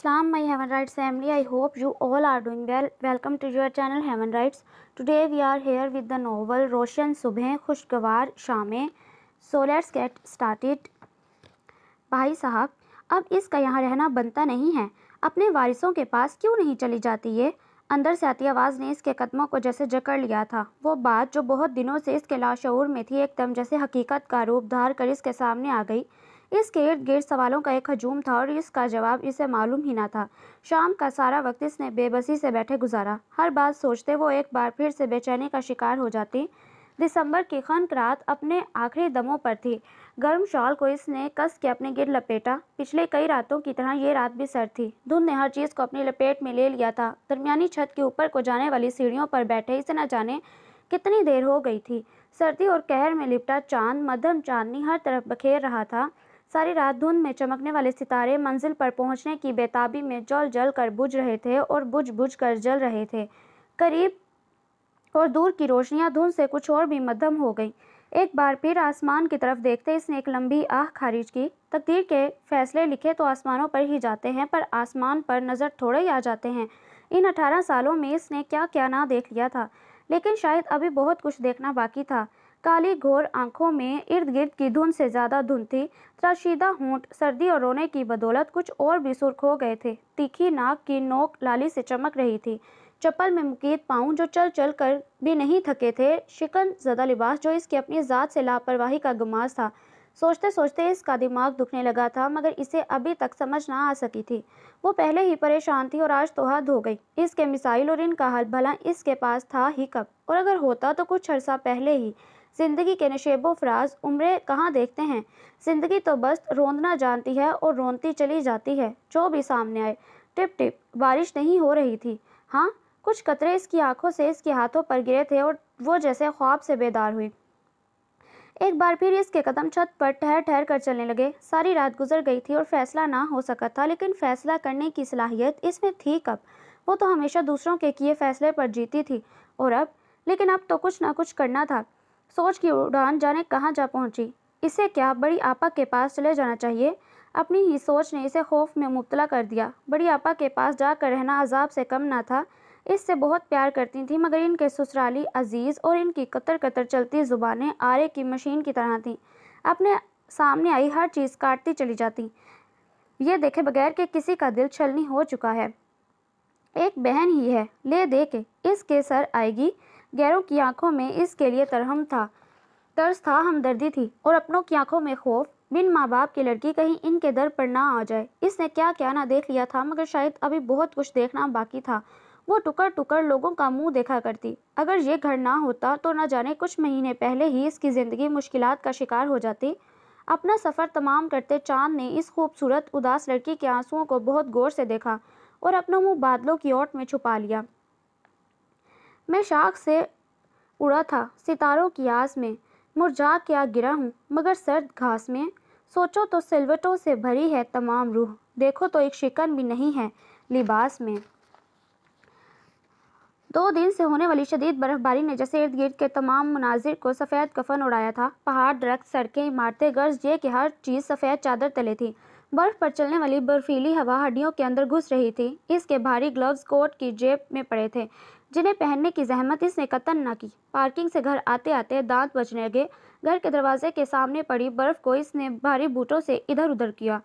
Assalam my Heaven Rights family I hope you all are doing well welcome to your channel Heaven Rights today we are here with the novel Roshan Subah Khushgawar Shamein so let's get started भाई साहब अब इसका यहाँ रहना बनता नहीं है अपने वारिसों के पास क्यों नहीं चली जाती ये अंदर से आती आवाज़ ने इसके कदमों को जैसे जकड़ लिया था वो बात जो बहुत दिनों से इसके लाशूर mein thi ekdam jaise haqeeqat ka roop dhar kar iske samne aa gayi इसके इर्द गिर्द सवालों का एक हजूम था और इसका जवाब इसे मालूम ही ना था शाम का सारा वक्त इसने बेबसी से बैठे गुजारा हर बात सोचते वो एक बार फिर से बेचैनी का शिकार हो जाती दिसंबर की खनक रात अपने आखिरी दमों पर थी गर्म शॉल को इसने कस के अपने गिर लपेटा पिछले कई रातों की तरह ये रात भी सर थी धुंध ने हर चीज़ को अपनी लपेट में ले लिया था दरमियानी छत के ऊपर को जाने वाली सीढ़ियों पर बैठे इसे न जाने कितनी देर हो गई थी सर्दी और कहर में लिपटा चांद मध्यम चांदनी हर तरफ बखेर रहा था सारी रात धुंध में चमकने वाले सितारे मंजिल पर पहुंचने की बेताबी में जल जल कर बुझ रहे थे और बुझ बुझ कर जल रहे थे करीब और दूर की रोशनियां धुंध से कुछ और भी मध्यम हो गई एक बार फिर आसमान की तरफ देखते इसने एक लंबी आह खारिज की तकदीर के फैसले लिखे तो आसमानों पर ही जाते हैं पर आसमान पर नज़र थोड़े ही आ जाते हैं इन अठारह सालों में इसने क्या क्या ना देख लिया था लेकिन शायद अभी बहुत कुछ देखना बाकी था काली घोर आंखों में इर्द गिर्द की धुन से ज़्यादा धुन थी त्रशीदा होंठ सर्दी और रोने की बदौलत कुछ और भी सुर्ख हो गए थे तीखी नाक की नोक लाली से चमक रही थी चप्पल में मुकीद पाऊँ जो चल चल कर भी नहीं थके थे शिकन ज़दा लिबास जो इसकी अपनी ज़ात से लापरवाही का गुमास था सोचते सोचते इसका दिमाग दुखने लगा था मगर इसे अभी तक समझ ना आ सकी थी वो पहले ही परेशान थी और आज तो हाथ धो गई इसके मिसाइल और इनका हल भला इसके पास था ही कब और अगर होता तो कुछ अरसा पहले ही ज़िंदगी के नशेबो फराज उम्रे कहाँ देखते हैं ज़िंदगी तो बस रोंदना जानती है और रोंदती चली जाती है जो भी सामने आए टिप टिप बारिश नहीं हो रही थी हाँ कुछ कतरे इसकी आंखों से इसके हाथों पर गिरे थे और वो जैसे ख्वाब से बेदार हुई एक बार फिर इसके कदम छत पर ठहर ठहर कर चलने लगे सारी रात गुजर गई थी और फैसला ना हो सका था लेकिन फैसला करने की सलाहियत इसमें थी कब वो तो हमेशा दूसरों के किए फैसले पर जीती थी और अब लेकिन अब तो कुछ ना कुछ करना था सोच की उड़ान जाने कहाँ जा पहुँची इसे क्या बड़ी आपा के पास चले जाना चाहिए अपनी ही सोच ने इसे खौफ में मुबतला कर दिया बड़ी आपा के पास जाकर रहना अजाब से कम ना था इससे बहुत प्यार करती थी मगर इनके ससुराली अजीज़ और इनकी कतर कतर चलती ज़ुबानें आरे की मशीन की तरह थीं अपने सामने आई हर चीज़ काटती चली जाती ये देखे बगैर कि किसी का दिल छलनी हो चुका है एक बहन ही है ले दे के इसके सर आएगी गैरों की आंखों में इसके लिए तरहम था तर्स था हमदर्दी थी और अपनों की आंखों में खौफ बिन माँ बाप की लड़की कहीं इनके दर पर ना आ जाए इसने क्या क्या ना देख लिया था मगर शायद अभी बहुत कुछ देखना बाकी था वो टुकर टुकर लोगों का मुंह देखा करती अगर ये घर ना होता तो न जाने कुछ महीने पहले ही इसकी ज़िंदगी मुश्किल का शिकार हो जाती अपना सफ़र तमाम करते चांद ने इस खूबसूरत उदास लड़की के आंसुओं को बहुत गौर से देखा और अपना मुंह बादलों की ओट में छुपा लिया मैं शाख से उड़ा था सितारों की आस में मुरझा क्या गिरा हूँ मगर सर्द घास में सोचो तो सिलवटों से भरी है तमाम रूह देखो तो एक शिकन भी नहीं है लिबास में दो दिन से होने वाली शदीद बर्फबारी ने जैसे इर्द गिर्द के तमाम मनाजिर को सफ़ेद कफन उड़ाया था पहाड़ दरख्त सड़कें इमारतें गर्ज ये कि हर चीज़ सफ़ेद चादर तले थी बर्फ़ पर चलने वाली बर्फीली हवा हड्डियों के अंदर घुस रही थी इसके भारी ग्लव्स कोट की जेब में पड़े थे जिन्हें पहनने की जहमत इसने कतन न की पार्किंग से घर आते आते दांत बचने लगे घर के दरवाजे के सामने पड़ी बर्फ़ को इसने भारी बूटों से इधर उधर किया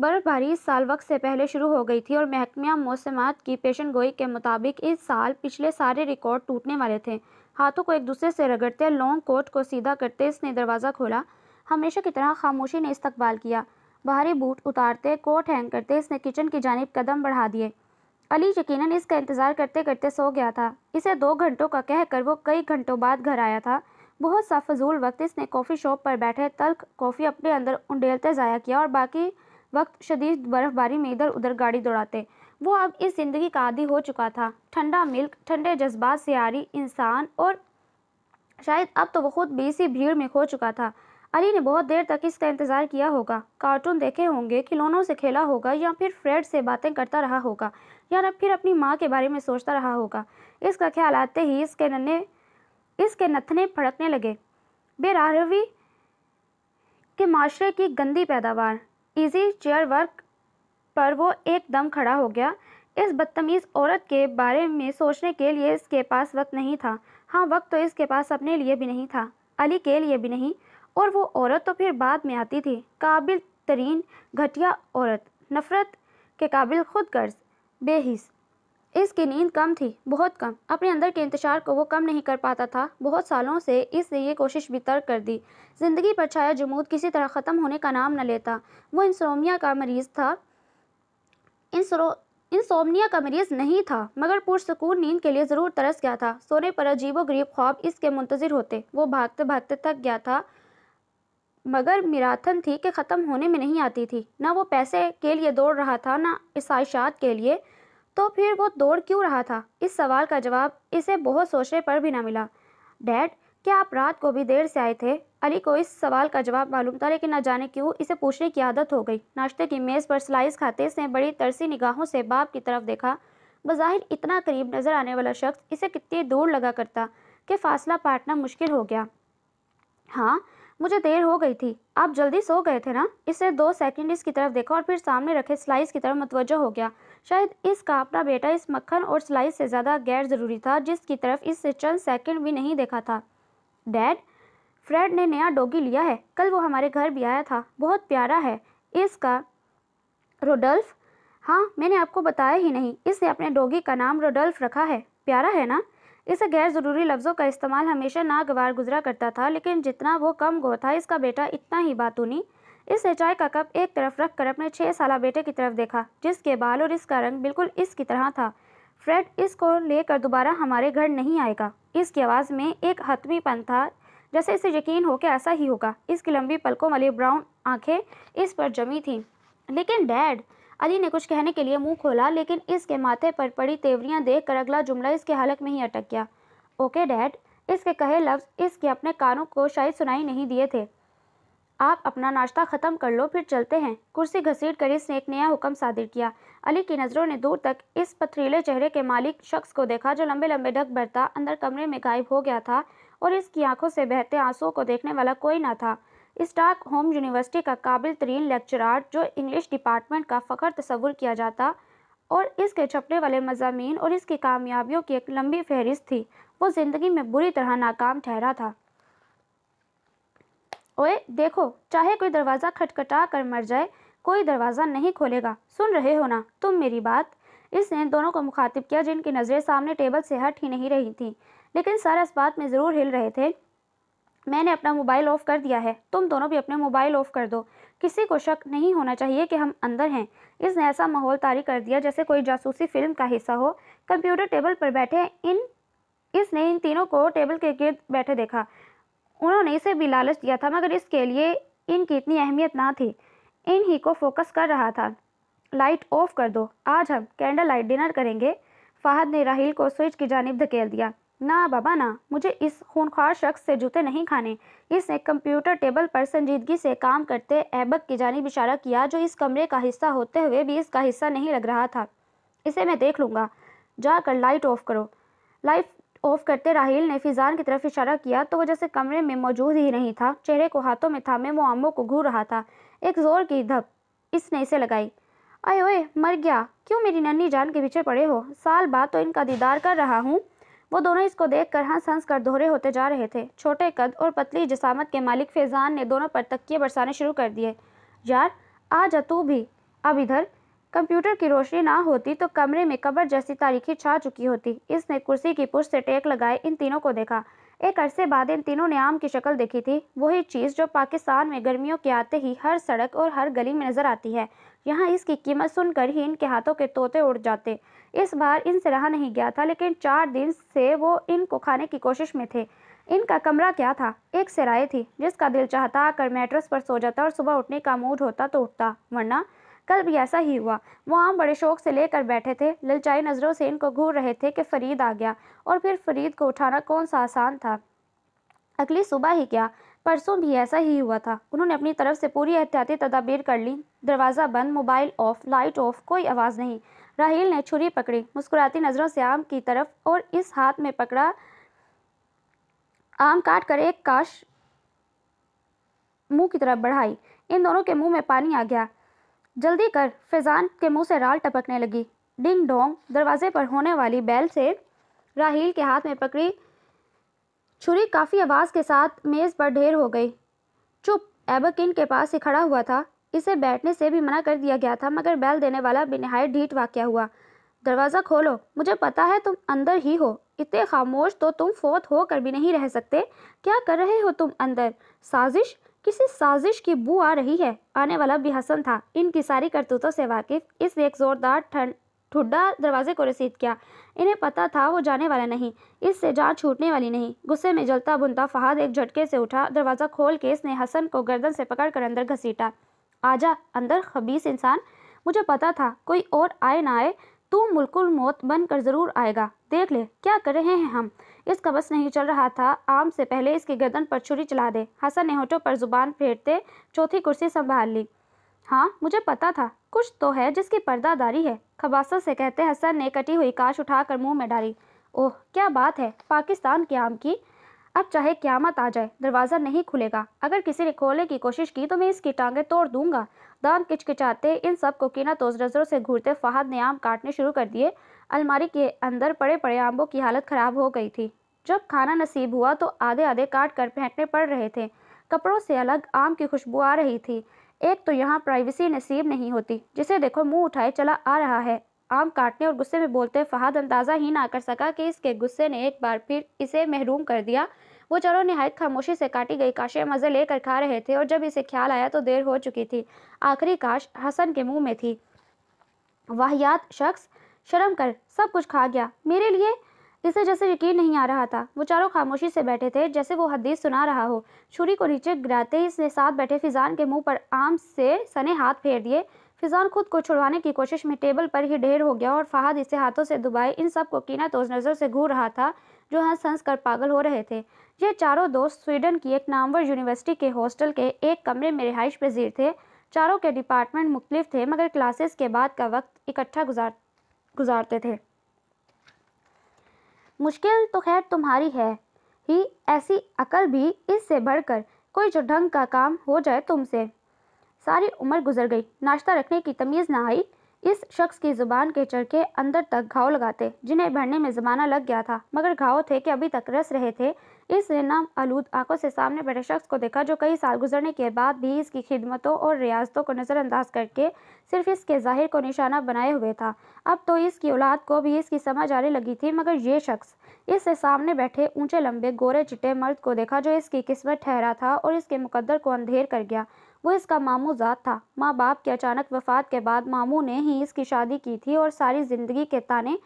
बर्फबारी इस साल वक्त से पहले शुरू हो गई थी और महकमा मौसमात की पेशन गोई के मुताबिक इस साल पिछले सारे रिकॉर्ड टूटने वाले थे हाथों को एक दूसरे से रगड़ते लॉन्ग कोट को सीधा करते इसने दरवाज़ा खोला हमेशा की तरह खामोशी ने इस्तकबाल किया बाहरी बूट उतारते कोट हैंग करते इसने किचन की जानब कदम बढ़ा दिए अली यकीनन इसका इंतज़ार करते करते सो गया था इसे दो घंटों का कहकर वो कई घंटों बाद घर आया था बहुत सा फजूल वक्त इसने कॉफ़ी शॉप पर बैठे तल्ख कॉफ़ी अपने अंदर उंडेलते ज़ाया किया और बाकी वक्त शदीद बर्फ़बारी में इधर उधर गाड़ी दौड़ाते वो अब इस ज़िंदगी का आदि हो चुका था ठंडा मिल्क ठंडे जज्बात से इंसान और शायद अब तो वो खुद भी इसी भीड़ में खो चुका था अली ने बहुत देर तक इसका इंतज़ार किया होगा कार्टून देखे होंगे खिलौनों से खेला होगा या फिर फ्रेड से बातें करता रहा होगा या फिर अपनी माँ के बारे में सोचता रहा होगा इसका ख्याल आते ही इसके नन्हे इसके नथने फड़कने लगे बेरारवी के माशरे की गंदी पैदावार इजी चेयर वर्क पर वो एकदम खड़ा हो गया इस बदतमीज़ औरत के बारे में सोचने के लिए इसके पास वक्त नहीं था हाँ वक्त तो इसके पास अपने लिए भी नहीं था अली के लिए भी नहीं और वो औरत तो फिर बाद में आती थी काबिल तरीन घटिया औरत नफ़रत के काबिल खुद गर्ज बेहिस इसकी नींद कम थी बहुत कम अपने अंदर के इंतजार को वो कम नहीं कर पाता था बहुत सालों से इसने ये कोशिश भी तर्क कर दी ज़िंदगी पर छाया जमूद किसी तरह ख़त्म होने का नाम न लेता वो इंसोमिया का मरीज़ था इंसरो इंसोमनिया का मरीज़ नहीं था मगर पुरसकून नींद के लिए ज़रूर तरस गया था सोने पर अजीबो गरीब ख्वाब इसके मुंतज़र होते वो भागते भागते थक गया था मगर मिराथन थी कि ख़त्म होने में नहीं आती थी ना वो पैसे के लिए दौड़ रहा था ना इस के लिए तो फिर वो दौड़ क्यों रहा था इस सवाल का जवाब इसे बहुत सोचने पर भी ना मिला डैड क्या आप रात को भी देर से आए थे अली को इस सवाल का जवाब मालूम था लेकिन ना जाने क्यों इसे पूछने की आदत हो गई नाश्ते की मेज़ पर स्लाइस खाते इसने बड़ी तरसी निगाहों से बाप की तरफ देखा बज़ाहिर इतना करीब नज़र आने वाला शख्स इसे कितनी दूर लगा करता कि फ़ासला पाटना मुश्किल हो गया हाँ मुझे देर हो गई थी आप जल्दी सो गए थे ना इसे दो सेकंड इसकी तरफ देखा और फिर सामने रखे स्लाइस की तरफ मतवजो हो गया शायद इसका अपना बेटा इस मक्खन और स्लाइस से ज़्यादा गैर ज़रूरी था जिसकी तरफ इससे चंद सेकंड भी नहीं देखा था डैड फ्रेड ने नया डोगी लिया है कल वो हमारे घर भी आया था बहुत प्यारा है इसका रोडल्फ हाँ मैंने आपको बताया ही नहीं इसने अपने डोगी का नाम रोडल्फ रखा है प्यारा है ना इस गैर ज़रूरी लफ्ज़ों का इस्तेमाल हमेशा नागवार गुजरा करता था लेकिन जितना वो कम गो था इसका बेटा इतना ही बातूनी इस चाय का कप एक तरफ रख कर अपने छः साल बेटे की तरफ देखा जिसके बाल और इसका रंग बिल्कुल इसकी तरह था फ्रेड इसको लेकर दोबारा हमारे घर नहीं आएगा इसकी आवाज़ में एक हतमीपन था जैसे इसे यकीन हो कि ऐसा ही होगा इसकी लंबी पलकों वाली ब्राउन आंखें इस पर जमी थीं लेकिन डैड अली ने कुछ कहने के लिए मुंह खोला लेकिन इसके माथे पर पड़ी तेवरियां देख कर अगला जुमला इसके हालत में ही अटक गया ओके डैड इसके कहे लफ्ज़ इसके अपने कानों को शायद सुनाई नहीं दिए थे आप अपना नाश्ता ख़त्म कर लो फिर चलते हैं कुर्सी घसीट कर इसने एक नया हुक्म सादिर किया अली की नज़रों ने दूर तक इस पथरीले चेहरे के मालिक शख्स को देखा जो लंबे लंबे ढक भरता अंदर कमरे में गायब हो गया था और इसकी आंखों से बहते आंसुओं को देखने वाला कोई ना था स्टाक होम यूनिवर्सिटी का काबिल तरीन लेक्चरार जो इंग्लिश डिपार्टमेंट का फ़ख्र तस्वुर किया जाता और इसके छपने वाले मजामी और इसकी कामयाबियों की एक लंबी फहरिस्त थी वो ज़िंदगी में बुरी तरह नाकाम ठहरा था ओए देखो चाहे कोई दरवाज़ा खटखटा कर मर जाए कोई दरवाज़ा नहीं खोलेगा सुन रहे हो ना तुम मेरी बात इसने दोनों को मुखातिब किया जिनकी नज़रें सामने टेबल से हट ही नहीं रही थी लेकिन सर इस बात में ज़रूर हिल रहे थे मैंने अपना मोबाइल ऑफ़ कर दिया है तुम दोनों भी अपने मोबाइल ऑफ़ कर दो किसी को शक नहीं होना चाहिए कि हम अंदर हैं इसने ऐसा माहौल तारी कर दिया जैसे कोई जासूसी फिल्म का हिस्सा हो कंप्यूटर टेबल पर बैठे इन इसने इन तीनों को टेबल के गिर्द बैठे देखा उन्होंने इसे भी लालच दिया था मगर इसके लिए इनकी इतनी अहमियत ना थी इन ही को फोकस कर रहा था लाइट ऑफ कर दो आज हम कैंडल लाइट डिनर करेंगे फाहद ने राहल को स्विच की जानब धकेल दिया ना बाबा ना मुझे इस खूनख्वार शख्स से जूते नहीं खाने इसने कंप्यूटर टेबल पर संजीदगी से काम करते ऐबक की जानब इशारा किया जो इस कमरे का हिस्सा होते हुए भी इसका हिस्सा नहीं लग रहा था इसे मैं देख लूँगा जाकर लाइट ऑफ करो लाइट ऑफ करते राहल ने फिजान की तरफ इशारा किया तो वह जैसे कमरे में मौजूद ही नहीं था चेहरे को हाथों में थामे वो आमों को घूर रहा था एक ज़ोर की धप इसने इसे लगाई अये ओए मर गया क्यों मेरी नन्नी जान के पीछे पड़े हो साल बाद तो इनका दीदार कर रहा हूँ वो दोनों इसको देखकर हंस हंस कर दोहरे होते जा रहे थे छोटे कद और पतली जसामत के मालिक फैज़ान ने दोनों पर तकिए बरसाने शुरू कर दिए यार आ जा तू भी अब इधर कंप्यूटर की रोशनी ना होती तो कमरे में कब्र जैसी तारीखी छा चुकी होती इसने कुर्सी की पुष्ट से टेक लगाए इन तीनों को देखा एक अरसे बाद इन तीनों ने आम की शक्ल देखी थी वही चीज़ जो पाकिस्तान में गर्मियों के आते ही हर सड़क और हर गली में नज़र आती है यहाँ इसकी कीमत सुनकर ही इनके हाथों के तोते उड़ जाते इस बार इनसे रहा नहीं गया था लेकिन चार दिन से वो इनको खाने की कोशिश में थे इनका कमरा क्या था एक सराय थी जिसका दिल चाहता आकर मेट्रस पर सो जाता और सुबह उठने का मूड होता तो उठता वरना कल भी ऐसा ही हुआ वो आम बड़े शौक से लेकर बैठे थे ललचाई नज़रों से इनको घूर रहे थे कि फरीद आ गया और फिर फरीद को उठाना कौन सा आसान था अगली सुबह ही क्या परसों भी ऐसा ही हुआ था उन्होंने अपनी तरफ से पूरी एहतियाती तदाबीर कर ली दरवाज़ा बंद मोबाइल ऑफ लाइट ऑफ कोई आवाज़ नहीं राहील ने छुरी पकड़ी मुस्कुराती नज़रों से आम की तरफ और इस हाथ में पकड़ा आम काट कर एक काश मुंह की तरफ बढ़ाई इन दोनों के मुंह में पानी आ गया जल्दी कर फैजान के मुंह से राल टपकने लगी डिंग डोंग दरवाजे पर होने वाली बैल से राहील के हाथ में पकड़ी छुरी काफ़ी आवाज़ के साथ मेज़ पर ढेर हो गई चुप एबकिन के पास ही खड़ा हुआ था इसे बैठने से भी मना कर दिया गया था मगर बैल देने वाला बेनहायत ढीठ वाक्य हुआ दरवाज़ा खोलो मुझे पता है तुम अंदर ही हो इतने खामोश तो तुम फोत होकर भी नहीं रह सकते क्या कर रहे हो तुम अंदर साजिश किसी साजिश की बू आ रही है आने वाला भी हसन था इनकी सारी करतूतों से वाकिफ इस एक ज़ोरदार ठंड ठुड्डा दरवाजे को रसीद किया इन्हें पता था वो जाने वाला नहीं इससे जान छूटने वाली नहीं गुस्से में जलता बुनता फहाद एक झटके से उठा दरवाज़ा खोल के इसने हसन को गर्दन से पकड़कर अंदर घसीटा आजा अंदर खबीस इंसान मुझे पता था कोई और आए ना आए तू मुल्कुल मौत बनकर ज़रूर आएगा देख ले क्या कर रहे हैं हम इसका बस नहीं चल रहा था आम से पहले इसकी गर्दन पर छुरी चला दे हसन ने होठों पर जुबान फेरते चौथी कुर्सी संभाल ली हाँ मुझे पता था कुछ तो है जिसकी पर्दादारी है खबासा से कहते हसन ने कटी हुई काश उठाकर मुंह में डाली ओह क्या बात है पाकिस्तान के आम की अब चाहे क्यामत आ जाए दरवाज़ा नहीं खुलेगा अगर किसी ने खोलने की कोशिश की तो मैं इसकी टांगें तोड़ दूंगा दान किचकिचाते इन सब को किना तोज नज़रों से घूरते फहद ने आम काटने शुरू कर दिए अलमारी के अंदर पड़े पड़े आम्बों की हालत ख़राब हो गई थी जब खाना नसीब हुआ तो आधे आधे काट कर फेंकने पड़ रहे थे कपड़ों से अलग आम की खुशबू आ रही थी एक तो यहाँ प्राइवेसी नसीब नहीं होती जिसे देखो मुंह उठाए चला आ रहा है आम काटने और गुस्से में बोलते फहाद अंदाज़ा ही ना कर सका कि इसके गुस्से ने एक बार फिर इसे महरूम कर दिया वो चारों नहायत खामोशी से काटी गई काशे मज़े लेकर खा रहे थे और जब इसे ख्याल आया तो देर हो चुकी थी आखिरी काश हसन के मुँह में थी वाहियात शख्स शर्म कर सब कुछ खा गया मेरे लिए इसे जैसे यकीन नहीं आ रहा था वो चारों खामोशी से बैठे थे जैसे वो हदीस सुना रहा हो छुरी को नीचे गिराते ही इसने साथ बैठे फिजान के मुंह पर आम से सने हाथ फेर दिए फिजान खुद को छुड़वाने की कोशिश में टेबल पर ही ढेर हो गया और फहद इसे हाथों से दुबाए इन सब को कीना तोज नज़र से घूर रहा था जो हंस हंस कर पागल हो रहे थे ये चारों दोस्त स्वीडन की एक नामवर यूनिवर्सिटी के हॉस्टल के एक कमरे में रिहाइश पजीर थे चारों के डिपार्टमेंट मुख्तलिफ थे मगर क्लासेस के बाद का वक्त इकट्ठा गुजार गुजारते थे मुश्किल तो खैर तुम्हारी है ही ऐसी अकल भी इससे बढ़कर कोई जो ढंग का काम हो जाए तुमसे सारी उम्र गुजर गई नाश्ता रखने की तमीज़ ना आई इस शख्स की जुबान के चरखे अंदर तक घाव लगाते जिन्हें भरने में ज़माना लग गया था मगर घाव थे कि अभी तक रस रहे थे इस नाम आलूद आंखों से सामने बैठे शख्स को देखा जो कई साल गुजरने के बाद भी इसकी खिदमतों और रियासतों को नज़रअंदाज करके सिर्फ इसके जाहिर को निशाना बनाए हुए था अब तो इसकी औलाद को भी इसकी समझ आने लगी थी मगर ये शख्स इससे सामने बैठे ऊंचे लंबे गोरे चिट्टे मर्द को देखा जो इसकी किस्मत ठहरा था और इसके मुकद्दर को अंधेर कर गया वो इसका मामूजाद था माँ बाप की अचानक वफात के बाद मामू ने ही इसकी शादी की थी और सारी ज़िंदगी के ताने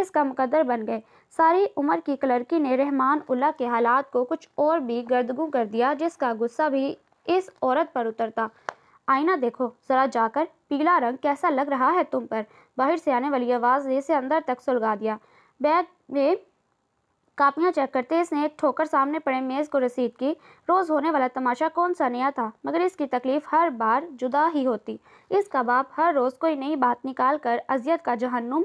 इसका मुकदर बन गए सारी उम्र की क्लर्की ने रहमान उल्ला के हालात को कुछ और भी गर्दगु कर दिया जिसका गुस्सा भी इस औरत पर उतरता आईना देखो ज़रा जाकर पीला रंग कैसा लग रहा है तुम पर बाहर से आने वाली आवाज़ ने इसे अंदर तक सुलगा दिया बैग में कापियाँ चेक करते इसने एक ठोकर सामने पड़े मेज़ को रसीद की रोज़ होने वाला तमाशा कौन सा नया था मगर इसकी तकलीफ़ हर बार जुदा ही होती इस कबाब हर रोज़ कोई नई बात निकाल कर अजियत का जहन्नुम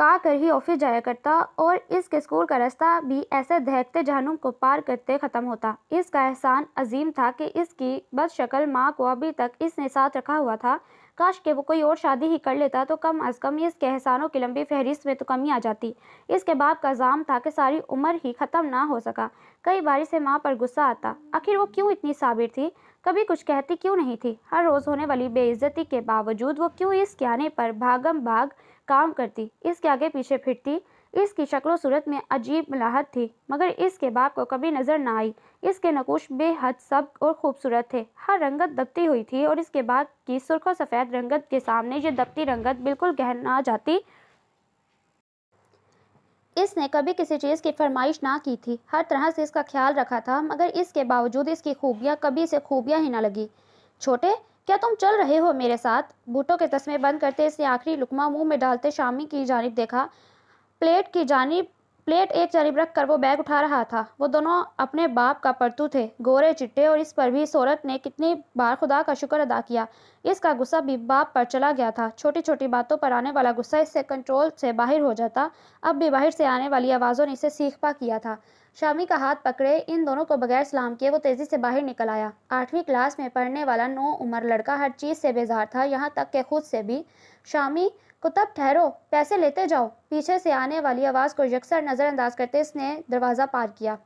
का कर ही ऑफिस जाया करता और इसके स्कूल का रास्ता भी ऐसे दहकते जहनुम को पार करते ख़त्म होता इसका एहसान अजीम था कि इसकी बदशकल माँ को अभी तक इसने साथ रखा हुआ था काश के वो कोई और शादी ही कर लेता तो कम अज़ कम इसके एहसानों की लंबी फहरिस्त में तो कमी आ जाती इसके बाप का जाम था कि सारी उम्र ही ख़त्म ना हो सका कई बार इसे माँ पर गुस्सा आता आखिर वो क्यों इतनी साबिर थी कभी कुछ कहती क्यों नहीं थी हर रोज़ होने वाली बेइज्जती के बावजूद वो क्यों इसके आने पर भागम भाग काम करती इसके आगे पीछे फिरती इसकी शक्लो सूरत में अजीब मिलाहत थी मगर इसके बाप को कभी नज़र ना आई इसके नकोश बेहद सब और खूबसूरत थे हर रंगत दबती हुई थी और इसके बाप की सुर्ख सफ़ेद रंगत के सामने ये दबती रंगत बिल्कुल गहना जाती इसने कभी किसी चीज़ की फरमाइश ना की थी हर तरह से इसका ख्याल रखा था मगर इसके बावजूद इसकी खूबियाँ कभी इसे खूबियाँ ही ना लगी छोटे क्या तुम चल रहे हो मेरे साथ बूटों के तस्मे बंद करते इसने आखिरी लुकमा मुंह में डालते शामी की जानब देखा प्लेट की जानी प्लेट एक जानब रख कर वो बैग उठा रहा था वो दोनों अपने बाप का परतू थे गोरे चिट्टे और इस पर भी सूरत ने कितनी बार खुदा का शुक्र अदा किया इसका गुस्सा भी बाप पर चला गया था छोटी छोटी बातों पर आने वाला गुस्सा इससे कंट्रोल से बाहर हो जाता अब भी बाहर से आने वाली आवाज़ों ने इसे सीख पा किया था शामी का हाथ पकड़े इन दोनों को बगैर सलाम किए वो तेज़ी से बाहर निकल आया आठवीं क्लास में पढ़ने वाला नौ उम्र लड़का हर चीज़ से बेजार था यहाँ तक के खुद से भी शामी कुतब ठहरो पैसे लेते जाओ पीछे से आने वाली आवाज़ को यकसर नज़रअंदाज करते इसने दरवाज़ा पार किया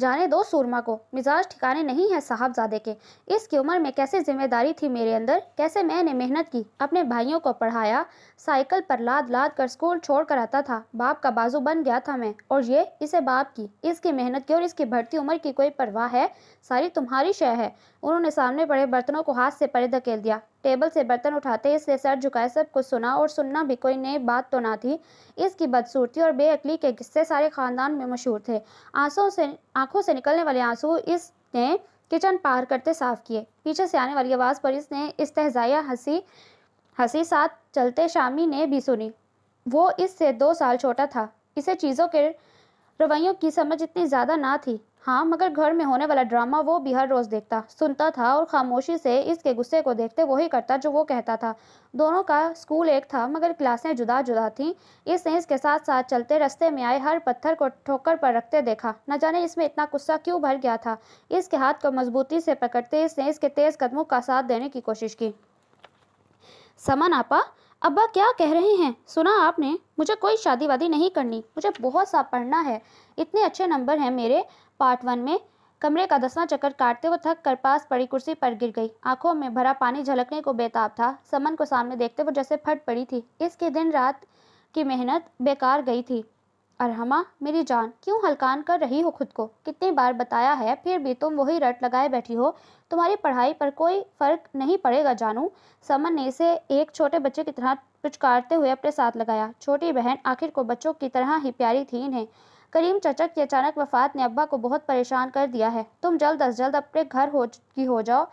जाने दो सूरमा को मिजाज ठिकाने नहीं है साहबजादे के इसकी उम्र में कैसे जिम्मेदारी थी मेरे अंदर कैसे मैंने मेहनत की अपने भाइयों को पढ़ाया साइकिल पर लाद लाद कर स्कूल छोड़ कर आता था बाप का बाजू बन गया था मैं और ये इसे बाप की इसकी मेहनत की और इसकी बढ़ती उम्र की कोई परवाह है सारी तुम्हारी शय है उन्होंने सामने पड़े बर्तनों को हाथ से परे धकेल दिया टेबल से बर्तन उठाते इसने सर झुकाए सब कुछ सुना और सुनना भी कोई नई बात तो ना थी इसकी बदसूरती और बेअकली के किस्से सारे खानदान में मशहूर थे आंसू से आंखों से निकलने वाले आंसू इसने किचन पार करते साफ किए पीछे से आने वाली आवाज़ पर इसने तहजाया हंसी हंसी साथ चलते शामी ने भी सुनी वो इससे दो साल छोटा था इसे चीज़ों के रवैयों की समझ इतनी ज़्यादा ना थी हाँ मगर घर में होने वाला ड्रामा वो भी हर रोज़ देखता सुनता था और खामोशी से इसके गुस्से को देखते वही करता जो वो कहता था दोनों का स्कूल एक था मगर क्लासें जुदा जुदा थीं इसने इसके साथ साथ चलते रस्ते में आए हर पत्थर को ठोकर पर रखते देखा न जाने इसमें इतना गुस्सा क्यों भर गया था इसके हाथ को मजबूती से पकड़ते इसने इसके तेज़ कदमों का साथ देने की कोशिश की समन आपा अब्बा क्या कह रहे हैं सुना आपने मुझे कोई शादी वादी नहीं करनी मुझे बहुत सा पढ़ना है इतने अच्छे नंबर हैं मेरे पार्ट वन में कमरे का दसवां चक्कर काटते हुए थक कर पास पड़ी कुर्सी पर गिर गई आंखों में भरा पानी झलकने को बेताब था समन को सामने देखते हुए जैसे फट पड़ी थी इसके दिन रात की मेहनत बेकार गई थी अरहमा मेरी जान क्यों हलकान कर रही हो खुद को कितनी बार बताया है फिर भी तुम वही रट लगाए बैठी हो तुम्हारी पढ़ाई पर कोई फर्क नहीं पड़ेगा जानू समन ने इसे एक छोटे बच्चे की तरह पुचकारते हुए अपने साथ लगाया छोटी बहन आखिर को बच्चों की तरह ही प्यारी थी इन्हें करीम चचा की अचानक वफात ने अब्बा को बहुत परेशान कर दिया है तुम जल्द अज जल्द अपने घर हो की हो जाओ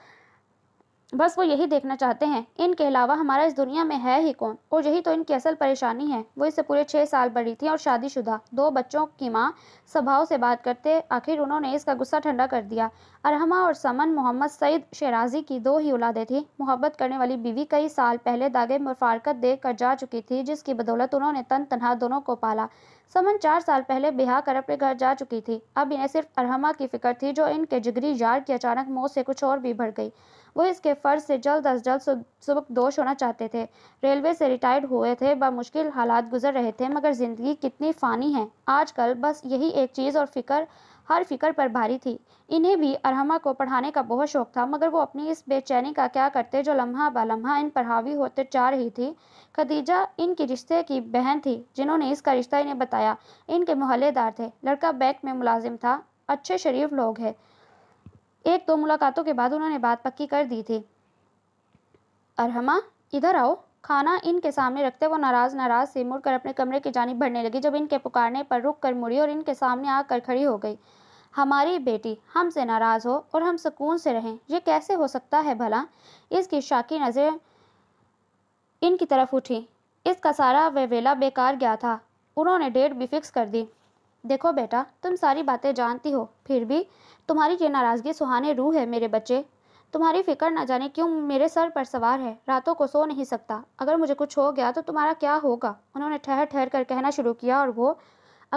बस वो यही देखना चाहते हैं इनके अलावा हमारा इस दुनिया में है ही कौन और यही तो इनकी असल परेशानी है वो इससे पूरे छः साल बड़ी थी और शादीशुदा दो बच्चों की माँ स्वभाव से बात करते आखिर उन्होंने इसका गुस्सा ठंडा कर दिया अरहमा और समन मोहम्मद सईद शेराजी की दो ही औलादे थी मोहब्बत करने वाली बीवी कई साल पहले दागे मुफारकत दे कर जा चुकी थी जिसकी बदौलत उन्होंने तन तनहा दोनों को पाला समन चार साल पहले बिहार कर अपने घर जा चुकी थी अब इन्हें सिर्फ अरहमा की फिक्र थी जो इनके जिगरी यार की अचानक मौत से कुछ और भी भर गई वो इसके फर्ज से जल्द अज जल्द सुबह दोष होना चाहते थे रेलवे से रिटायर्ड हुए थे ब मुश्किल हालात गुजर रहे थे मगर ज़िंदगी कितनी फ़ानी है आजकल बस यही एक चीज़ और फिक्र हर फिक्र पर भारी थी इन्हें भी अरहमा को पढ़ाने का बहुत शौक था मगर वो अपनी इस बेचैनी का क्या करते जो लम्हा ब लम्हा इन पर हावी होते जा रही थी खदीजा इनकी रिश्ते की बहन थी जिन्होंने इसका रिश्ता इन्हें बताया इनके मोहल्लेदार थे लड़का बैंक में मुलाजिम था अच्छे शरीफ लोग हैं एक दो मुलाकातों के बाद उन्होंने बात पक्की कर दी थी अरहमा इधर आओ खाना इनके सामने रखते वो नाराज नाराज से मुड़कर अपने कमरे की जानी भरने लगी जब इनके पुकारने पर रुक कर मुड़ी और इनके सामने आकर खड़ी हो गई हमारी बेटी हमसे नाराज़ हो और हम सुकून से रहें यह कैसे हो सकता है भला इसकी शाकी नज़र इनकी तरफ उठी इसका सारा वे वेला बेकार गया था उन्होंने डेट भी फिक्स कर दी देखो बेटा तुम सारी बातें जानती हो फिर भी तुम्हारी ये नाराज़गी सुहाने रूह है मेरे बच्चे तुम्हारी फ़िक्र ना जाने क्यों मेरे सर पर सवार है रातों को सो नहीं सकता अगर मुझे कुछ हो गया तो तुम्हारा क्या होगा उन्होंने ठहर ठहर कर कहना शुरू किया और वो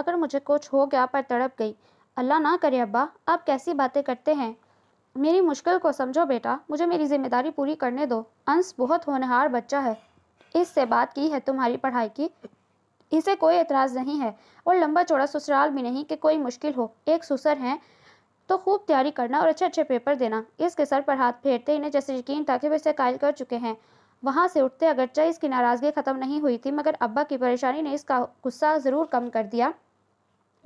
अगर मुझे कुछ हो गया पर तड़प गई अल्लाह ना करे अब्बा आप कैसी बातें करते हैं मेरी मुश्किल को समझो बेटा मुझे मेरी जिम्मेदारी पूरी करने दो अंश बहुत होनहार बच्चा है इससे बात की है तुम्हारी पढ़ाई की इसे कोई एतराज़ नहीं है और लंबा चौड़ा ससुराल भी नहीं कि कोई मुश्किल हो एक सुसर हैं तो खूब तैयारी करना और अच्छे अच्छे पेपर देना इसके सर पर हाथ फेरते इन्हें जैसे यकीन था कि वे इसे कायल कर चुके हैं वहाँ से उठते अगरचा इसकी नाराज़गी ख़त्म नहीं हुई थी मगर अब्बा की परेशानी ने इसका गुस्सा ज़रूर कम कर दिया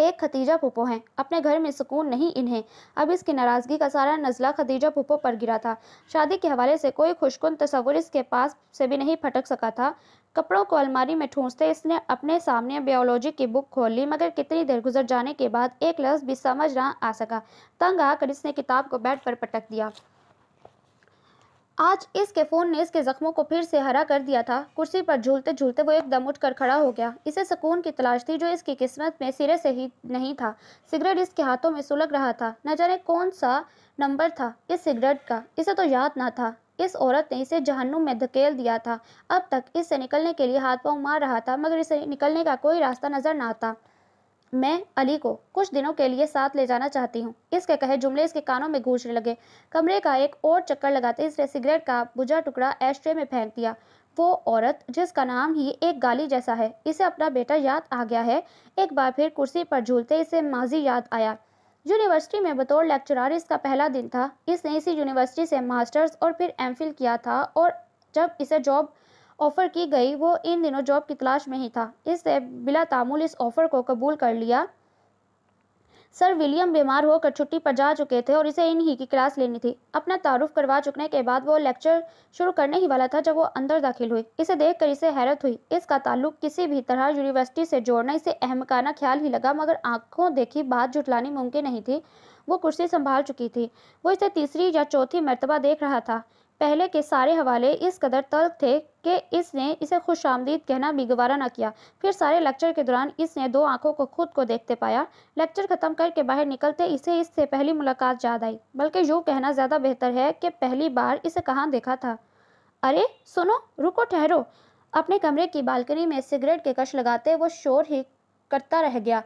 एक खतीजा पुपो हैं अपने घर में सुकून नहीं इन्हें अब इसकी नाराज़गी का सारा नज़ला खतीजा पुपो पर गिरा था शादी के हवाले से कोई खुशकुन तस्वुर इसके पास से भी नहीं फटक सका था कपड़ों को अलमारी में ठूंसते इसने अपने सामने बायोलॉजी की बुक खोल ली मगर कितनी देर गुजर जाने के बाद एक लफ्ज़ भी समझ ना आ सका तंग आकर इसने किताब को बेड पर पटक दिया आज इसके फोन ने इसके जख्मों को फिर से हरा कर दिया था कुर्सी पर झूलते झूलते वो एकदम उठ कर खड़ा हो गया इसे सुकून की तलाश थी जो इसकी किस्मत में सिरे से ही नहीं था सिगरेट इसके हाथों में सुलग रहा था न जाने कौन सा नंबर था इस सिगरेट का इसे तो याद ना था इस औरत ने इसे जहन्नुम में धकेल दिया था अब तक इससे निकलने के लिए हाथ पांव मार रहा था मगर इसे निकलने का कोई रास्ता नजर ना आता मैं अली को कुछ दिनों के लिए साथ ले जाना चाहती हूँ इसके कहे जुमले इसके कानों में गूंजने लगे कमरे का एक और चक्कर लगाते इसने सिगरेट का बुझा टुकड़ा एस्ट्रे में फेंक दिया वो औरत जिसका नाम ही एक गाली जैसा है इसे अपना बेटा याद आ गया है एक बार फिर कुर्सी पर झूलते इसे माजी याद आया यूनिवर्सिटी में बतौर लेक्चरार इसका पहला दिन था इसने इसी यूनिवर्सिटी से मास्टर्स और फिर एम किया था और जब इसे जॉब ऑफ़र की गई वो इन दिनों जॉब की तलाश में ही था इससे बिला तामुल इस ऑफ़र को कबूल कर लिया सर विलियम बीमार होकर छुट्टी पर जा चुके थे और इसे इन ही की क्लास लेनी थी अपना तारुफ करवा चुकने के बाद वो लेक्चर शुरू करने ही वाला था जब वो अंदर दाखिल हुई इसे देखकर इसे हैरत हुई इसका ताल्लुक किसी भी तरह यूनिवर्सिटी से जोड़ना इसे अहमकाना ख्याल ही लगा मगर आंखों देखी बात जुटलानी मुमकिन नहीं थी वो कुर्सी संभाल चुकी थी वो इसे तीसरी या चौथी मरतबा देख रहा था पहले के सारे हवाले इस कदर तल्ख थे कि इसने इसे खुश आमदीद कहना भी गवारा ना किया फिर सारे लेक्चर के दौरान इसने दो आंखों को खुद को देखते पाया लेक्चर ख़त्म करके बाहर निकलते इसे इससे पहली मुलाकात याद आई बल्कि यूँ कहना ज़्यादा बेहतर है कि पहली बार इसे कहाँ देखा था अरे सुनो रुको ठहरो अपने कमरे की बालकनी में सिगरेट के कश लगाते वो शोर ही करता रह गया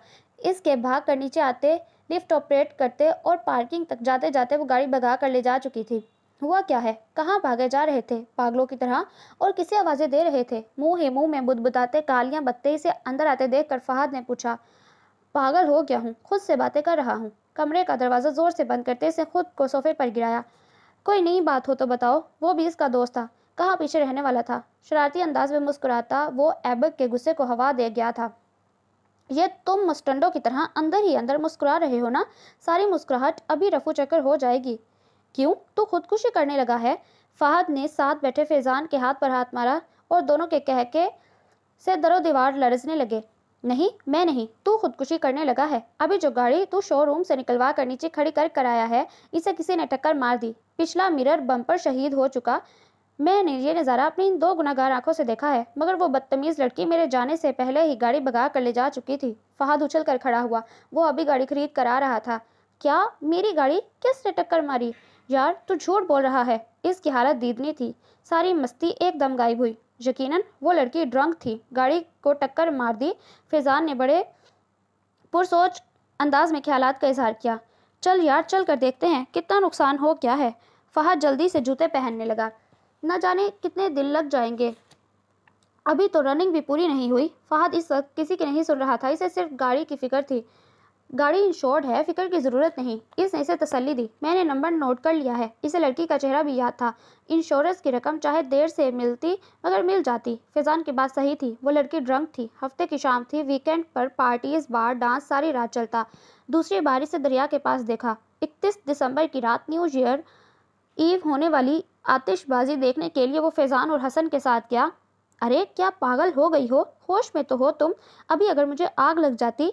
इसके भाग कर नीचे आते लिफ्ट ऑपरेट करते और पार्किंग तक जाते जाते वो गाड़ी भगा कर ले जा चुकी थी हुआ क्या है कहाँ भागे जा रहे थे पागलों की तरह और किसे आवाज़ें दे रहे थे मुंह ही मुंह में बुदबुदाते कालियां बत्ते से अंदर आते देख कर फहाद ने पूछा पागल हो गया हूँ खुद से बातें कर रहा हूँ कमरे का दरवाज़ा ज़ोर से बंद करते से खुद को सोफे पर गिराया कोई नई बात हो तो बताओ वो भी इसका दोस्त था कहाँ पीछे रहने वाला था शरारती अंदाज में मुस्कुराता वो एबक के गुस्से को हवा दे गया था ये तुम मुस्टंडों की तरह अंदर ही अंदर मुस्कुरा रहे हो ना सारी मुस्कुराहट अभी रफू चक्कर हो जाएगी क्यों तो खुदकुशी करने लगा है फहद ने साथ बैठे फैजान के हाथ पर हाथ मारा और दोनों के कह के से दरो दीवार लरजने लगे नहीं मैं नहीं तू खुदकुशी करने लगा है अभी जो गाड़ी तू शोरूम से निकलवा कर नीचे खड़ी कर कराया है इसे किसी ने टक्कर मार दी पिछला मिरर बम्पर शहीद हो चुका मैंने ये नज़ारा अपनी इन दो गुनागार आंखों से देखा है मगर वो बदतमीज़ लड़की मेरे जाने से पहले ही गाड़ी भगा कर ले जा चुकी थी फहद उछल कर खड़ा हुआ वो अभी गाड़ी खरीद कर आ रहा था क्या मेरी गाड़ी किसने टक्कर मारी यार तू झूठ बोल रहा है इसकी हालत दीदनी थी सारी मस्ती एकदम गायब हुई यकीनन वो लड़की ड्रंक थी गाड़ी को टक्कर मार दी फैजान ने बड़े पुरसोच अंदाज में ख्याल का इजहार किया चल यार चल कर देखते हैं कितना नुकसान हो क्या है फहद जल्दी से जूते पहनने लगा न जाने कितने दिन लग जाएंगे अभी तो रनिंग भी पूरी नहीं हुई फहद इस वक्त किसी की नहीं सुन रहा था इसे सिर्फ गाड़ी की फिक्र थी गाड़ी इंश्योर्ड है फिक्र की ज़रूरत नहीं इसने इसे तसल्ली दी मैंने नंबर नोट कर लिया है इसे लड़की का चेहरा भी याद था इंश्योरेंस की रकम चाहे देर से मिलती मगर मिल जाती फिजान की बात सही थी वो लड़की ड्रंक थी हफ्ते की शाम थी वीकेंड पर पार्टीज बार डांस सारी रात चलता दूसरी बारी से दरिया के पास देखा इकतीस दिसंबर की रात न्यू ईयर ईव होने वाली आतिशबाजी देखने के लिए वो फैजान और हसन के साथ गया अरे क्या पागल हो गई हो होश में तो हो तुम अभी अगर मुझे आग लग जाती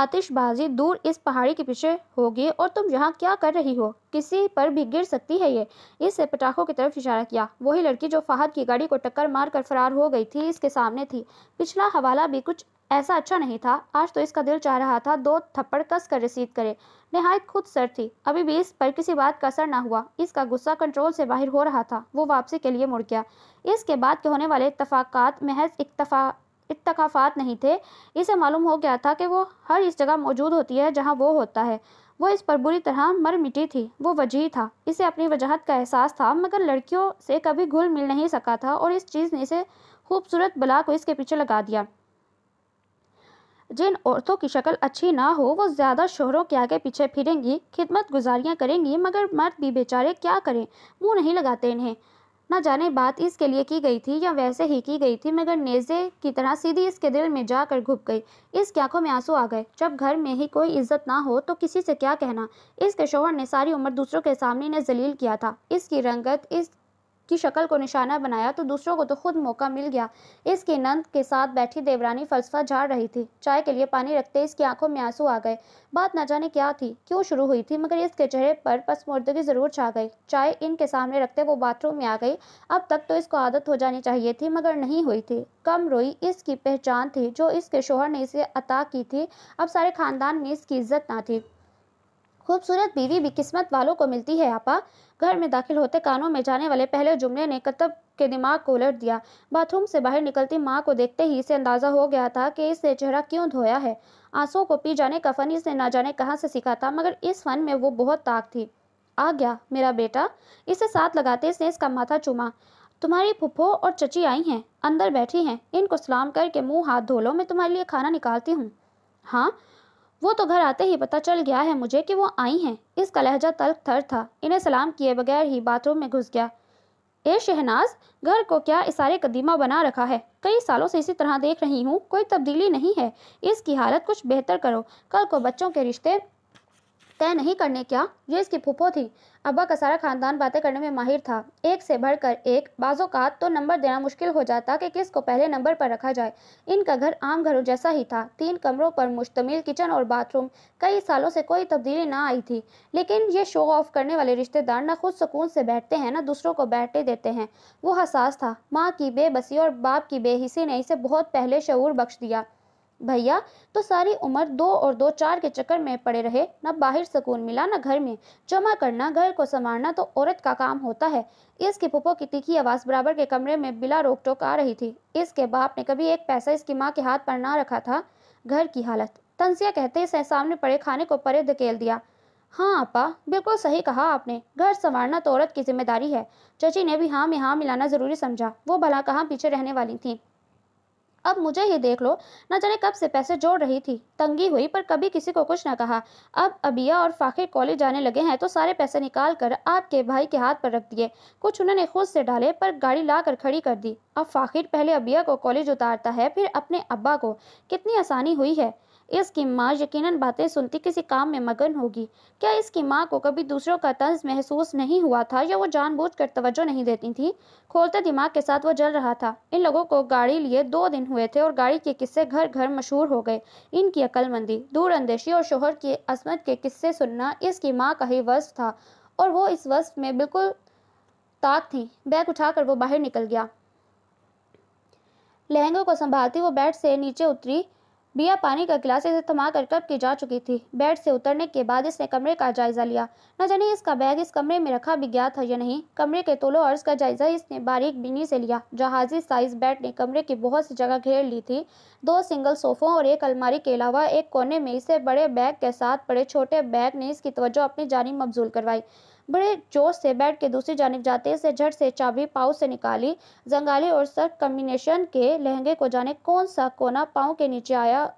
आतिशबाजी दूर इस पहाड़ी के पीछे होगी और तुम यहाँ क्या कर रही हो किसी पर भी गिर सकती है ये इससे पटाखों की तरफ इशारा किया वही लड़की जो फाहद की गाड़ी को टक्कर मार कर फरार हो गई थी इसके सामने थी पिछला हवाला भी कुछ ऐसा अच्छा नहीं था आज तो इसका दिल चाह रहा था दो थप्पड़ कस कर रसीद करे नहायत खुद सर थी अभी भी इस पर किसी बात का असर ना हुआ इसका गुस्सा कंट्रोल से बाहर हो रहा था वो वापसी के लिए मुड़ गया इसके बाद के होने वाले इतफाक महज इतफा इतफ़ात नहीं थे इसे मालूम हो गया था कि वो हर इस जगह मौजूद होती है जहाँ वो होता है वो इस पर बुरी तरह मर मिटी थी वो वजह था इसे अपनी वजाहत का एहसास था मगर लड़कियों से कभी घुल मिल नहीं सका था और इस चीज़ ने इसे खूबसूरत बला को इसके पीछे लगा दिया जिन औरतों की शक्ल अच्छी ना हो वो ज़्यादा शोहरों के आगे पीछे फिरेंगी खिदमत गुजारियाँ करेंगी मगर मर्द भी बेचारे क्या करें मुंह नहीं लगाते इन्हें ना जाने बात इसके लिए की गई थी या वैसे ही की गई थी मगर नेजे की तरह सीधी इसके दिल में जाकर घुप गई इसकी आंखों में आंसू आ गए जब घर में ही कोई इज्जत ना हो तो किसी से क्या कहना इसके शोहर ने सारी उम्र दूसरों के सामने इन्हें जलील किया था इसकी रंगत इस की शक्ल को निशाना बनाया तो दूसरों को तो खुद मौका मिल गया इसके नंद के साथ बैठी देवरानी फलसफा झाड़ रही थी चाय के लिए पानी रखते इसकी आंखों में आंसू आ गए बात न जाने क्या थी क्यों शुरू हुई थी मगर इसके चेहरे पर पसमुर्दगी जरूर छा गई चाय इनके सामने रखते वो बाथरूम में आ गई अब तक तो इसको आदत हो जानी चाहिए थी मगर नहीं हुई थी कम रोई इसकी पहचान थी जो इसके शोहर ने इसे अता की थी अब सारे खानदान में इसकी इज्जत ना थी खूबसूरत बीवी भी किस्मत वालों को मिलती है आपा घर में दाखिल होते कानों में जाने वाले पहले जुमले ने कतब के दिमाग को उलट दिया बाथरूम से बाहर निकलती माँ को देखते ही इसे अंदाजा हो गया था कि इसने चेहरा क्यों धोया है आंसुओं को पी जाने का फन इसने ना जाने कहाँ से सीखा था मगर इस फन में वो बहुत ताक थी आ गया मेरा बेटा इसे साथ लगाते इसने इसका माथा चूमा तुम्हारी फुफ्फो और चची आई हैं अंदर बैठी हैं इनको सलाम करके मुंह हाथ धो लो मैं तुम्हारे लिए खाना निकालती हूँ हाँ वो तो घर आते ही पता चल गया है मुझे कि वो आई हैं इसका लहजा तल्ख थर था इन्हें सलाम किए बगैर ही बाथरूम में घुस गया ए शहनाज घर को क्या इशारे कदीमा बना रखा है कई सालों से इसी तरह देख रही हूँ कोई तब्दीली नहीं है इसकी हालत कुछ बेहतर करो कल को बच्चों के रिश्ते तय नहीं करने क्या ये इसकी फूफो थी अब्बा का सारा खानदान बातें करने में माहिर था एक से बढ़कर एक बाजों का तो नंबर देना मुश्किल हो जाता कि किस को पहले नंबर पर रखा जाए इनका घर आम घरों जैसा ही था तीन कमरों पर मुश्तमिल किचन और बाथरूम कई सालों से कोई तब्दीली ना आई थी लेकिन ये शो ऑफ करने वाले रिश्तेदार ना खुद सुकून से बैठते हैं ना दूसरों को बैठे देते हैं वो हसास था माँ की बेबसी और बाप की बेहिसी ने इसे बहुत पहले शूर बख्श दिया भैया तो सारी उम्र दो और दो चार के चक्कर में पड़े रहे न बाहर सुकून मिला न घर में जमा करना घर को संवारना तो औरत का काम होता है इसके पुप्पो की तीखी आवाज़ बराबर के कमरे में बिला रोक टोक आ रही थी इसके बाप ने कभी एक पैसा इसकी माँ के हाथ पर ना रखा था घर की हालत तंसिया कहते इसे सामने पड़े खाने को परे धकेल दिया हाँ आपा बिल्कुल सही कहा आपने घर संवारना तो औरत की जिम्मेदारी है चची ने भी हाँ में हाँ मिलाना ज़रूरी समझा वो भला कहाँ पीछे रहने वाली थी अब मुझे ही देख लो न जाने कब से पैसे जोड़ रही थी तंगी हुई पर कभी किसी को कुछ न कहा अब अबिया और फाखिर कॉलेज जाने लगे हैं तो सारे पैसे निकाल कर आपके भाई के हाथ पर रख दिए कुछ उन्होंने खुद से डाले पर गाड़ी ला कर खड़ी कर दी अब फाखिर पहले अबिया को कॉलेज उतारता है फिर अपने अब्बा को कितनी आसानी हुई है इसकी माँ यकीनन बातें सुनती किसी काम में मगन होगी क्या इसकी माँ को कभी दूसरों का तंज महसूस नहीं हुआ था या वो कर तवज्जो नहीं देती थी खोलते दिमाग के साथ वो जल रहा था इन लोगों को गाड़ी लिए दो दिन हुए थे और गाड़ी के किस्से घर घर मशहूर हो गए इनकी अक्लमंदी दूरअंदेशी और शोहर की असमत के किस्से सुनना इसकी माँ का ही वस्त था और वो इस वस्त में बिल्कुल ताक थी बैग उठाकर वो बाहर निकल गया लहंगों को संभालती वो बेड से नीचे उतरी बिया पानी का गिलास इसे थमा कर कब की जा चुकी थी बेड से उतरने के बाद इसने कमरे का जायजा लिया न जाने इसका बैग इस कमरे में रखा भी गया था या नहीं कमरे के तोलो अर्ज का जायजा इसने बारीक बिनी से लिया जहाजी साइज बेड ने कमरे की बहुत सी जगह घेर ली थी दो सिंगल सोफों और एक अलमारी के अलावा एक कोने में इसे बड़े बैग के साथ पड़े छोटे बैग ने इसकी तवज्जो अपनी जानी मबजूल करवाई बड़े जोश से बैठ के दूसरी जानब जाते से झट से चाबी पाँव से निकाली जंगाली और सख्त कम्बिनेशन के लहंगे को जाने कौन सा कोना पाँव के नीचे आया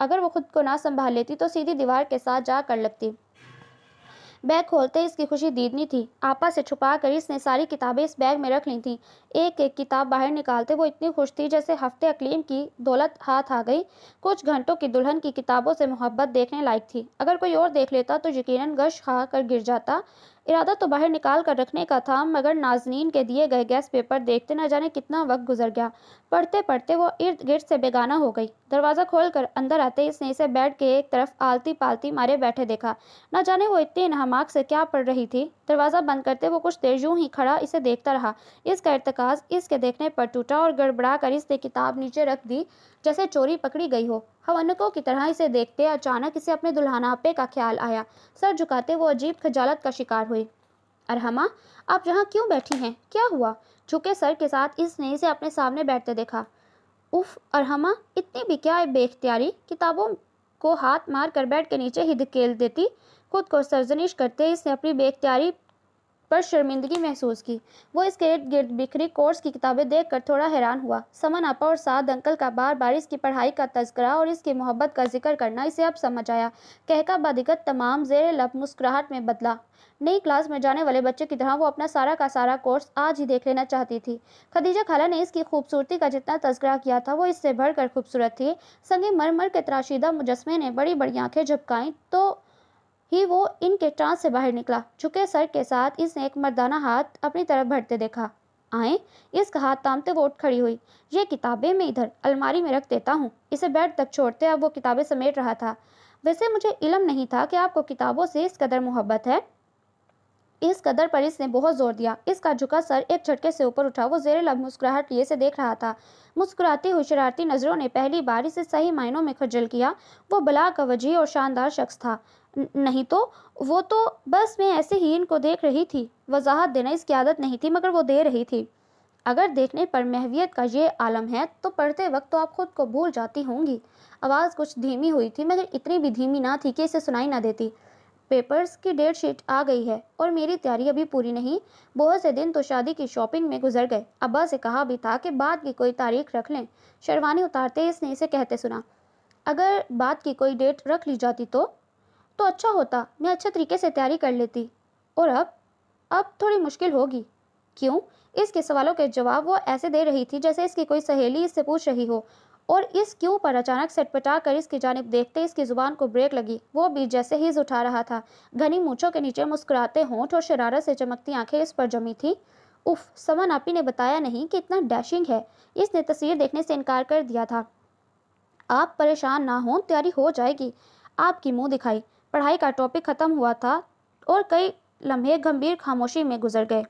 अगर वो खुद को ना संभाल लेती तो सीधी दीवार के साथ जा कर लगती बैग खोलते इसकी खुशी दीदनी थी आपा से छुपा कर इसने सारी किताबें इस बैग में रख ली थीं एक एक किताब बाहर निकालते वो इतनी खुश थी जैसे हफ्ते अकलीम की दौलत हाथ आ गई कुछ घंटों की दुल्हन की किताबों से मोहब्बत देखने लायक थी अगर कोई और देख लेता तो यकीनन गश खा कर गिर जाता इरादा तो बाहर निकाल कर रखने का था मगर नाजनीन के दिए गए गैस पेपर देखते न जाने कितना वक्त गुजर गया पढ़ते पढ़ते वो इर्द गिर्द से बेगाना हो गई दरवाज़ा खोल कर अंदर आते इसने इसे बैठ के एक तरफ आलती पालती मारे बैठे देखा न जाने वो इतने नहमाक से क्या पढ़ रही थी दरवाज़ा बंद करते वो कुछ देर यूं ही खड़ा इसे देखता रहा इसका इरतकाज इसके देखने पर टूटा और गड़बड़ा कर इसने किताब नीचे रख दी जैसे चोरी पकड़ी गई हो हवनकों की तरह इसे देखते अचानक इसे अपने दुल्हनापे का ख्याल आया सर झुकाते वो अजीब खजालत का शिकार हुई अरहमा आप यहाँ क्यों बैठी हैं क्या हुआ झुके सर के साथ इसने इसे अपने सामने बैठते देखा उफ अरहमा इतनी भी क्या बेख्तियारी किताबों को हाथ मार कर बैठ के नीचे ही धकेल देती खुद को सरजनिश करते इसने अपनी बेख्तियारी पर शर्मिंदगी महसूस की वो इसके इर्द गिर्द बिखरी कोर्स की किताबें देखकर थोड़ा हैरान हुआ समन आपा और साद अंकल का बार बार इसकी पढ़ाई का तस्करा और इसकी मोहब्बत का जिक्र करना इसे अब समझ आया कहका बदिगत तमाम जेर लब मुस्कुराहट में बदला नई क्लास में जाने वाले बच्चे की तरह वो अपना सारा का सारा कोर्स आज ही देख लेना चाहती थी खदीजा खाला ने इसकी खूबसूरती का जितना तस्करा किया था वो इससे भरकर खूबसूरत थी संगे मरमर के तराशीदा मुजस्मे ने बड़ी बड़ी आंखें झपकाई तो ही वो इनके ट्रांस से बाहर निकला झुके सर के साथ इसने एक मर्दाना हाथ अपनी तरफ भरते देखा आए इसका हाथ तामते वो उठ खड़ी हुई ये किताबें मैं इधर अलमारी में रख देता हूँ इसे बेड तक छोड़ते अब वो किताबें समेट रहा था वैसे मुझे इलम नहीं था कि आपको किताबों से इस कदर मोहब्बत है इस कदर पर इसने बहुत जोर दिया इसका झुका सर एक झटके से ऊपर उठा वो जेर लब मुस्कुराहट लिए से देख रहा था मुस्कुराती हुई शरारती नज़रों ने पहली बार इसे सही मायनों में खजल किया वो बला का वजी और शानदार शख्स था नहीं तो वो तो बस मैं ऐसे ही इनको देख रही थी वजाहत देना इसकी आदत नहीं थी मगर वो दे रही थी अगर देखने पर महवियत का ये आलम है तो पढ़ते वक्त तो आप खुद को भूल जाती होंगी आवाज़ कुछ धीमी हुई थी मगर इतनी भी धीमी ना थी कि इसे सुनाई ना देती पेपर्स की डेट शीट आ गई है और मेरी तैयारी अभी पूरी नहीं बहुत से दिन तो शादी की शॉपिंग में गुजर गए अब्बा से कहा भी था कि बाद की कोई तारीख रख लें शेरवानी उतारते इसने इसे कहते सुना अगर बाद की कोई डेट रख ली जाती तो तो अच्छा होता मैं अच्छे तरीके से तैयारी कर लेती और अब अब थोड़ी मुश्किल होगी क्यों इसके सवालों के जवाब वो ऐसे दे रही थी जैसे इसकी कोई सहेली इससे पूछ रही हो और इस क्यों पर अचानक सटपटा कर इसकी जानब देखते इसकी ज़ुबान को ब्रेक लगी वो भी जैसे ही उठा रहा था घनी मूछों के नीचे मुस्कुराते होंठ और शरारत से चमकती आंखें इस पर जमी थी उफ समन आपी ने बताया नहीं कि इतना डैशिंग है इसने तस्वीर देखने से इनकार कर दिया था आप परेशान ना हों तैयारी हो जाएगी आपकी मुंह दिखाई पढ़ाई का टॉपिक ख़त्म हुआ था और कई लम्हे गंभीर खामोशी में गुजर गए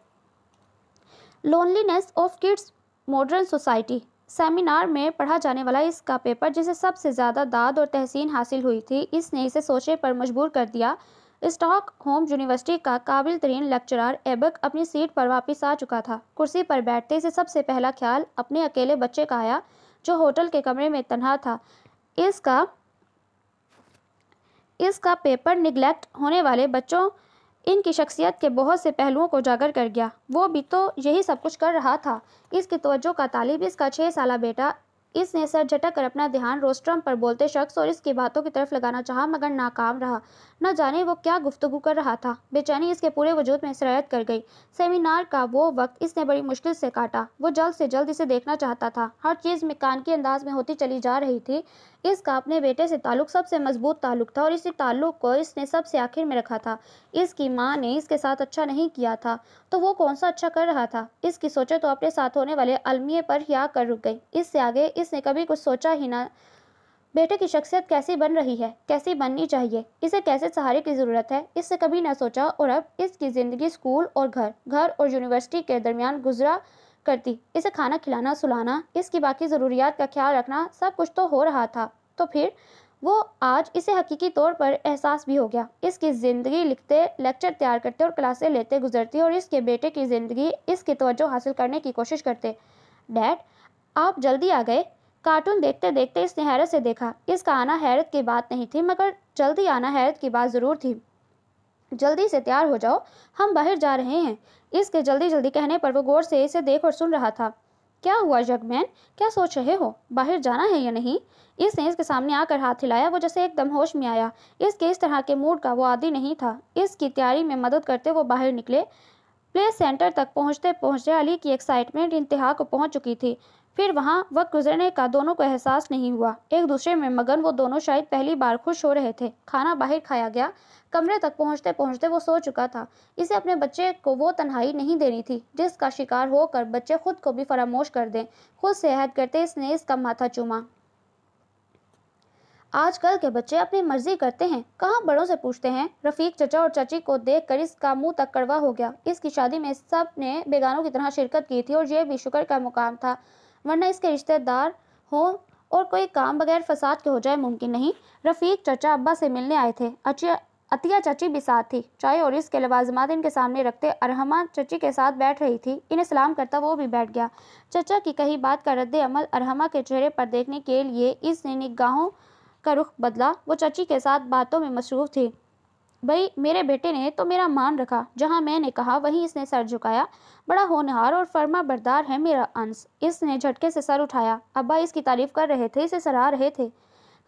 loneliness of kids modern society seminar में पढ़ा जाने वाला इसका पेपर जिसे सबसे ज़्यादा दाद और तहसीन हासिल हुई थी इसने इसे सोचने पर मजबूर कर दिया स्टॉक होम यूनिवर्सिटी का काबिल तरीन लेक्चरार एबक अपनी सीट पर वापस आ चुका था कुर्सी पर बैठते से सबसे पहला ख्याल अपने अकेले बच्चे का आया जो होटल के कमरे में तनहा था इसका इसका पेपर निगलेक्ट होने वाले बच्चों इनकी शख्सियत के बहुत से पहलुओं को उजागर कर गया वो भी तो यही सब कुछ कर रहा था इसकी तवज्जो का तालिब इसका छः साल बेटा इसने सर झटक कर अपना ध्यान रोस्ट्रम पर बोलते शख्स और इसकी बातों की तरफ लगाना चाहा मगर नाकाम रहा न जाने वो क्या गुफ्तगु कर रहा था बेचैनी इसके पूरे वजूद में शरायत कर गई सेमिनार का वो वक्त इसने बड़ी मुश्किल से काटा वो जल्द से जल्द इसे देखना चाहता था हर चीज़ मकान कान के अंदाज में होती चली जा रही थी इसका अपने बेटे से ताल्लुक सबसे मजबूत ताल्लुक था और इसी ताल्लुक को इसने सबसे आखिर में रखा था इसकी माँ ने इसके साथ अच्छा नहीं किया था तो वो कौन सा अच्छा कर रहा था इसकी सोचे तो अपने साथ होने वाले अलमिये पर ही आग कर रुक गई इससे आगे इसने कभी कुछ सोचा ही ना बेटे की शख्सियत कैसी बन रही है कैसी बननी चाहिए इसे कैसे सहारे की ज़रूरत है इससे कभी ना सोचा और अब इसकी ज़िंदगी स्कूल और घर घर और यूनिवर्सिटी के दरमियान गुजरा करती इसे खाना खिलाना सुलाना इसकी बाकी ज़रूरियात का ख्याल रखना सब कुछ तो हो रहा था तो फिर वो आज इसे हकीकी तौर पर एहसास भी हो गया इसकी ज़िंदगी लिखते लेक्चर तैयार करते और क्लासे लेते गुजरती और इसके बेटे की ज़िंदगी इसकी तवज्जो हासिल करने की कोशिश करते डैड आप जल्दी आ गए कार्टून देखते देखते इसने हैरत से देखा इसका आना हैरत की बात नहीं थी मगर जल्दी आना हैरत की बात ज़रूर थी जल्दी से तैयार हो जाओ हम बाहर जा रहे हैं इसके जल्दी जल्दी कहने पर वो गौर से इसे देख और सुन रहा था क्या हुआ जगमैन क्या सोच रहे हो बाहर जाना है या नहीं इसने इसके सामने आकर हाथ हिलाया वो जैसे एकदम होश में आया इसके इस तरह के मूड का वो आदि नहीं था इसकी तैयारी में मदद करते वो बाहर निकले प्ले सेंटर तक पहुंचते पहुंचते अली की एक्साइटमेंट इंतहा को पहुंच चुकी थी फिर वहां वक्त गुजरने का दोनों को एहसास नहीं हुआ एक दूसरे में मगन वो दोनों शायद पहली बार खुश हो रहे थे खाना बाहर खाया गया कमरे तक पहुंचते पहुंचते वो सो चुका था इसे अपने बच्चे को वो तन्हाई नहीं देनी थी जिसका शिकार होकर बच्चे खुद को भी फरामोश कर दें खुद सेहत करते इसने इसका माथा चूमा आजकल के बच्चे अपनी मर्जी करते हैं कहाँ बड़ों से पूछते हैं रफीक चचा और चाची को देख कर इसका मुंह तक कड़वा हो गया इसकी शादी में सब ने बेगानों की तरह शिरकत की थी और यह भी शुक्र का मुकाम था वरना इसके रिश्तेदार हो और कोई काम बगैर फसाद के हो जाए मुमकिन नहीं रफ़ीक चचा अब्बा से मिलने आए थे अतिया चची भी साथ थी चाय और इसके लवाजमात इनके सामने रखते अरहमा चची के साथ बैठ रही थी इन्हें सलाम करता वो भी बैठ गया चचा की कही बात का रद्द अमल अरहमा के चेहरे पर देखने के लिए इसने निगाहों का रुख बदला वो चची के साथ बातों में मशरूफ थी भाई मेरे बेटे ने तो मेरा मान रखा जहाँ मैंने कहा वहीं इसने सर झुकाया बड़ा होनहार और फर्मा बरदार है मेरा अंश इसने झटके से सर उठाया अब्बा इसकी तारीफ कर रहे थे इसे सराह रहे थे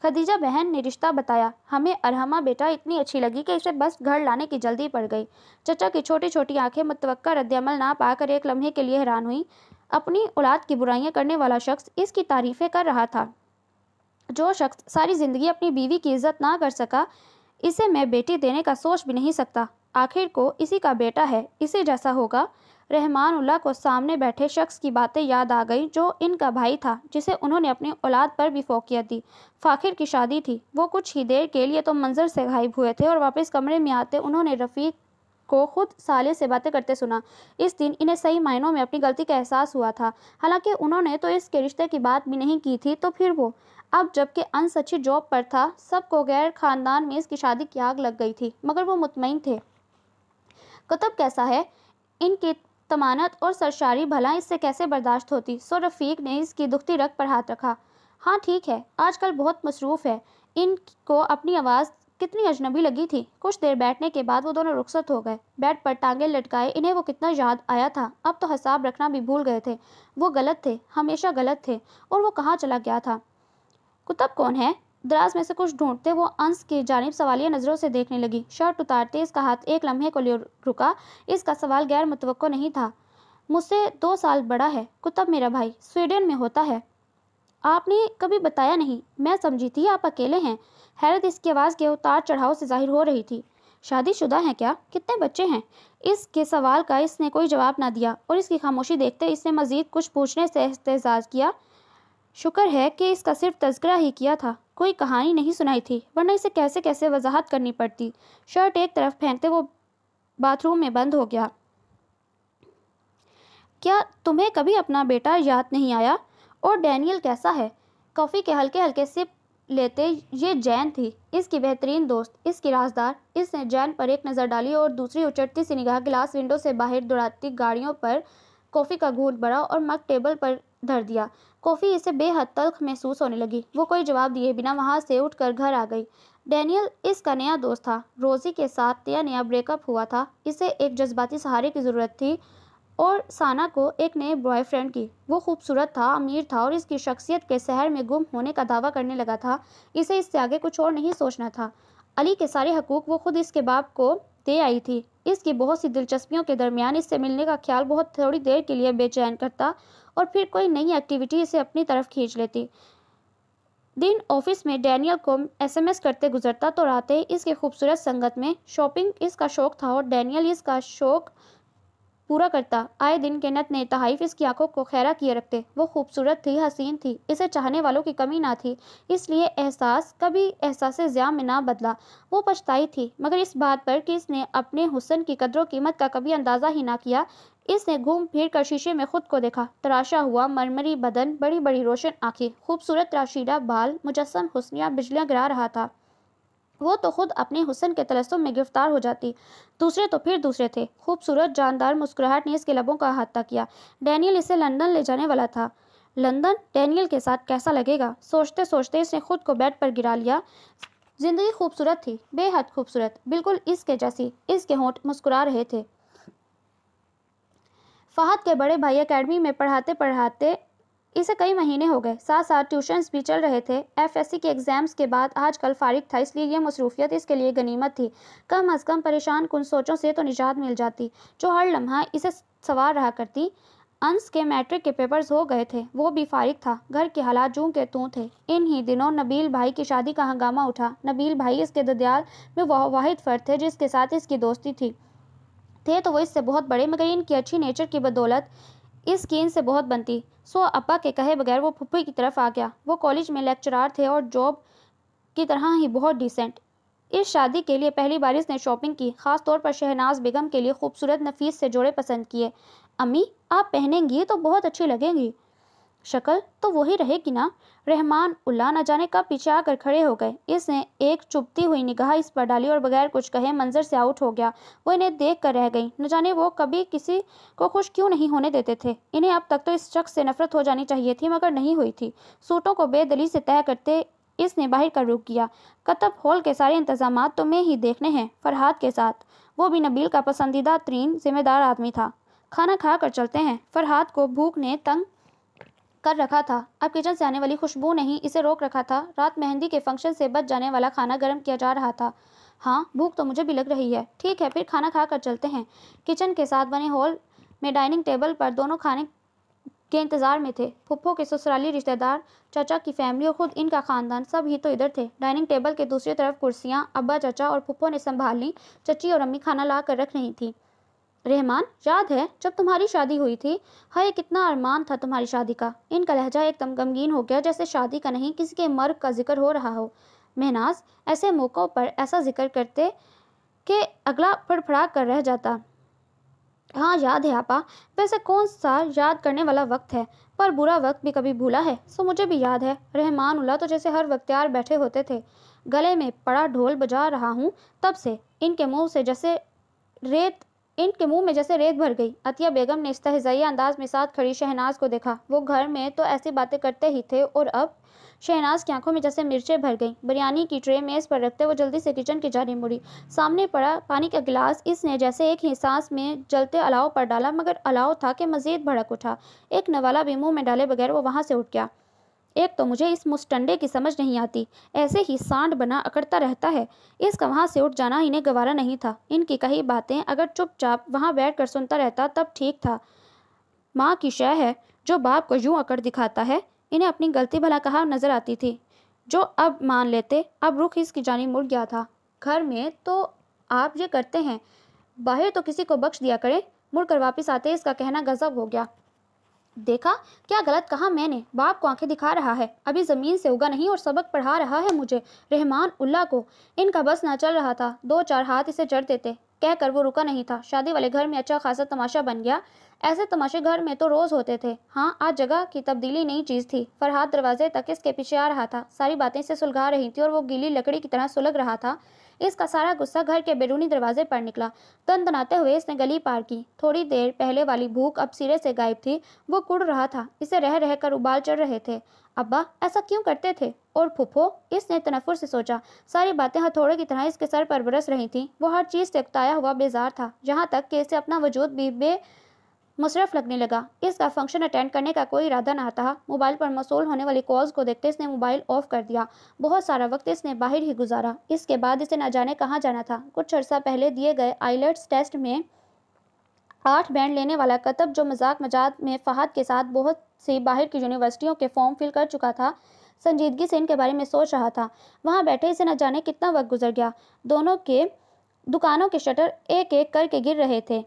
खदीजा बहन ने रिश्ता बताया हमें अरहमा बेटा इतनी अच्छी लगी कि इसे बस घर लाने की जल्दी पड़ गई चचा की छोटी छोटी आंखें मुतवक्का रद्दमल ना पाकर एक लम्हे के लिए हैरान हुई अपनी औलाद की बुराइयां करने वाला शख्स इसकी तारीफें कर रहा था जो शख्स सारी ज़िंदगी अपनी बीवी की इज्जत ना कर सका इसे मैं बेटी देने का सोच भी नहीं सकता आखिर को इसी का बेटा है इसी जैसा होगा उल्ला को सामने बैठे शख्स की बातें याद आ गईं जो इनका भाई था जिसे उन्होंने अपनी औलाद पर भी फोकियत दी फ़ाखिर की शादी थी वो कुछ ही देर के लिए तो मंजर से गायब हुए थे और वापस कमरे में आते उन्होंने रफ़ीक को खुद साले से बातें करते सुना इस दिन इन्हें सही मायनों में अपनी गलती का एहसास हुआ था हालांकि उन्होंने तो इसके रिश्ते की बात भी नहीं की थी तो फिर वो अब जबकि अंस जॉब पर था सबको गैर खानदान में इसकी शादी की आग लग गई थी मगर वो मुतमिन थे कतब कैसा है इनके तमानत और सरशारी भला इससे कैसे बर्दाश्त होती सो रफ़ीक ने इसकी दुखती रख पर हाथ रखा हाँ ठीक है आजकल बहुत मसरूफ़ है इनको अपनी आवाज़ कितनी अजनबी लगी थी कुछ देर बैठने के बाद वो दोनों रुखसत हो गए बेड पर टांगे लटकाए इन्हें वो कितना याद आया था अब तो हिसाब रखना भी भूल गए थे वो गलत थे हमेशा गलत थे और वो कहाँ चला गया था कुतब कौन है दराज में से कुछ ढूंढते वो अंश की जानब सवालिया नज़रों से देखने लगी शर्ट उतारते इसका हाथ एक लम्हे को रुका इसका सवाल गैर मुतवक़ नहीं था मुझसे दो साल बड़ा है कुतब मेरा भाई स्वीडन में होता है आपने कभी बताया नहीं मैं समझी थी आप अकेले हैं हैरत इसकी आवाज़ के उतार चढ़ाव से जाहिर हो रही थी शादीशुदा हैं क्या कितने बच्चे हैं इसके सवाल का इसने कोई जवाब ना दिया और इसकी खामोशी देखते इसने मजीद कुछ पूछने से एहतजाज किया शुक्र है कि इसका सिर्फ तस्करा ही किया था कोई कहानी नहीं सुनाई थी वरना इसे कैसे कैसे वजाहत करनी पड़ती शर्ट एक तरफ फेंकते वो बाथरूम में बंद हो गया क्या तुम्हें कभी अपना बेटा याद नहीं आया और डैनियल कैसा है कॉफ़ी के हल्के हल्के सिप लेते ये जैन थी इसकी बेहतरीन दोस्त इसकी राजदार इसने जैन पर एक नज़र डाली और दूसरी उचटती सी निगाह ग्लास विंडो से बाहर दौड़ाती गाड़ियों पर कॉफ़ी का घूट बढ़ा और मग टेबल पर धर दिया कॉफ़ी इसे बेहद तल्ख महसूस होने लगी वो कोई जवाब दिए बिना वहाँ से उठकर घर आ गई डैनियल इसका नया दोस्त था रोज़ी के साथ नया नया ब्रेकअप हुआ था इसे एक जज्बाती सहारे की ज़रूरत थी और साना को एक नए बॉयफ्रेंड की वो खूबसूरत था अमीर था और इसकी शख्सियत के शहर में गुम होने का दावा करने लगा था इसे इससे आगे कुछ और नहीं सोचना था अली के सारे हकूक वो खुद इसके बाप को दे आई थी इसकी बहुत सी दिलचस्पियों के दरमियान इससे मिलने का ख्याल बहुत थोड़ी देर के लिए बेचैन करता और फिर कोई नई एक्टिविटी इसे अपनी तरफ खींच लेती दिन ऑफिस में डैनियल को एसएमएस करते गुजरता तो रातें इसके खूबसूरत संगत में शॉपिंग इसका शौक था और डैनियल इसका शौक पूरा करता आए दिन नत ने तहाइफ इसकी आंखों को खैरा किए रखते वो खूबसूरत थी हसीन थी इसे चाहने वालों की कमी ना थी इसलिए एहसास कभी एहसास ज़्या में ना बदला वो पछताई थी मगर इस बात पर कि इसने अपने हुसन की कदरों कीमत का कभी अंदाज़ा ही ना किया इसने घूम फिर कर शीशे में खुद को देखा तराशा हुआ मरमरी बदन बड़ी बड़ी रोशन आंखें खूबसूरत राशीदा बाल मुजस्म हुसनिया बिजलियाँ गिरा रहा था वो तो खुद अपने हुसन के तलस्तों में गिरफ्तार हो जाती दूसरे तो फिर दूसरे थे खूबसूरत जानदार मुस्कुराहट ने इसके लबों का अहाता किया डैनियल इसे लंदन ले जाने वाला था लंदन डैनियल के साथ कैसा लगेगा सोचते सोचते इसने खुद को बेड पर गिरा लिया जिंदगी खूबसूरत थी बेहद खूबसूरत बिल्कुल इसके जैसी इसके होंठ मुस्कुरा रहे थे फहद के बड़े भाई एकेडमी में पढ़ाते पढ़ाते इसे कई महीने हो गए साथ साथ ट्यूशन्स भी चल रहे थे एफएससी के एग्ज़ाम्स के बाद आजकल फारिग था इसलिए यह मसरूफियत इसके लिए गनीमत थी कम अज़ कम परेशान कुन सोचों से तो निजात मिल जाती जो हर लम्हा इसे सवार रहा करती अंश के मैट्रिक के पेपर्स हो गए थे वो भी फारिग था घर के हालात जूं के तू थे इन ही दिनों नबील भाई की शादी का हंगामा उठा नबील भाई इसके ददयाल में वह वाहिद फर्द थे जिसके साथ इसकी दोस्ती थी थे तो वो इससे बहुत बड़े मगर इनकी अच्छी नेचर की बदौलत इस गेंद से बहुत बनती सो अपा के कहे बगैर वो फुप्पी की तरफ आ गया वो कॉलेज में लेक्चरार थे और जॉब की तरह ही बहुत डिसेंट इस शादी के लिए पहली बार इसने शॉपिंग की खास तौर पर शहनाज बेगम के लिए खूबसूरत नफीस से जोड़े पसंद किए अम्मी आप पहनेंगी तो बहुत अच्छी लगेंगी शक्ल तो वही रहेगी ना रहमान उल्ला न जाने का पीछे आकर खड़े हो गए इसने एक चुपती हुई निगाह इस पर डाली और बगैर कुछ कहे मंजर से आउट हो गया वो इन्हें देख कर रह गई न जाने वो कभी किसी को खुश क्यों नहीं होने देते थे इन्हें अब तक तो इस शख्स से नफरत हो जानी चाहिए थी मगर नहीं हुई थी सूटों को बेदली से तय करते इसने बाहर का रुख किया कतब हॉल के सारे इंतजाम तो मैं ही देखने हैं फरहाद के साथ वो भी नबील का पसंदीदा तरीन जिम्मेदार आदमी था खाना खा कर चलते हैं फरहाद को भूख ने तंग कर रखा था अब किचन से आने वाली खुशबू ने ही इसे रोक रखा था रात मेहंदी के फंक्शन से बच जाने वाला खाना गर्म किया जा रहा था हाँ भूख तो मुझे भी लग रही है ठीक है फिर खाना खा कर चलते हैं किचन के साथ बने हॉल में डाइनिंग टेबल पर दोनों खाने के इंतज़ार में थे फुप्पो के ससुराली रिश्तेदार चाचा की फैमिली और खुद इनका खानदान सब ही तो इधर थे डाइनिंग टेबल के दूसरी तरफ कुर्सियाँ अब्बा चाचा और फुप्पो ने संभाल ली चची और अम्मी खाना ला कर रख रही थी रहमान याद है जब तुम्हारी शादी हुई थी हाय कितना अरमान था तुम्हारी शादी का इनका लहजा एकदम गमगीन हो गया जैसे शादी का नहीं किसी के मर्ग का जिक्र हो रहा हो मेहनाज ऐसे मौक़ों पर ऐसा जिक्र करते कि अगला फड़फड़ा कर रह जाता हाँ याद है आपा वैसे कौन सा याद करने वाला वक्त है पर बुरा वक्त भी कभी भूला है सो मुझे भी याद है रहमान उल्ला तो जैसे हर वक्त यार बैठे होते थे गले में पड़ा ढोल बजा रहा हूँ तब से इनके मुंह से जैसे रेत इनके मुंह में जैसे रेत भर गई अतिया बेगम ने इस्तहजैया अंदाज में साथ खड़ी शहनाज को देखा वो घर में तो ऐसी बातें करते ही थे और अब शहनाज की आंखों में जैसे मिर्चें भर गईं बिरयानी की ट्रे मेज़ पर रखते वो जल्दी से किचन की जाने मुड़ी सामने पड़ा पानी का गिलास इसने जैसे एक ही सांस में जलते अलाव पर डाला मगर अलाव था कि मज़ीद भड़क उठा एक नवाला भी मुंह में डाले बगैर वो वहाँ से उठ गया एक तो मुझे इस मुस्टंडे की समझ नहीं आती ऐसे ही सांड बना अकड़ता रहता है इसका वहां से उठ जाना इन्हें गवारा नहीं था इनकी कही बातें अगर चुपचाप वहाँ बैठ कर सुनता रहता तब ठीक था माँ की शय है जो बाप को यूं अकड़ दिखाता है इन्हें अपनी गलती भला कहा नजर आती थी जो अब मान लेते अब रुख इसकी जानी मुड़ गया था घर में तो आप ये करते हैं बाहर तो किसी को बख्श दिया करें मुड़कर वापस आते इसका कहना गजब हो गया देखा क्या गलत कहा मैंने बाप को आंखें दिखा रहा है अभी ज़मीन से उगा नहीं और सबक पढ़ा रहा है मुझे रहमान उल्ला को इनका बस ना चल रहा था दो चार हाथ इसे जड़ देते कहकर वो रुका नहीं था शादी वाले घर में अच्छा खासा तमाशा बन गया ऐसे तमाशे घर में तो रोज़ होते थे हाँ आज जगह की तब्दीली नई चीज़ थी फरहाद दरवाजे तक इसके पीछे आ रहा था सारी बातें इसे सुलगा रही थी और वो गीली लकड़ी की तरह सुलग रहा था इसका सारा गुस्सा घर के बैरूनी दरवाजे पर निकला तनाते हुए इसने गली पार की थोड़ी देर पहले वाली भूख अब सिरे से गायब थी वो कुड़ रहा था इसे रह रहकर उबाल चढ़ रहे थे अब्बा ऐसा क्यों करते थे और फुफो इसने तनफुर से सोचा सारी बातें हथौड़े की तरह इसके सर पर बरस रही थी वो हर चीज़ से उकताया हुआ बेजार था यहाँ तक कि इसे अपना वजूद भी बे मुशरफ लगने लगा इसका फंक्शन अटेंड करने का कोई इरादा ना था मोबाइल पर मसूल होने वाली कॉल्स को देखते इसने मोबाइल ऑफ कर दिया बहुत सारा वक्त इसने बाहर ही गुजारा इसके बाद इसे ना जाने कहाँ जाना था कुछ अर्सा पहले दिए गए आईलेट्स टेस्ट में आठ बैंड लेने वाला कतब जो मजाक मजाक में फ़हद के साथ बहुत सी बाहर की यूनिवर्सिटियों के फॉर्म फिल कर चुका था संजीदगी से इनके बारे में सोच रहा था वहाँ बैठे इसे न जाने कितना वक्त गुजर गया दोनों के दुकानों के शटर एक एक करके गिर रहे थे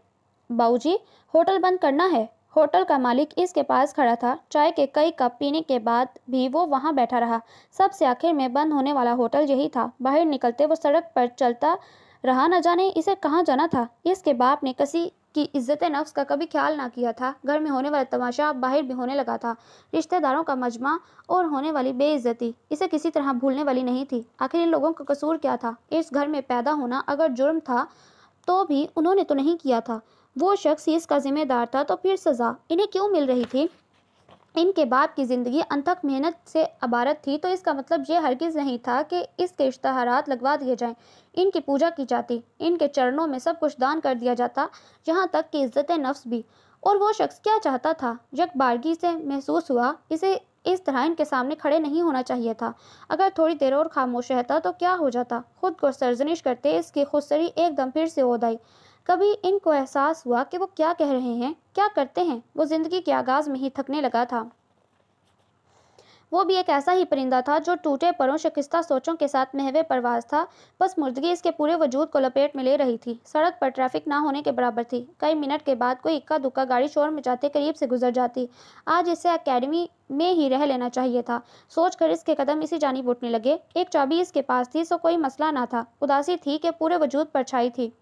बाबूजी होटल बंद करना है होटल का मालिक इसके पास खड़ा था चाय के कई कप पीने के बाद भी वो वहाँ बैठा रहा सबसे आखिर में बंद होने वाला होटल यही था बाहर निकलते वो सड़क पर चलता रहा न जाने इसे कहाँ जाना था इसके बाप ने कसी की इज्जत नफ्स का कभी ख्याल ना किया था घर में होने वाला तमाशा बाहर भी होने लगा था रिश्तेदारों का मजमा और होने वाली बेइज्जती इसे किसी तरह भूलने वाली नहीं थी आखिर इन लोगों का कसूर क्या था इस घर में पैदा होना अगर जुर्म था तो भी उन्होंने तो नहीं किया था वो शख्स ही इसका ज़िम्मेदार था तो फिर सज़ा इन्हें क्यों मिल रही थी इनके बाप की ज़िंदगी अनथक मेहनत से अबारत थी तो इसका मतलब ये हरगिज़ नहीं था कि इसके इश्तहारात लगवा दिए जाएं इनकी पूजा की जाती इनके चरणों में सब कुछ दान कर दिया जाता यहाँ तक कि इज़्ज़त नफ्स भी और वो शख्स क्या चाहता था बारगी से महसूस हुआ इसे इस तरह इनके सामने खड़े नहीं होना चाहिए था अगर थोड़ी देर और खामोश रहता तो क्या हो जाता खुद को सरजनिश करते इसकी खुदसरी एकदम फिर से ओद आई तभी इनको एहसास हुआ कि वो क्या कह रहे हैं क्या करते हैं वो ज़िंदगी के आगाज़ में ही थकने लगा था वो भी एक ऐसा ही परिंदा था जो टूटे परों शिकस्ता सोचों के साथ महवे परवाज था बस मुर्दगी इसके पूरे वजूद को लपेट में ले रही थी सड़क पर ट्रैफिक ना होने के बराबर थी कई मिनट के बाद कोई इक्का दुक्का गाड़ी शोर में जाते करीब से गुजर जाती आज इसे अकेडमी में ही रह लेना चाहिए था सोचकर इसके कदम इसी जानी उठने लगे एक चाबी इसके पास थी सो कोई मसला ना था उदासी थी कि पूरे वजूद पर छाई थी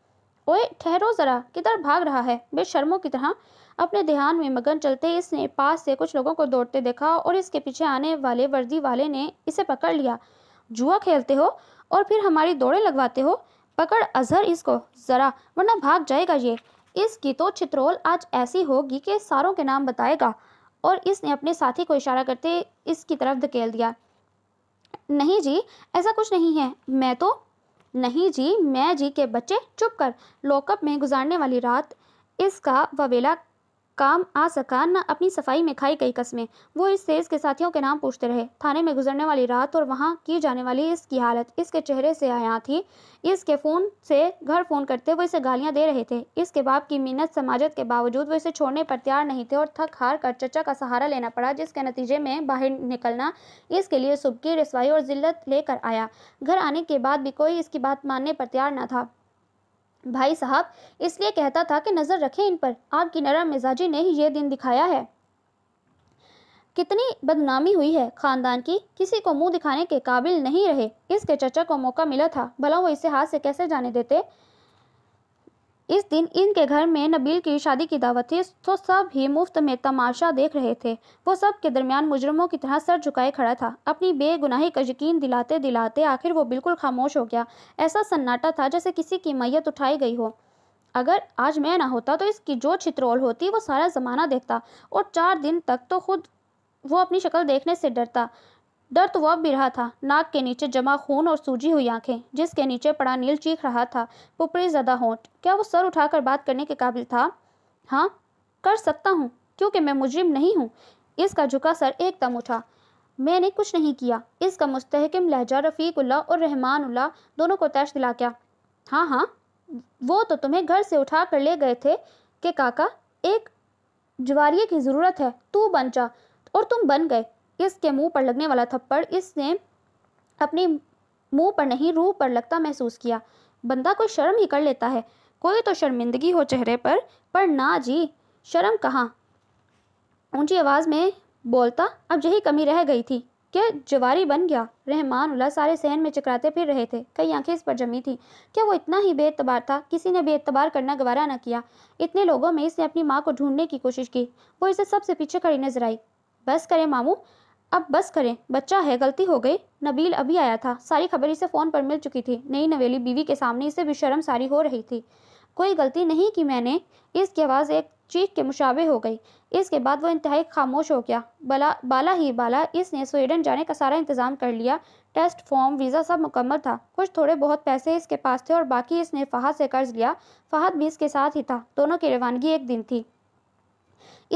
ओए ठहरो ज़रा किधर भाग रहा है बेशर्मों की तरह अपने ध्यान में मगन चलते इसने पास से कुछ लोगों को दौड़ते देखा और इसके पीछे आने वाले वर्दी वाले ने इसे पकड़ लिया जुआ खेलते हो और फिर हमारी दौड़े लगवाते हो पकड़ अजहर इसको ज़रा वरना भाग जाएगा ये इसकी तो चित्रोल आज ऐसी होगी कि सारों के नाम बताएगा और इसने अपने साथी को इशारा करते इसकी तरफ धकेल दिया नहीं जी ऐसा कुछ नहीं है मैं तो नहीं जी मैं जी के बच्चे चुप कर लॉकअप में गुजारने वाली रात इसका ववेला काम आ सका न अपनी सफाई में खाई गई कस्में वो इस तेज के साथियों के नाम पूछते रहे थाने में गुजरने वाली रात और वहाँ की जाने वाली इसकी हालत इसके चेहरे से आया थी इसके फ़ोन से घर फ़ोन करते वो इसे गालियाँ दे रहे थे इसके बाप की मिन्नत समाजत के बावजूद वो इसे छोड़ने पर तैयार नहीं थे और थक हार कर चचा का सहारा लेना पड़ा जिसके नतीजे में बाहर निकलना इसके लिए सुबकी रसवाई और जिल्लत लेकर आया घर आने के बाद भी कोई इसकी बात मानने पर तैयार न था भाई साहब इसलिए कहता था कि नज़र रखें इन पर आपकी नरम मिजाजी ने ही ये दिन दिखाया है कितनी बदनामी हुई है खानदान की किसी को मुंह दिखाने के काबिल नहीं रहे इसके चचा को मौका मिला था भला वो इसे हाथ से कैसे जाने देते इस दिन इनके घर में नबील की शादी की दावत थी तो सब ही मुफ्त में तमाशा देख रहे थे वो सब के दरमियान मुजरमों की तरह सर झुकाए खड़ा था अपनी बेगुनाही का यकीन दिलाते दिलाते आखिर वो बिल्कुल खामोश हो गया ऐसा सन्नाटा था जैसे किसी की मैयत उठाई गई हो अगर आज मैं ना होता तो इसकी जो छित्रोल होती वो सारा ज़माना देखता और चार दिन तक तो खुद वो अपनी शक्ल देखने से डरता दर्द तो वह भी रहा था नाक के नीचे जमा खून और सूजी हुई आंखें जिसके नीचे पड़ा नील चीख रहा था पुपड़ी ज़दा होंठ क्या वो सर उठाकर बात करने के काबिल था हाँ कर सकता हूँ क्योंकि मैं मुजरिम नहीं हूँ इसका झुका सर एकदम उठा मैंने कुछ नहीं किया इसका मुस्तहकम लहजा रफ़ीकुल्ला और उल्ला दोनों को तैश दिला क्या हाँ हाँ वो तो तुम्हें घर से उठा कर ले गए थे कि काका एक जवारिये की ज़रूरत है तू बन जा और तुम बन गए इसके मुंह पर लगने वाला थप्पड़ इसने अपने मुंह पर नहीं रूह पर लगता महसूस किया बंदा कोई शर्म ही कर लेता है कोई तो शर्मिंदगी हो चेहरे पर पर ना जी शर्म कहाँ ऊंची आवाज़ में बोलता अब यही कमी रह गई थी क्या जवारी बन गया रहमान उल्ला सारे सहन में चकराते फिर रहे थे कई आंखें इस पर जमी थी क्या वो इतना ही बेतबार था किसी ने बेतबार करना गवारा न किया इतने लोगों में इसने अपनी माँ को ढूंढने की कोशिश की वो इसे सबसे पीछे खड़ी नजर आई बस करे मामू अब बस करें बच्चा है गलती हो गई नबील अभी आया था सारी खबर इसे फ़ोन पर मिल चुकी थी नई नवेली बीवी के सामने इसे भी शर्म सारी हो रही थी कोई गलती नहीं की मैंने इसकी आवाज़ एक चीख के मुशावे हो गई इसके बाद वो इंतहाई खामोश हो गया बला बाला ही बाला इसने स्वीडन जाने का सारा इंतज़ाम कर लिया टेस्ट फॉर्म वीज़ा सब मुकम्मल था कुछ थोड़े बहुत पैसे इसके पास थे और बाकी इसने फ़हद से कर्ज लिया फ़हद भी इसके साथ ही था दोनों की रवानगी एक दिन थी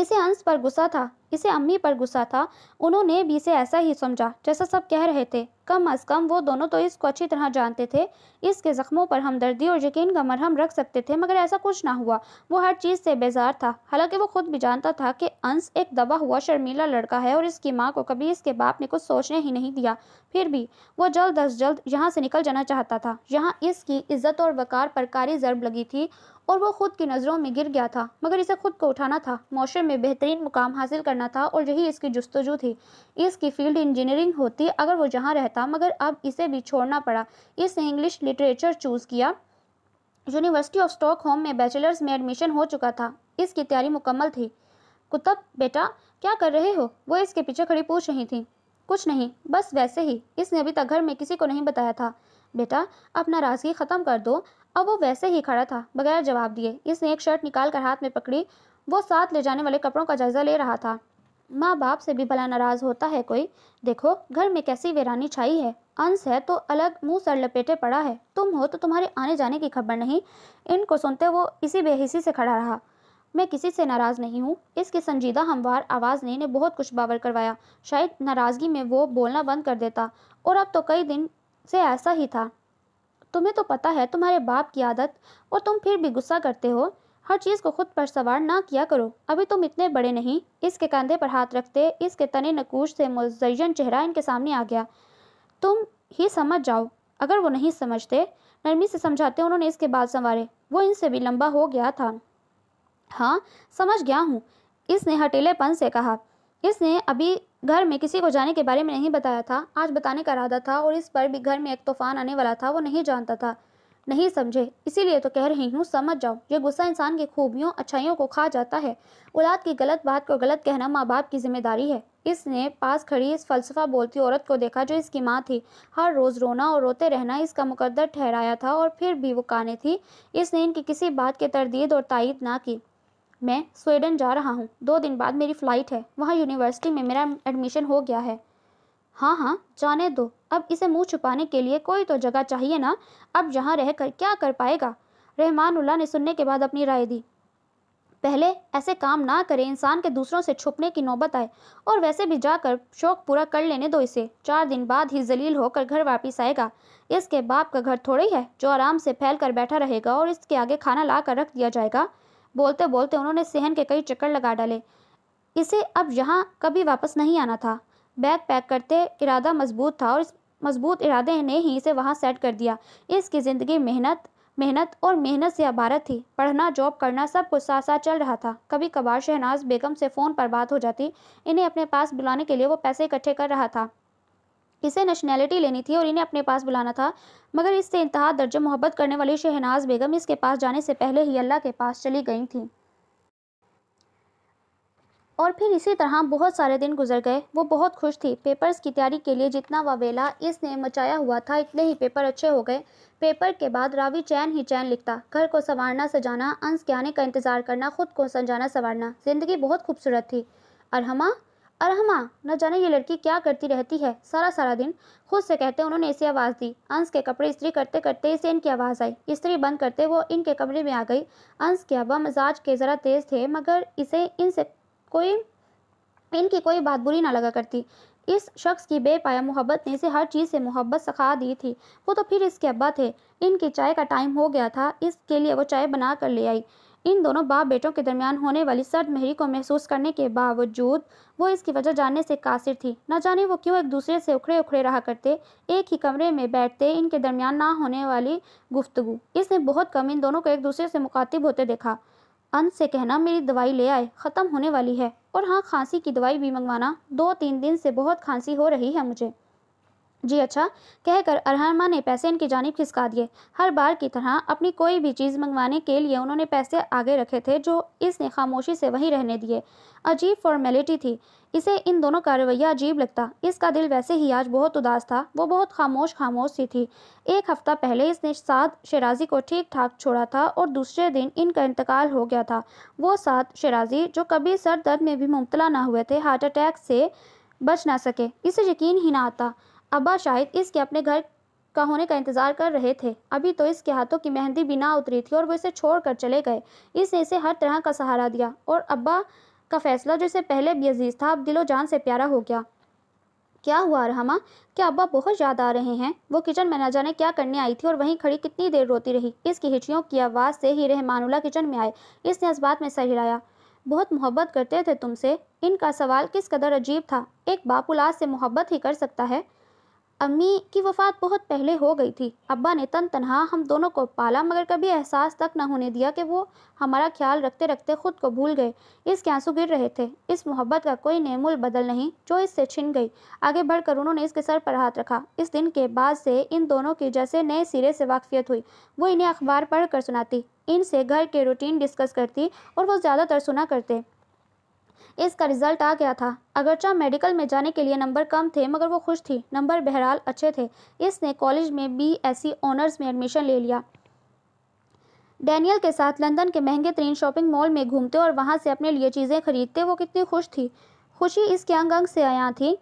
इसे अंश पर गुस्सा था इसे अम्मी पर गुस्सा था उन्होंने भी इसे ऐसा ही समझा जैसा सब कह रहे थे कम अज कम वो दोनों तो इसको अच्छी तरह जानते थे इसके ज़ख्मों पर हमदर्दी और यकीन का मरहम रख सकते थे मगर ऐसा कुछ ना हुआ वो हर चीज़ से बेजार था हालांकि वो खुद भी जानता था कि अंश एक दबा हुआ शर्मीला लड़का है और इसकी माँ को कभी इसके बाप ने कुछ सोचने ही नहीं दिया फिर भी वो जल्द अज जल्द यहाँ से निकल जाना चाहता था यहाँ इसकी इज्जत और वकार पर कारी जरब लगी थी और वो खुद की नज़रों में गिर गया था मगर इसे खुद को उठाना था मौसम में बेहतरीन मुकाम हासिल करना करना था और यही इसकी जस्तजू थी इसकी फील्ड इंजीनियरिंग होती अगर वो जहाँ रहता मगर अब इसे भी छोड़ना पड़ा इसने इंग्लिश लिटरेचर चूज़ किया यूनिवर्सिटी ऑफ स्टॉकहोम में बैचलर्स में एडमिशन हो चुका था इसकी तैयारी मुकम्मल थी कुतब बेटा क्या कर रहे हो वो इसके पीछे खड़ी पूछ रही थी कुछ नहीं बस वैसे ही इसने अभी तक घर में किसी को नहीं बताया था बेटा अब नाराज़गी ख़त्म कर दो अब वो वैसे ही खड़ा था बगैर जवाब दिए इसने एक शर्ट निकाल कर हाथ में पकड़ी वो साथ ले जाने वाले कपड़ों का जायज़ा ले रहा था माँ बाप से भी भला नाराज होता है कोई देखो घर में कैसी वीरानी छाई है अंश है तो अलग मुंह सर लपेटे पड़ा है तुम हो तो तुम्हारे आने जाने की खबर नहीं इनको सुनते वो इसी बेहिसी से खड़ा रहा मैं किसी से नाराज़ नहीं हूँ इसकी संजीदा हमवार आवाज़ ने, इन्हें बहुत कुछ बावर करवाया शायद नाराज़गी में वो बोलना बंद कर देता और अब तो कई दिन से ऐसा ही था तुम्हें तो पता है तुम्हारे बाप की आदत और तुम फिर भी गुस्सा करते हो हर चीज़ को खुद पर सवार ना किया करो अभी तुम इतने बड़े नहीं इसके कंधे पर हाथ रखते इसके तने नकूश से मुजयन चेहरा इनके सामने आ गया तुम ही समझ जाओ अगर वो नहीं समझते नरमी से समझाते उन्होंने इसके बाल संवारे वो इनसे भी लंबा हो गया था हाँ समझ गया हूँ इसने हटेलेपन से कहा इसने अभी घर में किसी को जाने के बारे में नहीं बताया था आज बताने का इरादा था और इस पर भी घर में एक तूफान आने वाला था वो नहीं जानता था नहीं समझे इसीलिए तो कह रही हूँ समझ जाओ ये गुस्सा इंसान की खूबियों अच्छाइयों को खा जाता है औलाद की गलत बात को गलत कहना माँ बाप की जिम्मेदारी है इसने पास खड़ी इस फलसफा बोलती औरत को देखा जो इसकी माँ थी हर रोज़ रोना और रोते रहना इसका मुकदर ठहराया था और फिर भी वो काने थी इसने इनकी किसी बात की तरदीद और तायद ना की मैं स्वीडन जा रहा हूँ दो दिन बाद मेरी फ़्लाइट है वहाँ यूनिवर्सिटी में मेरा एडमिशन हो गया है हाँ हाँ जाने दो अब इसे मुंह छुपाने के लिए कोई तो जगह चाहिए ना अब यहाँ रह कर क्या कर पाएगा रहमानुल्लाह ने सुनने के बाद अपनी राय दी पहले ऐसे काम ना करें इंसान के दूसरों से छुपने की नौबत आए और वैसे भी जाकर शौक पूरा कर लेने दो इसे चार दिन बाद ही जलील होकर घर वापस आएगा इसके बाप का घर थोड़ा ही है जो आराम से फैल कर बैठा रहेगा और इसके आगे खाना ला कर रख दिया जाएगा बोलते बोलते उन्होंने सहन के कई चक्कर लगा डाले इसे अब यहाँ कभी वापस नहीं आना था बैग पैक करते इरादा मजबूत था और इस मजबूत इरादे ने ही इसे वहाँ सेट कर दिया इसकी ज़िंदगी मेहनत मेहनत और मेहनत से अभारत थी पढ़ना जॉब करना सब कुछ साथ साथ चल रहा था कभी कभार शहनाज बेगम से फ़ोन पर बात हो जाती इन्हें अपने पास बुलाने के लिए वो पैसे इकट्ठे कर रहा था इसे नेशनैलिटी लेनी थी और इन्हें अपने पास बुलाना था मगर इससे इंतहा दर्जा मोहब्बत करने वाली शहनाज बेगम इसके पास जाने से पहले ही अल्लाह के पास चली गई थी और फिर इसी तरह बहुत सारे दिन गुजर गए वो बहुत खुश थी पेपर्स की तैयारी के लिए जितना ववेला इसने मचाया हुआ था इतने ही पेपर अच्छे हो गए पेपर के बाद रावी चैन ही चैन लिखता घर को संवारना सजाना अंश के आने का इंतज़ार करना खुद को सजाना संवारना ज़िंदगी बहुत खूबसूरत थी अरहमा अरहमा न जाने ये लड़की क्या करती रहती है सारा सारा दिन खुद से कहते उन्होंने इसे आवाज़ दी अंश के कपड़े इस्त्री करते करते इसे इनकी आवाज़ आई इस्त्री बंद करते वो इनके कमरे में आ गई अंश के अबा मजाज के ज़रा तेज़ थे मगर इसे इनसे कोई इनकी कोई बात बुरी ना लगा करती इस शख्स की बेपाया मोहब्बत ने इसे हर चीज़ से मोहब्बत सखा दी थी वो तो फिर इसके अब्बा थे इनकी चाय का टाइम हो गया था इसके लिए वो चाय बना कर ले आई इन दोनों बाप बेटों के दरमियान होने वाली सर्द मेहरी को महसूस करने के बावजूद वो इसकी वजह जानने से कासिर थी न जाने वो क्यों एक दूसरे से उखड़े उखड़े रहा करते एक ही कमरे में बैठते इनके दरमियान ना होने वाली गुफ्तगु इसने बहुत कम इन दोनों को एक दूसरे से मुखातिब होते देखा अंत से कहना मेरी दवाई ले आए ख़त्म होने वाली है और हाँ खांसी की दवाई भी मंगवाना दो तीन दिन से बहुत खांसी हो रही है मुझे जी अच्छा कहकर अरहमा ने पैसे इनकी जानब खिसका दिए हर बार की तरह अपनी कोई भी चीज़ मंगवाने के लिए उन्होंने पैसे आगे रखे थे जो इसने खामोशी से वहीं रहने दिए अजीब फॉर्मेलिटी थी इसे इन दोनों का रवैया अजीब लगता इसका दिल वैसे ही आज बहुत उदास था वो बहुत खामोश खामोश सी थी एक हफ़्ता पहले इसने साध शराजी को ठीक ठाक छोड़ा था और दूसरे दिन इनका इंतकाल हो गया था वो साध शराजी जो कभी सर दर्द में भी मुबतला ना हुए थे हार्ट अटैक से बच ना सके इसे यकीन ही ना आता अब्बा शाहिद इसके अपने घर का होने का इंतजार कर रहे थे अभी तो इसके हाथों की मेहंदी भी ना उतरी थी और वो इसे छोड़कर चले गए इसने इसे हर तरह का सहारा दिया और अब्बा का फैसला जो इसे पहले भी अजीज था अब दिलो जान से प्यारा हो गया क्या हुआ रहमा क्या अब्बा बहुत याद आ रहे हैं वो किचन में न जाने क्या करने आई थी और वहीं खड़ी कितनी देर रोती रही इसकी हिचियों की आवाज़ से ही रहमानुल्ला किचन में आए इसने इस बात में सर हिलाया बहुत मोहब्बत करते थे तुमसे इनका सवाल किस कदर अजीब था एक बाप उलाद से मोहब्बत ही कर सकता है अम्मी की वफ़ात बहुत पहले हो गई थी अब्बा ने तन तनहा हम दोनों को पाला मगर कभी एहसास तक न होने दिया कि वो हमारा ख्याल रखते रखते खुद को भूल गए इसके आंसू गिर रहे थे इस मोहब्बत का कोई नेमुल बदल नहीं जो इससे छिन गई आगे बढ़कर उन्होंने इसके सर पर हाथ रखा इस दिन के बाद से इन दोनों की जैसे नए सिरे से वाकफियत हुई वो इन्हें अखबार पढ़ कर सुनाती इनसे घर के रूटीन डिस्कस करती और वो ज़्यादातर सुना करते इसका रिजल्ट आ गया था अगरचा मेडिकल में जाने के लिए नंबर कम थे मगर वो खुश थी नंबर बहरहाल अच्छे थे इसने कॉलेज में बी एस e ऑनर्स में एडमिशन ले लिया डैनियल के साथ लंदन के महंगे तरीन शॉपिंग मॉल में घूमते और वहाँ से अपने लिए चीज़ें खरीदते वो कितनी खुश थी खुशी इसके अंग अंग से आया थी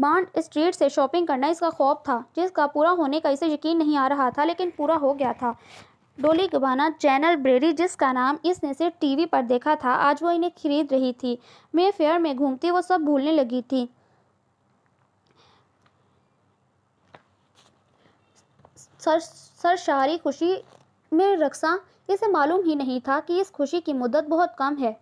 बांड स्ट्रीट से शॉपिंग करना इसका खौफ था जिसका पूरा होने का इसे यकीन नहीं आ रहा था लेकिन पूरा हो गया था डोली गबाना चैनल ब्रेरी जिसका नाम इसने सिर्फ टीवी पर देखा था आज वो इन्हें खरीद रही थी मे फेयर में घूमती वो सब भूलने लगी थी सर सरशारी खुशी में रक्सा इसे मालूम ही नहीं था कि इस खुशी की मुद्दत बहुत कम है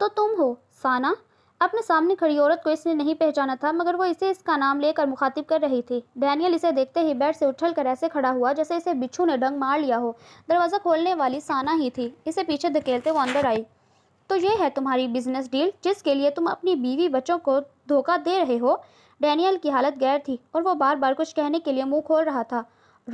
तो तुम हो साना अपने सामने खड़ी औरत को इसने नहीं पहचाना था मगर वो इसे इसका नाम लेकर मुखातिब कर रही थी डैनियल इसे देखते ही बेड से उछल कर ऐसे खड़ा हुआ जैसे इसे बिच्छू ने डंग मार लिया हो दरवाज़ा खोलने वाली साना ही थी इसे पीछे धकेलते वो अंदर आई तो ये है तुम्हारी बिजनेस डील जिसके लिए तुम अपनी बीवी बच्चों को धोखा दे रहे हो डैनियल की हालत गैर थी और वो बार बार कुछ कहने के लिए मुंह खोल रहा था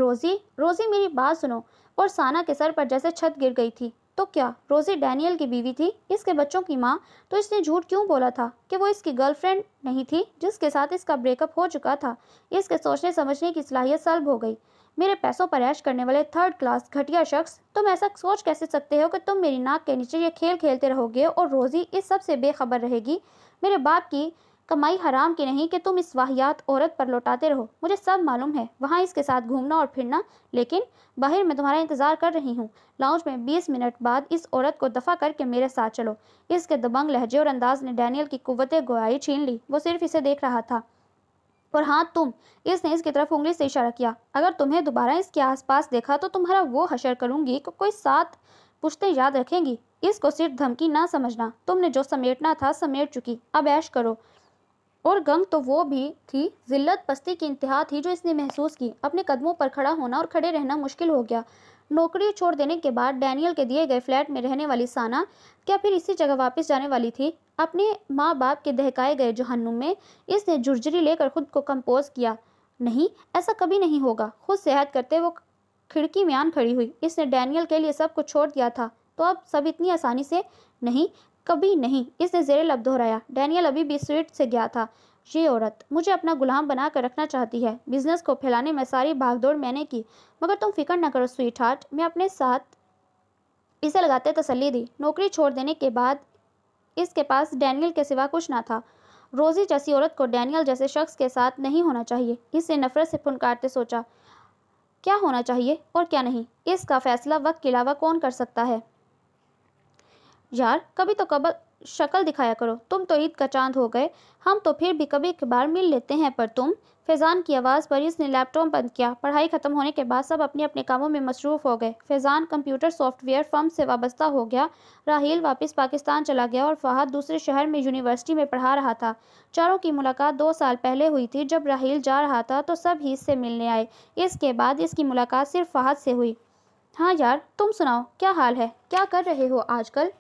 रोज़ी रोज़ी मेरी बात सुनो और साना के सर पर जैसे छत गिर गई थी तो क्या रोजी डैनियल की बीवी थी इसके बच्चों की माँ तो इसने झूठ क्यों बोला था कि वो इसकी गर्लफ्रेंड नहीं थी जिसके साथ इसका ब्रेकअप हो चुका था इसके सोचने समझने की सलाहियत सल्ब हो गई मेरे पैसों पर ऐश करने वाले थर्ड क्लास घटिया शख्स तुम ऐसा सोच कैसे सकते हो कि तुम मेरी नाक के नीचे ये खेल खेलते रहोगे और रोज़ी इस सब से बेखबर रहेगी मेरे बाप की कमाई हराम की नहीं कि तुम इस वाहियात औरत पर लौटाते रहो मुझे सब मालूम है वहाँ इसके साथ घूमना और फिरना लेकिन बाहर मैं तुम्हारा इंतज़ार कर रही हूँ लाउंज में बीस मिनट बाद इस औरत को दफ़ा करके मेरे साथ चलो इसके दबंग लहजे और अंदाज ने डैनियल की कुत गोयाई छीन ली वो सिर्फ इसे देख रहा था और हाँ तुम इसने इसकी तरफ उंगली से इशारा किया अगर तुम्हें दोबारा इसके आसपास देखा तो तुम्हारा वो हशर करूंगी को कोई साथ पुश्तें याद रखेंगी इसको सिर्फ धमकी ना समझना तुमने जो समेटना था समेट चुकी अब ऐश करो और गंग तो वो भी थी जिल्लत पस्ती की इंतहा थी जो इसने महसूस की अपने कदमों पर खड़ा होना और खड़े रहना मुश्किल हो गया नौकरी छोड़ देने के बाद डैनियल के दिए गए फ्लैट में रहने वाली साना क्या फिर इसी जगह वापस जाने वाली थी अपने माँ बाप के दहकाए गए जहन्नुम में इसने जुर्जरी लेकर खुद को कंपोज किया नहीं ऐसा कभी नहीं होगा खुद सेहत करते वो खिड़की में आन खड़ी हुई इसने डैनियल के लिए सब कुछ छोड़ दिया था तो अब सब इतनी आसानी से नहीं कभी नहीं इसने जेरे लब दोहराया डैनियल अभी भी स्वीट से गया था ये औरत मुझे अपना गुलाम बना कर रखना चाहती है बिजनेस को फैलाने में सारी भागदौड़ मैंने की मगर तुम फिक्र न करो स्वीट हार्ट मैं अपने साथ इसे लगाते तसली दी नौकरी छोड़ देने के बाद इसके पास डैनियल के सिवा कुछ ना था रोजी जैसी औरत को डैनियल जैसे शख्स के साथ नहीं होना चाहिए इसने नफरत से फुनकारते सोचा क्या होना चाहिए और क्या नहीं इसका फैसला वक्त के अलावा कौन कर सकता है यार कभी तो कबल शक्ल दिखाया करो तुम तो ईद का चांद हो गए हम तो फिर भी कभी कभार मिल लेते हैं पर तुम फैज़ान की आवाज़ पर इसने लैपटॉप बंद किया पढ़ाई ख़त्म होने के बाद सब अपने अपने कामों में मसरूफ़ हो गए फैज़ान कंप्यूटर सॉफ्टवेयर फर्म से वाबस्ता हो गया राहील वापस पाकिस्तान चला गया और फहद दूसरे शहर में यूनिवर्सिटी में पढ़ा रहा था चारों की मुलाकात दो साल पहले हुई थी जब राहील जा रहा था तो सब ही इससे मिलने आए इसके बाद इसकी मुलाकात सिर्फ फहद से हुई हाँ यार तुम सुनाओ क्या हाल है क्या कर रहे हो आजकल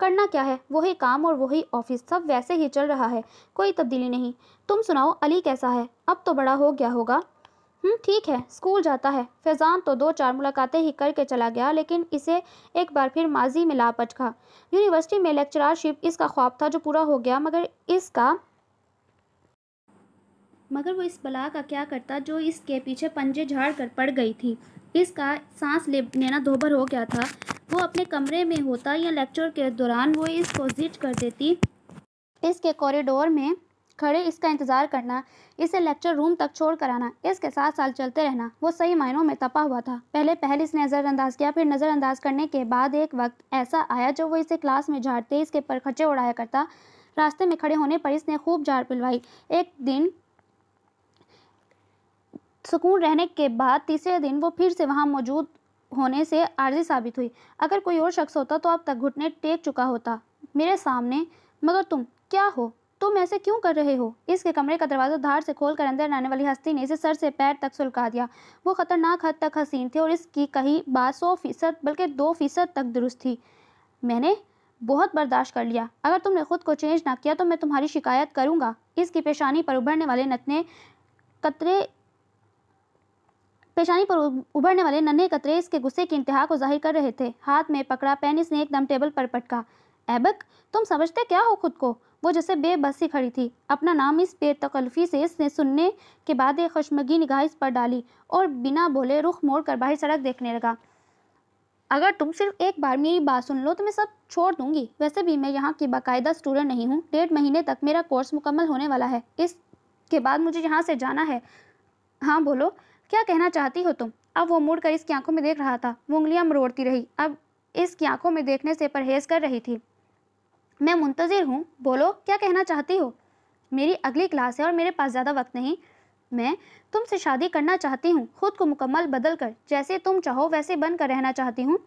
करना क्या है वही काम और वही ऑफिस सब वैसे ही चल रहा है कोई तब्दीली नहीं तुम सुनाओ अली कैसा है अब तो बड़ा हो गया होगा हम्म, ठीक है स्कूल जाता है फैजान तो दो चार मुलाकातें ही करके चला गया लेकिन इसे एक बार फिर माजी में ला खा यूनिवर्सिटी में लेक्चरारशिप इसका ख्वाब था जो पूरा हो गया मगर इसका मगर वो इस बला का क्या करता जो इसके पीछे पंजे झाड़ कर पड़ गई थी इसका सांस लेना धोबर हो गया था वो अपने कमरे में होता या लेक्चर के दौरान वो इसको जिद कर देती इसके कॉरिडोर में खड़े इसका इंतज़ार करना इसे लेक्चर रूम तक छोड़ कर आना इसके साथ साल चलते रहना वो सही मायनों में तपा हुआ था पहले पहले इसने नज़रअंदाज किया फिर नज़रअंदाज करने के बाद एक वक्त ऐसा आया जब वो इसे क्लास में झाड़ते इसके पर खर्चे उड़ाया करता रास्ते में खड़े होने पर इसने खूब झाड़ पिलवाई एक दिन सुकून रहने के बाद तीसरे दिन वो फिर से वहाँ मौजूद होने से आर्जी साबित हुई अगर कोई और शख्स होता तो अब तक घुटने टेक चुका होता मेरे सामने मगर तुम क्या हो तुम ऐसे क्यों कर रहे हो इसके कमरे का दरवाज़ा धार से खोल कर अंदर आने वाली हस्ती ने इसे सर से पैर तक सुलका दिया वो खतरनाक हद तक हसीन थे और इसकी कही बात सौ फीसद बल्कि दो फीसद तक दुरुस्त थी मैंने बहुत बर्दाश्त कर लिया अगर तुमने खुद को चेंज ना किया तो मैं तुम्हारी शिकायत करूंगा इसकी पेशानी पर उभरने वाले नतने कतरे पेशानी पर उभरने वाले नन्हे कतरे इसके गुस्से की इंतहा को जाहिर कर रहे थे हाथ में पकड़ा पेन इसने एकदम टेबल पर पटका ऐबक तुम समझते क्या हो खुद को वो जैसे बेबसी खड़ी थी अपना नाम इस बेतकल्फी से इसने सुनने के बाद एक खुशमगी निगाह इस पर डाली और बिना बोले रुख मोड़ कर बाहर सड़क देखने लगा अगर तुम सिर्फ एक बार मेरी बात सुन लो तो मैं सब छोड़ दूंगी वैसे भी मैं यहाँ की बाकायदा स्टूडेंट नहीं हूँ डेढ़ महीने तक मेरा कोर्स मुकम्मल होने वाला है इसके बाद मुझे यहाँ से जाना है हाँ बोलो क्या कहना चाहती हो तुम अब वो मुड़कर इसकी आंखों में देख रहा था वो उंगलियां मरोड़ती रही अब इसकी आंखों में देखने से परहेज कर रही थी मैं मुंतज़िर हूँ बोलो क्या कहना चाहती हो मेरी अगली क्लास है और मेरे पास ज़्यादा वक्त नहीं मैं तुमसे शादी करना चाहती हूँ खुद को मुकम्मल बदल कर जैसे तुम चाहो वैसे बन कर रहना चाहती हूँ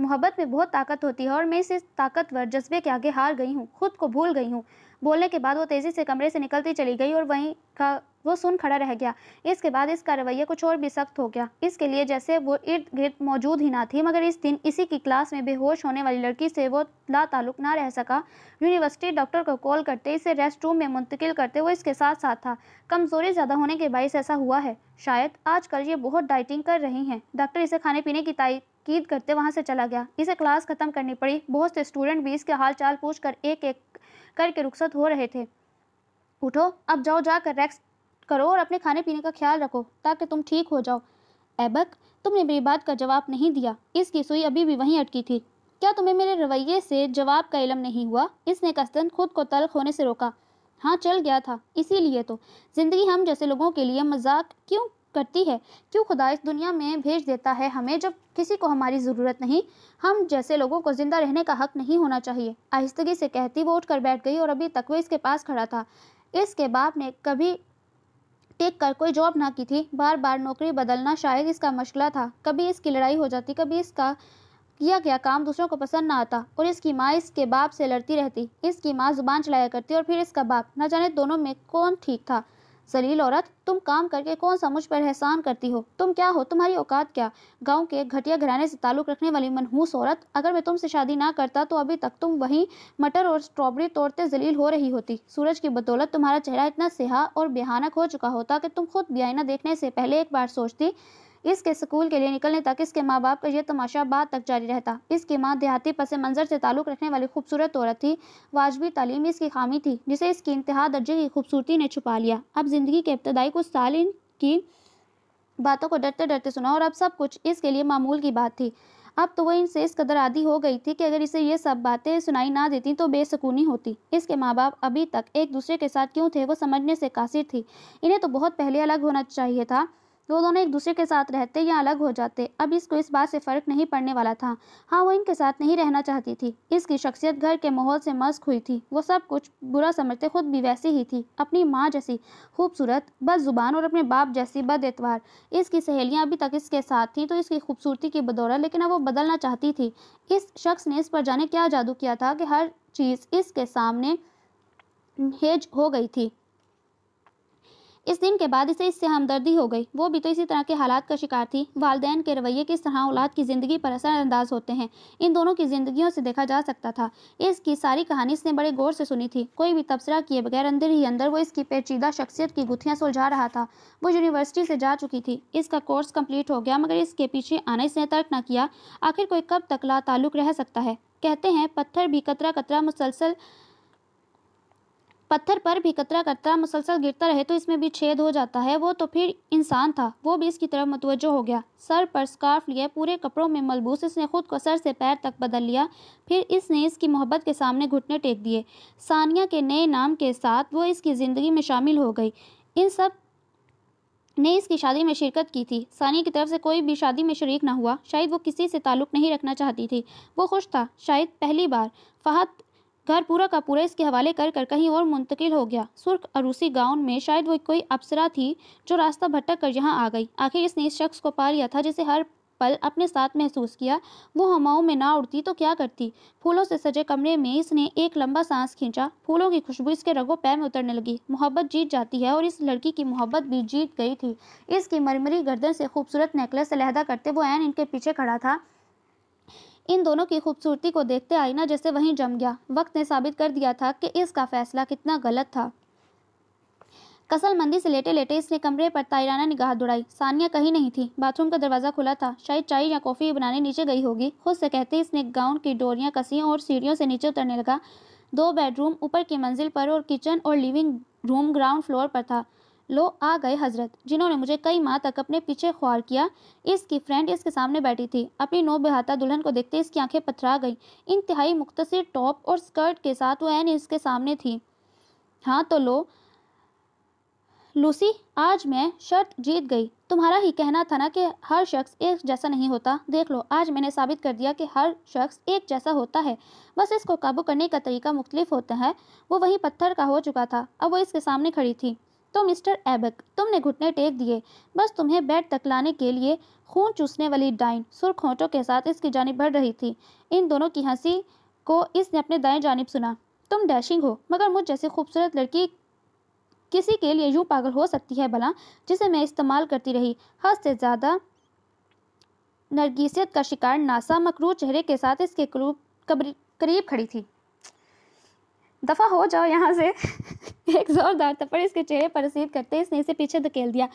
मोहब्बत में बहुत ताकत होती है और मैं इस ताकतवर जज्बे के आगे हार गई हूँ खुद को भूल गई हूँ बोलने के बाद वो तेज़ी से कमरे से निकलती चली गई और वहीं का वो सुन खड़ा रह गया इसके बाद इसका रवैया कुछ और भी सख्त हो गया इसके लिए जैसे वो इर्द गिर्द मौजूद ही ना थी मगर इस दिन इसी की क्लास में बेहोश होने वाली लड़की से वो ला ताल्लुक ना रह सका यूनिवर्सिटी डॉक्टर को कॉल करते इसे रेस्ट रूम में मुंतकिल करते वो इसके साथ साथ था कमज़ोरी ज़्यादा होने के बायस ऐसा हुआ है शायद आजकल ये बहुत डाइटिंग कर रही हैं डॉक्टर इसे खाने पीने की कीद करते वहाँ से चला गया इसे क्लास ख़त्म करनी पड़ी बहुत से स्टूडेंट भी इसके हाल चाल पूछ कर एक एक करके रुखसत हो रहे थे उठो अब जाओ जाकर रेक्स करो और अपने खाने पीने का ख्याल रखो ताकि तुम ठीक हो जाओ एबक तुमने मेरी बात का जवाब नहीं दिया इसकी सुई अभी भी वहीं अटकी थी क्या तुम्हें मेरे रवैये से जवाब का इलम नहीं हुआ इसने कस्तन खुद को तल्ख होने से रोका हाँ चल गया था इसीलिए तो ज़िंदगी हम जैसे लोगों के लिए मजाक क्यों करती है क्यों खुदा इस दुनिया में भेज देता है हमें जब किसी को हमारी ज़रूरत नहीं हम जैसे लोगों को ज़िंदा रहने का हक नहीं होना चाहिए आहिस्तगी से कहती वो उठ कर बैठ गई और अभी तक वो इसके पास खड़ा था इसके बाप ने कभी टेक कर कोई जॉब ना की थी बार बार नौकरी बदलना शायद इसका मशगला था कभी इसकी लड़ाई हो जाती कभी इसका किया गया काम दूसरों को पसंद ना आता और इसकी माँ इसके बाप से लड़ती रहती इसकी माँ जुबान चलाया करती और फिर इसका बाप न जाने दोनों में कौन ठीक था जलील औरत तुम काम करके कौन सा मुझ पर एहसान करती हो तुम क्या हो तुम्हारी औकात क्या गांव के घटिया घराने से ताल्लुक़ रखने वाली मनहूस औरत अगर मैं तुमसे शादी ना करता तो अभी तक तुम वहीं मटर और स्ट्रॉबेरी तोड़ते जलील हो रही होती सूरज की बदौलत तुम्हारा चेहरा इतना सिहा और बेहानक हो चुका होता कि तुम खुद बियाना देखने से पहले एक बार सोचती इसके स्कूल के लिए निकलने तक इसके माँ बाप का यह तमाशा बाद तक जारी रहता इसकी माँ देहाती पस मंजर से ताल्लुक़ रखने वाली खूबसूरत औरत थी वाजबी तालीम इसकी खामी थी जिसे इसकी इंतहा दर्जे की खूबसूरती ने छुपा लिया अब ज़िंदगी के इब्तदाई कुछ साल इनकी बातों को डरते डरते सुना और अब सब कुछ इसके लिए मामूल की बात थी अब तो वह इनसे इस कदर आदि हो गई थी कि अगर इसे ये सब बातें सुनाई ना देती तो बेसकूनी होती इसके माँ बाप अभी तक एक दूसरे के साथ क्यों थे वो समझने से कासिर थी इन्हें तो बहुत पहले अलग होना चाहिए था वो दोनों एक दूसरे के साथ रहते या अलग हो जाते अब इसको इस बात से फ़र्क नहीं पड़ने वाला था हाँ वो इनके साथ नहीं रहना चाहती थी इसकी शख्सियत घर के माहौल से मस्क हुई थी वो सब कुछ बुरा समझते खुद भी वैसी ही थी अपनी माँ जैसी खूबसूरत बस जुबान और अपने बाप जैसी बद एतवार इसकी सहेलियाँ अभी तक इसके साथ थी तो इसकी खूबसूरती की बदौलत लेकिन अब वो बदलना चाहती थी इस शख्स ने इस पर जाने क्या जादू किया था कि हर चीज़ इसके सामने हेज हो गई थी इस दिन के बाद इसे इससे हमदर्दी हो गई वो भी तो इसी तरह के हालात का शिकार थी वालदेन के रवैये किस तरह औलाद की ज़िंदगी पर असरअंदाज होते हैं इन दोनों की ज़िंदगियों से देखा जा सकता था इसकी सारी कहानी इसने बड़े गौर से सुनी थी कोई भी तबसरा किए बगैर अंदर ही अंदर वो इसकी पेचीदा शख्सियत की गुथियाँ सुलझा रहा था वो यूनिवर्सिटी से जा चुकी थी इसका कोर्स कम्प्लीट हो गया मगर इसके पीछे आना इसने तर्क न किया आखिर कोई कब तक ला ताल्लुक रह सकता है कहते हैं पत्थर भी कतरा कतरा मुसलसल पत्थर पर भी कतरा कतरा मुसलसल गिरता रहे तो इसमें भी छेद हो जाता है वो तो फिर इंसान था वो भी इसकी तरफ मतवजो हो गया सर पर स्कार्फ लिए पूरे कपड़ों में मलबूस इसने खुद को सर से पैर तक बदल लिया फिर इसने इसकी मोहब्बत के सामने घुटने टेक दिए सानिया के नए नाम के साथ वो इसकी ज़िंदगी में शामिल हो गई इन सब ने इसकी शादी में शिरकत की थी सानिया की तरफ से कोई भी शादी में शरीक ना हुआ शायद वो किसी से ताल्लुक़ नहीं रखना चाहती थी वो खुश था शायद पहली बार फ़हद घर पूरा का पूरा इसके हवाले कर कर कहीं और मुंतकिल हो गया सुर्ख अरूसी गाउन में शायद वो कोई अप्सरा थी जो रास्ता भटक कर यहाँ आ गई आखिर इसने इस शख्स को पा लिया था जिसे हर पल अपने साथ महसूस किया वो हवाओं में ना उड़ती तो क्या करती फूलों से सजे कमरे में इसने एक लंबा सांस खींचा फूलों की खुशबू इसके रगों पैर में उतरने लगी मोहब्बत जीत जाती है और इस लड़की की मोहब्बत भी जीत गई थी इसकी मरमरी गर्दन से खूबसूरत नेकलेस अलहदा करते वो एन इनके पीछे खड़ा था इन दोनों की खूबसूरती को देखते आईना जैसे वहीं जम गया वक्त ने साबित कर दिया था कि इसका फैसला कितना गलत था कसल मंदी से लेटे लेटे इसने कमरे पर तायराना निगाह दौड़ाई सानिया कहीं नहीं थी बाथरूम का दरवाज़ा खुला था शायद चाय या कॉफ़ी बनाने नीचे गई होगी खुद से कहते इसने गाउन की डोरियाँ कसी और सीढ़ियों से नीचे उतरने लगा दो बेडरूम ऊपर की मंजिल पर और किचन और लिविंग रूम ग्राउंड फ्लोर पर था लो आ गए हजरत जिन्होंने मुझे कई माह तक अपने पीछे ख्वार किया इसकी फ्रेंड इसके सामने बैठी थी अपनी नो बेहता दुल्हन को देखते इसकी आंखें पथरा गईं इंतहाई मुख्तसर टॉप और स्कर्ट के साथ वो एन इसके सामने थी हाँ तो लो लूसी आज मैं शर्त जीत गई तुम्हारा ही कहना था ना कि हर शख्स एक जैसा नहीं होता देख लो आज मैंने साबित कर दिया कि हर शख्स एक जैसा होता है बस इसको काबू करने का तरीका मुख्तलिफ होता है वो वही पत्थर का हो चुका था अब वो इसके सामने खड़ी थी तो मिस्टर एबक तुमने घुटने टेक दिए बस तुम्हें बेड तक लाने के लिए खून चूसने वाली डाइन सुर्ख होंठों के साथ इसकी जानब बढ़ रही थी इन दोनों की हंसी को इसने अपने दाएं जानब सुना तुम डैशिंग हो मगर मुझ जैसी खूबसूरत लड़की किसी के लिए यूं पागल हो सकती है भला जिसे मैं इस्तेमाल करती रही हद से ज़्यादा नरगीसियत का शिकार नासा मकरू चेहरे के साथ इसके करीब खड़ी थी दफ़ा हो जाओ यहाँ से एक ज़ोरदार थप्पड़ इसके चेहरे पर रसीद करते इसने इसे पीछे धकेल दिया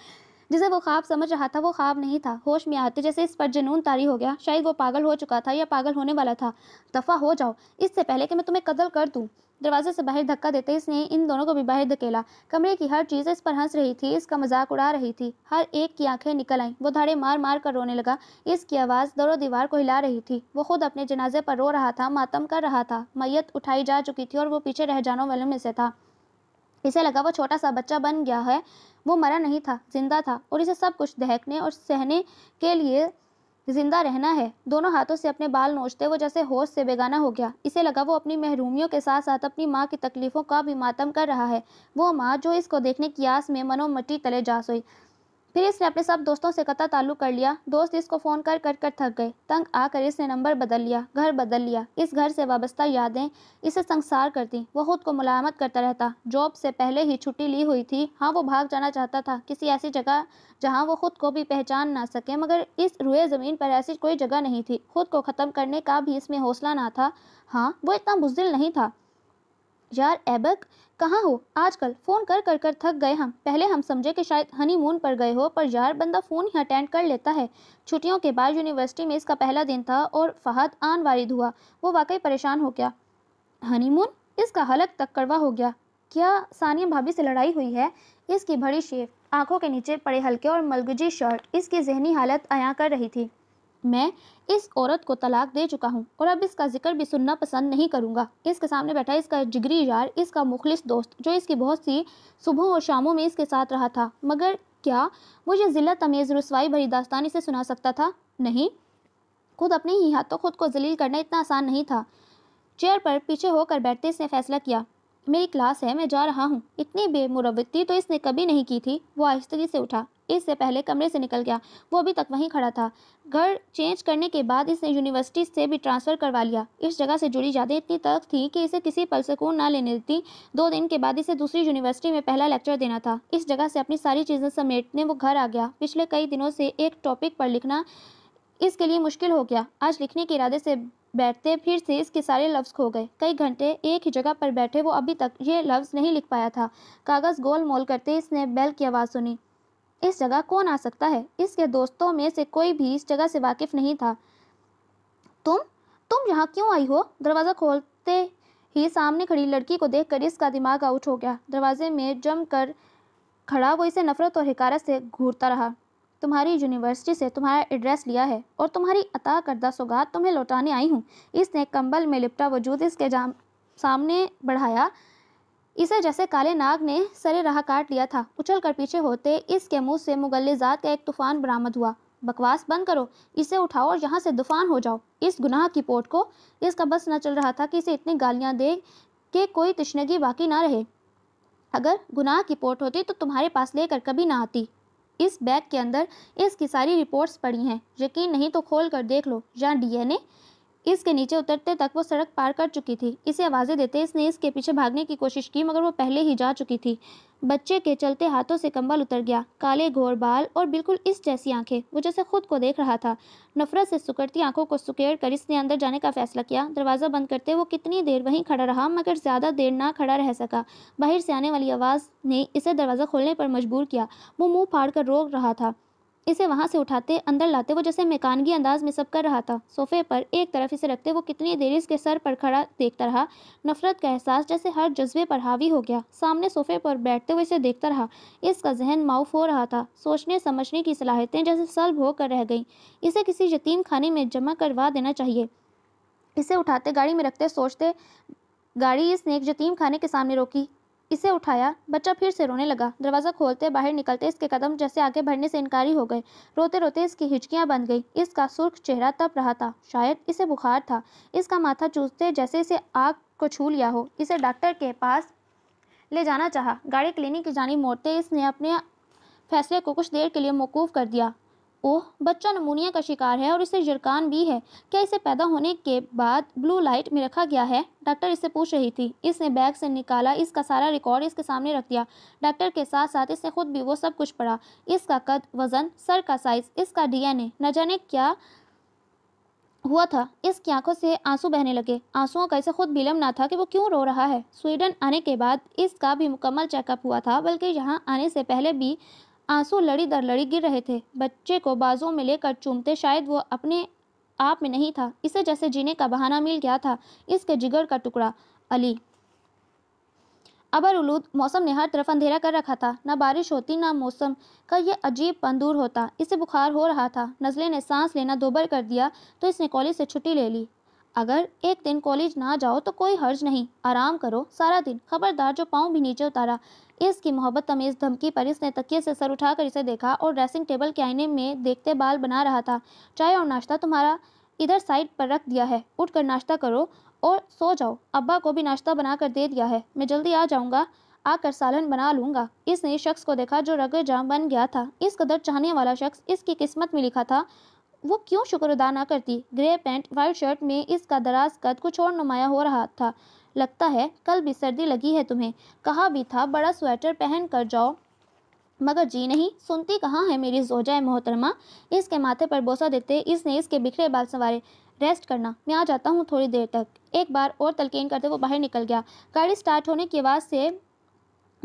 जिसे वो ख्वाब समझ रहा था वो ख्वाब नहीं था होश में आते जैसे इस पर जुनून तारी हो गया शायद वो पागल हो चुका था या पागल होने वाला था दफ़ा हो जाओ इससे पहले कि मैं तुम्हें कदल कर दूँ दरवाजे से बाहर धक्का देते इसने इन दोनों को भी बाहर धकेला कमरे की हर चीज़ इस पर हंस रही थी इसका मजाक उड़ा रही थी हर एक की आंखें निकल आईं वो धाड़े मार मार कर रोने लगा इसकी आवाज़ दरों दीवार को हिला रही थी वो खुद अपने जनाजे पर रो रहा था मातम कर रहा था मैयत उठाई जा चुकी थी और वो पीछे रह जाने वालों में से था इसे लगा वो छोटा सा बच्चा बन गया है वो मरा नहीं था जिंदा था और इसे सब कुछ दहकने और सहने के लिए जिंदा रहना है दोनों हाथों से अपने बाल नोचते वो जैसे होश से बेगाना हो गया इसे लगा वो अपनी महरूमियों के साथ साथ अपनी माँ की तकलीफ़ों का भी मातम कर रहा है वो माँ जो इसको देखने की आस में मनोमटी तले जासोई फिर इसने अपने सब दोस्तों से कता ताल्लुक कर लिया दोस्त इसको फ़ोन कर कर कर थक गए तंग आकर इसने नंबर बदल लिया घर बदल लिया इस घर से वाबस्ता यादें इसे संसार करती वो खुद को मुलामत करता रहता जॉब से पहले ही छुट्टी ली हुई थी हाँ वो भाग जाना चाहता था किसी ऐसी जगह जहाँ वो खुद को भी पहचान ना सके मगर इस रुए ज़मीन पर ऐसी कोई जगह नहीं थी खुद को ख़त्म करने का भी इसमें हौसला ना था हाँ वो इतना बुजदिल नहीं था यार एबक कहाँ हो आजकल फ़ोन कर कर कर थक गए हम पहले हम समझे कि शायद हनीमून पर गए हो पर यार बंदा फ़ोन ही अटेंड कर लेता है छुट्टियों के बाद यूनिवर्सिटी में इसका पहला दिन था और फहद आन वारिद हुआ वो वाकई परेशान हो गया हनीमून इसका हलक तक कड़वा हो गया क्या सानिया भाभी से लड़ाई हुई है इसकी भरी शेप आंखों के नीचे पड़े हल्के और मलगुजी शर्ट इसकी जहनी हालत आया कर रही थी मैं इस औरत को तलाक दे चुका हूँ और अब इसका जिक्र भी सुनना पसंद नहीं करूँगा इसके सामने बैठा इसका जिगरी यार इसका मुखलिस दोस्त जो इसकी बहुत सी सुबह और शामों में इसके साथ रहा था मगर क्या मुझे ज़िला तमीज रसवाई भरी दास्तान इसे सुना सकता था नहीं खुद अपने ही हाथों खुद को जलील करना इतना आसान नहीं था चेयर पर पीछे होकर बैठते इसने फैसला किया मेरी क्लास है मैं जा रहा हूँ इतनी बेमुरवती तो इसने कभी नहीं की थी वो आहिस्तगी से उठा इससे पहले कमरे से निकल गया वो अभी तक वहीं खड़ा था घर चेंज करने के बाद इसने यूनिवर्सिटी से भी ट्रांसफ़र करवा लिया इस जगह से जुड़ी यादें इतनी तक थी कि इसे किसी पल सुकून ना लेने देती दो दिन के बाद इसे दूसरी यूनिवर्सिटी में पहला लेक्चर देना था इस जगह से अपनी सारी चीज़ें समेटने वो घर आ गया पिछले कई दिनों से एक टॉपिक पर लिखना इसके लिए मुश्किल हो गया आज लिखने के इरादे से बैठते फिर से इसके सारे लफ्ज़ खो गए कई घंटे एक ही जगह पर बैठे वो अभी तक ये लफ्ज़ नहीं लिख पाया था कागज़ गोल मोल करते इसने बैल की आवाज़ सुनी इस जगह कौन आ सकता है इसके दोस्तों में से कोई भी इस जगह से वाकिफ़ नहीं था तुम तुम यहाँ क्यों आई हो दरवाज़ा खोलते ही सामने खड़ी लड़की को कर इसका दिमाग आउट हो गया दरवाजे में कर खड़ा वो इसे नफरत और हिकारत से घूरता रहा तुम्हारी यूनिवर्सिटी से तुम्हारा एड्रेस लिया है और तुम्हारी अता करदा सौगात तुम्हें लौटाने आई हूँ इसने कंबल में लिपटा वजूद इसके जाम सामने बढ़ाया इसे जैसे काले नाग ने सरे रहा काट लिया था उछल कर पीछे होते इसके मुंह से मुगलजात का एक तूफान बरामद हुआ बकवास बंद करो इसे उठाओ और यहाँ से तूफान हो जाओ इस गुनाह की पोट को इसका बस न चल रहा था कि इसे इतनी गालियाँ दे कि कोई तश्नगी बाकी ना रहे अगर गुनाह की पोट होती तो तुम्हारे पास लेकर कभी ना आती इस बैग के अंदर इसकी सारी रिपोर्ट्स पड़ी हैं यकीन नहीं तो खोल कर देख लो जहाँ डीएनए इसके नीचे उतरते तक वो सड़क पार कर चुकी थी इसे आवाज़ें देते इसने इसके पीछे भागने की कोशिश की मगर वो पहले ही जा चुकी थी बच्चे के चलते हाथों से कंबल उतर गया काले घोर बाल और बिल्कुल इस जैसी आंखें वो जैसे खुद को देख रहा था नफरत से सुकड़ती आंखों को सुकेड़ कर इसने अंदर जाने का फैसला किया दरवाज़ा बंद करते वो कितनी देर वहीं खड़ा रहा मगर ज़्यादा देर ना खड़ा रह सका बाहर से आने वाली आवाज़ ने इसे दरवाज़ा खोलने पर मजबूर किया वो मुँह फाड़ कर रोक रहा था इसे वहाँ से उठाते अंदर लाते वो जैसे मेकानगी अंदाज में सब कर रहा था सोफे पर एक तरफ इसे रखते वो कितनी देर इसके सर पर खड़ा देखता रहा नफरत का एहसास जैसे हर जज्बे पर हावी हो गया सामने सोफे पर बैठते हुए इसे देखता रहा इसका जहन माउफ हो रहा था सोचने समझने की सलाहियतें जैसे सल्ब होकर रह गई इसे किसी यतीम खाने में जमा करवा देना चाहिए इसे उठाते गाड़ी में रखते सोचते गाड़ी इसने एक यतीम खाने के सामने रोकी इसे उठाया बच्चा फिर से रोने लगा दरवाज़ा खोलते बाहर निकलते इसके कदम जैसे आगे बढ़ने से इनकारी हो गए रोते रोते इसकी हिचकियाँ बन गई इसका सुर्ख चेहरा तप रहा था शायद इसे बुखार था इसका माथा चूसते जैसे इसे आग को छू लिया हो इसे डॉक्टर के पास ले जाना चाहा गाड़ी क्लिनिक की जानी मोड़ते इसने अपने फैसले को कुछ देर के लिए मौकूफ़ कर दिया ओह बच्चा नमूनिया का शिकार है और इसे जरकान भी है क्या इसे पैदा होने के बाद ब्लू लाइट में रखा गया है डॉक्टर इससे पूछ रही थी इसने बैग से निकाला इसका सारा रिकॉर्ड इसके सामने रख दिया डॉक्टर के साथ साथ इसने खुद भी वो सब कुछ पढ़ा इसका कद वज़न सर का साइज़ इसका डीएनए न जाने क्या हुआ था इसकी आंखों से आंसू बहने लगे आंसुओं का इसे खुद बिलम ना था कि वो क्यों रो रहा है स्वीडन आने के बाद इसका भी मुकम्मल चेकअप हुआ था बल्कि यहाँ आने से पहले भी आंसू लड़ी दर लड़ी गिर रहे थे बच्चे को बाजू में लेकर चूमते शायद वो अपने आप में नहीं था इसे जैसे जीने का बहाना मिल गया था इसके जिगर का टुकड़ा अली अबर उलूद मौसम ने हर तरफ अंधेरा कर रखा था ना बारिश होती ना मौसम का यह अजीब पंदूर होता इसे बुखार हो रहा था नज़ले ने सांस लेना दोबर कर दिया तो इसने कॉलेज से छुट्टी ले ली अगर एक दिन कॉलेज ना जाओ तो कोई हर्ज नहीं आराम करो सारा दिन खबरदार जो पाँव भी नीचे उतारा इसकी मोहब्बत तमीज़ धमकी पर इसने तकिए से सर उठाकर इसे देखा और ड्रेसिंग टेबल के आईने में देखते बाल बना रहा था चाय और नाश्ता तुम्हारा इधर साइड पर रख दिया है उठकर नाश्ता करो और सो जाओ अब्बा को भी नाश्ता बना कर दे दिया है मैं जल्दी आ जाऊँगा आकर सालन बना लूंगा इसने शख्स को देखा जो रग जाम बन गया था इस कदर चाहने वाला शख्स इसकी किस्मत में लिखा था वो क्यों शुक्र अदा ना करती ग्रे पैंट वाइट शर्ट में इसका दराज कद कुछ और नुमाया हो रहा था लगता है कल भी सर्दी लगी है तुम्हें कहा भी था बड़ा स्वेटर पहन कर जाओ मगर जी नहीं सुनती कहाँ है मेरी जोजाए मोहतरमा इसके माथे पर बोसा देते इसने इसके बिखरे बाल संवारे रेस्ट करना मैं आ जाता हूँ थोड़ी देर तक एक बार और तलकिन करते वो बाहर निकल गया गाड़ी स्टार्ट होने की आवाज़ से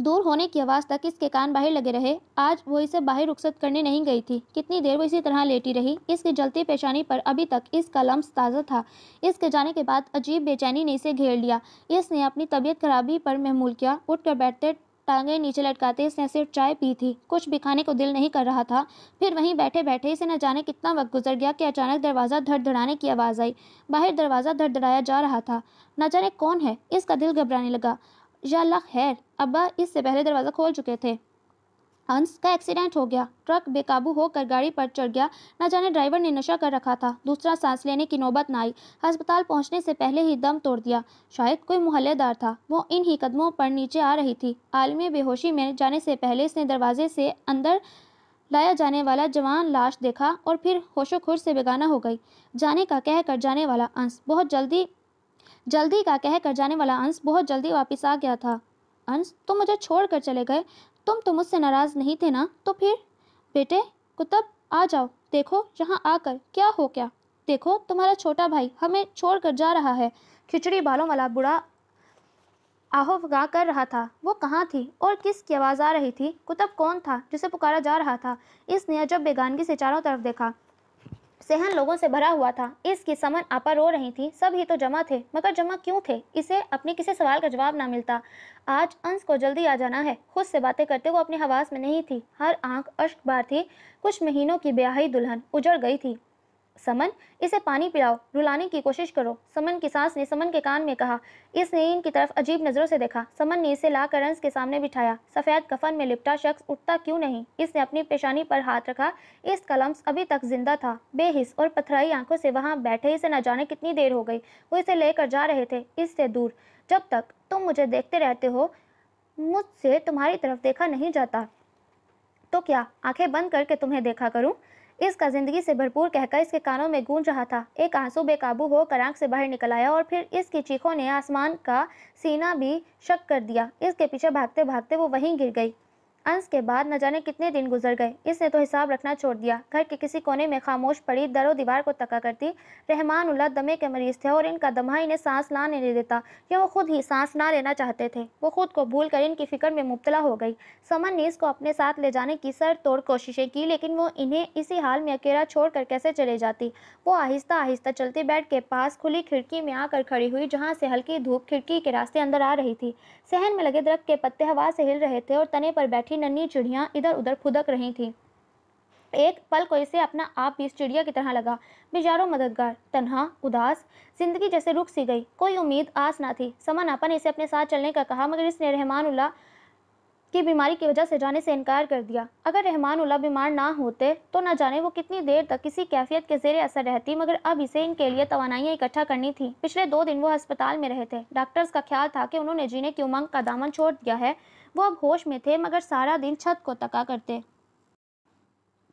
दूर होने की आवाज़ तक इसके कान बाहर लगे रहे आज वो इसे बाहर रुखसत करने नहीं गई थी कितनी देर वो इसी तरह लेटी रही इसकी जलती पेशानी पर अभी तक इसका लम्स ताज़ा था इसके जाने के बाद अजीब बेचैनी ने इसे घेर लिया इसने अपनी तबीयत खराबी पर महमूल किया उठकर बैठते टांगे नीचे लटकाते इसने सिर्फ चाय पी थी कुछ भी खाने को दिल नहीं कर रहा था फिर वहीं बैठे बैठे इसे न जाने कितना वक्त गुजर गया कि अचानक दरवाज़ा धड़धड़ाने की आवाज़ आई बाहर दरवाज़ा धड़धड़ाया जा रहा था न जाने कौन है इसका दिल घबराने लगा याल्ला खैर अब्बा इससे पहले दरवाज़ा खोल चुके थे अंस का एक्सीडेंट हो गया ट्रक बेकाबू होकर गाड़ी पर चढ़ गया न जाने ड्राइवर ने नशा कर रखा था दूसरा सांस लेने की नौबत न आई अस्पताल पहुंचने से पहले ही दम तोड़ दिया शायद कोई मोहल्लेदार था वो इन ही कदमों पर नीचे आ रही थी आलमी बेहोशी में जाने से पहले इसने दरवाजे से अंदर लाया जाने वाला जवान लाश देखा और फिर होशो खुर से बेगाना हो गई जाने का कहकर जाने वाला अंश बहुत जल्दी जल्दी का कह कर जाने वाला अंश बहुत जल्दी वापस आ गया था अंश तुम मुझे छोड़ कर चले गए तुम तो मुझसे नाराज़ नहीं थे ना तो फिर बेटे कुतब आ जाओ देखो यहाँ आकर क्या हो क्या देखो तुम्हारा छोटा भाई हमें छोड़ कर जा रहा है खिचड़ी बालों वाला बुढ़ा आहो कर रहा था वो कहाँ थी और किस की आवाज़ आ रही थी कुतब कौन था जिसे पुकारा जा रहा था इसने अजब बेगानगी से चारों तरफ देखा सेहन लोगों से भरा हुआ था इसकी समन आपा रो रही थी सब ही तो जमा थे मगर जमा क्यों थे इसे अपने किसी सवाल का जवाब ना मिलता आज अंश को जल्दी आ जाना है खुद से बातें करते वो अपने हवास में नहीं थी हर आंख अश्क बार थी कुछ महीनों की ब्याही दुल्हन उजड़ गई थी समन इसे पानी पिलाओ रुलाने की कोशिश करो समन की सास ने समन के कान में कहा इसने इनकी तरफ अजीब नज़रों से देखा समन ने इसे लाकर अंस के सामने बिठाया सफ़ेद कफन में लिपटा शख्स उठता क्यों नहीं इसने अपनी पेशानी पर हाथ रखा इस कलम अभी तक जिंदा था बेहिस और पथराई आंखों से वहां बैठे इसे न जाने कितनी देर हो गई वो इसे लेकर जा रहे थे इससे दूर जब तक तुम मुझे देखते रहते हो मुझसे तुम्हारी तरफ देखा नहीं जाता तो क्या आंखें बंद करके तुम्हें देखा करूं इसका जिंदगी से भरपूर कहकर इसके कानों में गूंज रहा था एक आंसू बेकाबू होकर आंख से बाहर निकल आया और फिर इसकी चीखों ने आसमान का सीना भी शक कर दिया इसके पीछे भागते भागते वो वहीं गिर गई अंश के बाद न जाने कितने दिन गुजर गए इसने तो हिसाब रखना छोड़ दिया घर के किसी कोने में खामोश पड़ी दरो दीवार को तका करती रहमान उल्ला दमे के मरीज थे और इनका दमा इन्हें सांस ना लेने देता या वो खुद ही सांस ना लेना चाहते थे वो खुद को भूल कर इनकी फिक्र में मुबतला हो गई समन ने इसको अपने साथ ले जाने की सर तोड़ कोशिशें की लेकिन वो इन्हें इसी हाल में अकेला छोड़ कर कैसे चले जाती वो आहिस्ता आहिस्ता चलते बेड के पास खुली खिड़की में आकर खड़ी हुई जहाँ से हल्की धूप खिड़की के रास्ते अंदर आ रही थी सहन में लगे दरख्त के पत्ते हवा से हिल रहे थे और तने पर बैठी की नन्ही चिड़िया इधर उधर खुदक रही थी एक पल को इसे अपना आप इस चिड़िया की तरह लगा बेजारों मददगार तन्हा उदास जिंदगी जैसे रुक सी गई कोई उम्मीद आस ना थी समन अपन इसे अपने साथ चलने का कहा मगर इसने रहमान उल्ला की बीमारी की वजह से जाने से इनकार कर दिया अगर रहमान उल्ला बीमार ना होते तो ना जाने वो कितनी देर तक किसी कैफियत के जेर असर रहती मगर अब इसे इनके लिए तोानाइयाँ इकट्ठा करनी थी पिछले दो दिन वो अस्पताल में रहे थे डॉक्टर्स का ख्याल था कि उन्होंने जीने की उमंग का दामन छोड़ दिया है वो अब होश में थे मगर सारा दिन छत को तका करते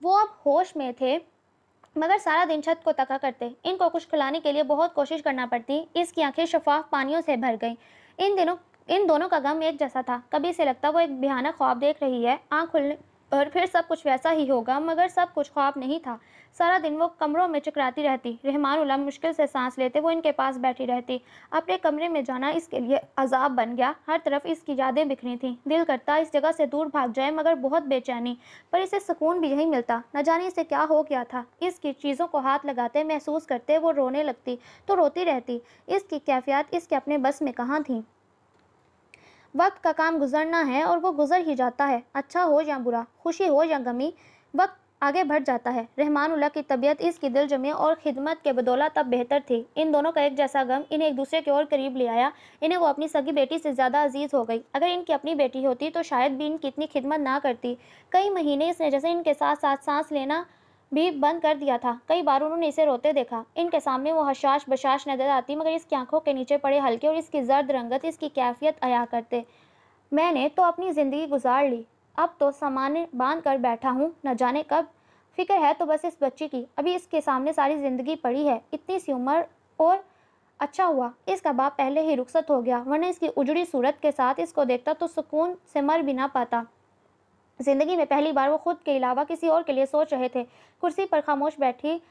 वो अब होश में थे मगर सारा दिन छत को तका करते इनको कुछ खिलाने के लिए बहुत कोशिश करना पड़ती इसकी आंखें शफाफ पानियों से भर गईं इन दिनों इन दोनों का गम एक जैसा था कभी से लगता वो एक भयानक ख्वाब देख रही है आँख खुलने और फिर सब कुछ वैसा ही होगा मगर सब कुछ ख्वाब नहीं था सारा दिन वो कमरों में चकराती रहती रहमान उलम मुश्किल से सांस लेते वो इनके पास बैठी रहती अपने कमरे में जाना इसके लिए अजाब बन गया हर तरफ इसकी यादें बिखरी थीं दिल करता इस जगह से दूर भाग जाए मगर बहुत बेचैनी पर इसे सुकून भी यही मिलता न जाने इसे क्या हो गया था इसकी चीज़ों को हाथ लगाते महसूस करते वो रोने लगती तो रोती रहती इसकी कैफियत इसके अपने बस में कहाँ थी वक्त का काम गुजरना है और वो गुजर ही जाता है अच्छा हो या बुरा खुशी हो या गमी वक्त आगे बढ़ जाता है रहमान उल्ला की तबीयत इसकी दिल जमे और खिदमत के बदौलत तब बेहतर थी इन दोनों का एक जैसा गम इन्हें एक दूसरे की ओर करीब ले आया इन्हें वो अपनी सगी बेटी से ज़्यादा अजीज़ हो गई अगर इनकी अपनी बेटी होती तो शायद भी इनकी इतनी खिदमत ना करती कई महीने इसने जैसे इनके साथ साथ सांस लेना भी बंद कर दिया था कई बार उन्होंने इसे रोते देखा इनके सामने वो हशाश बशाश नजर आती मगर इसकी आंखों के नीचे पड़े हल्के और इसकी जर्द रंगत इसकी कैफियत अया करते मैंने तो अपनी ज़िंदगी गुजार ली अब तो सामान्य बांध कर बैठा हूँ न जाने कब फिक्र है तो बस इस बच्ची की अभी इसके सामने सारी ज़िंदगी पड़ी है इतनी सी उम्र और अच्छा हुआ इसका बाप पहले ही रुखसत हो गया वरना इसकी उजड़ी सूरत के साथ इसको देखता तो सुकून से मर भी ना पाता ज़िंदगी में पहली बार वो खुद के अलावा किसी और के लिए सोच रहे थे कुर्सी पर खामोश बैठी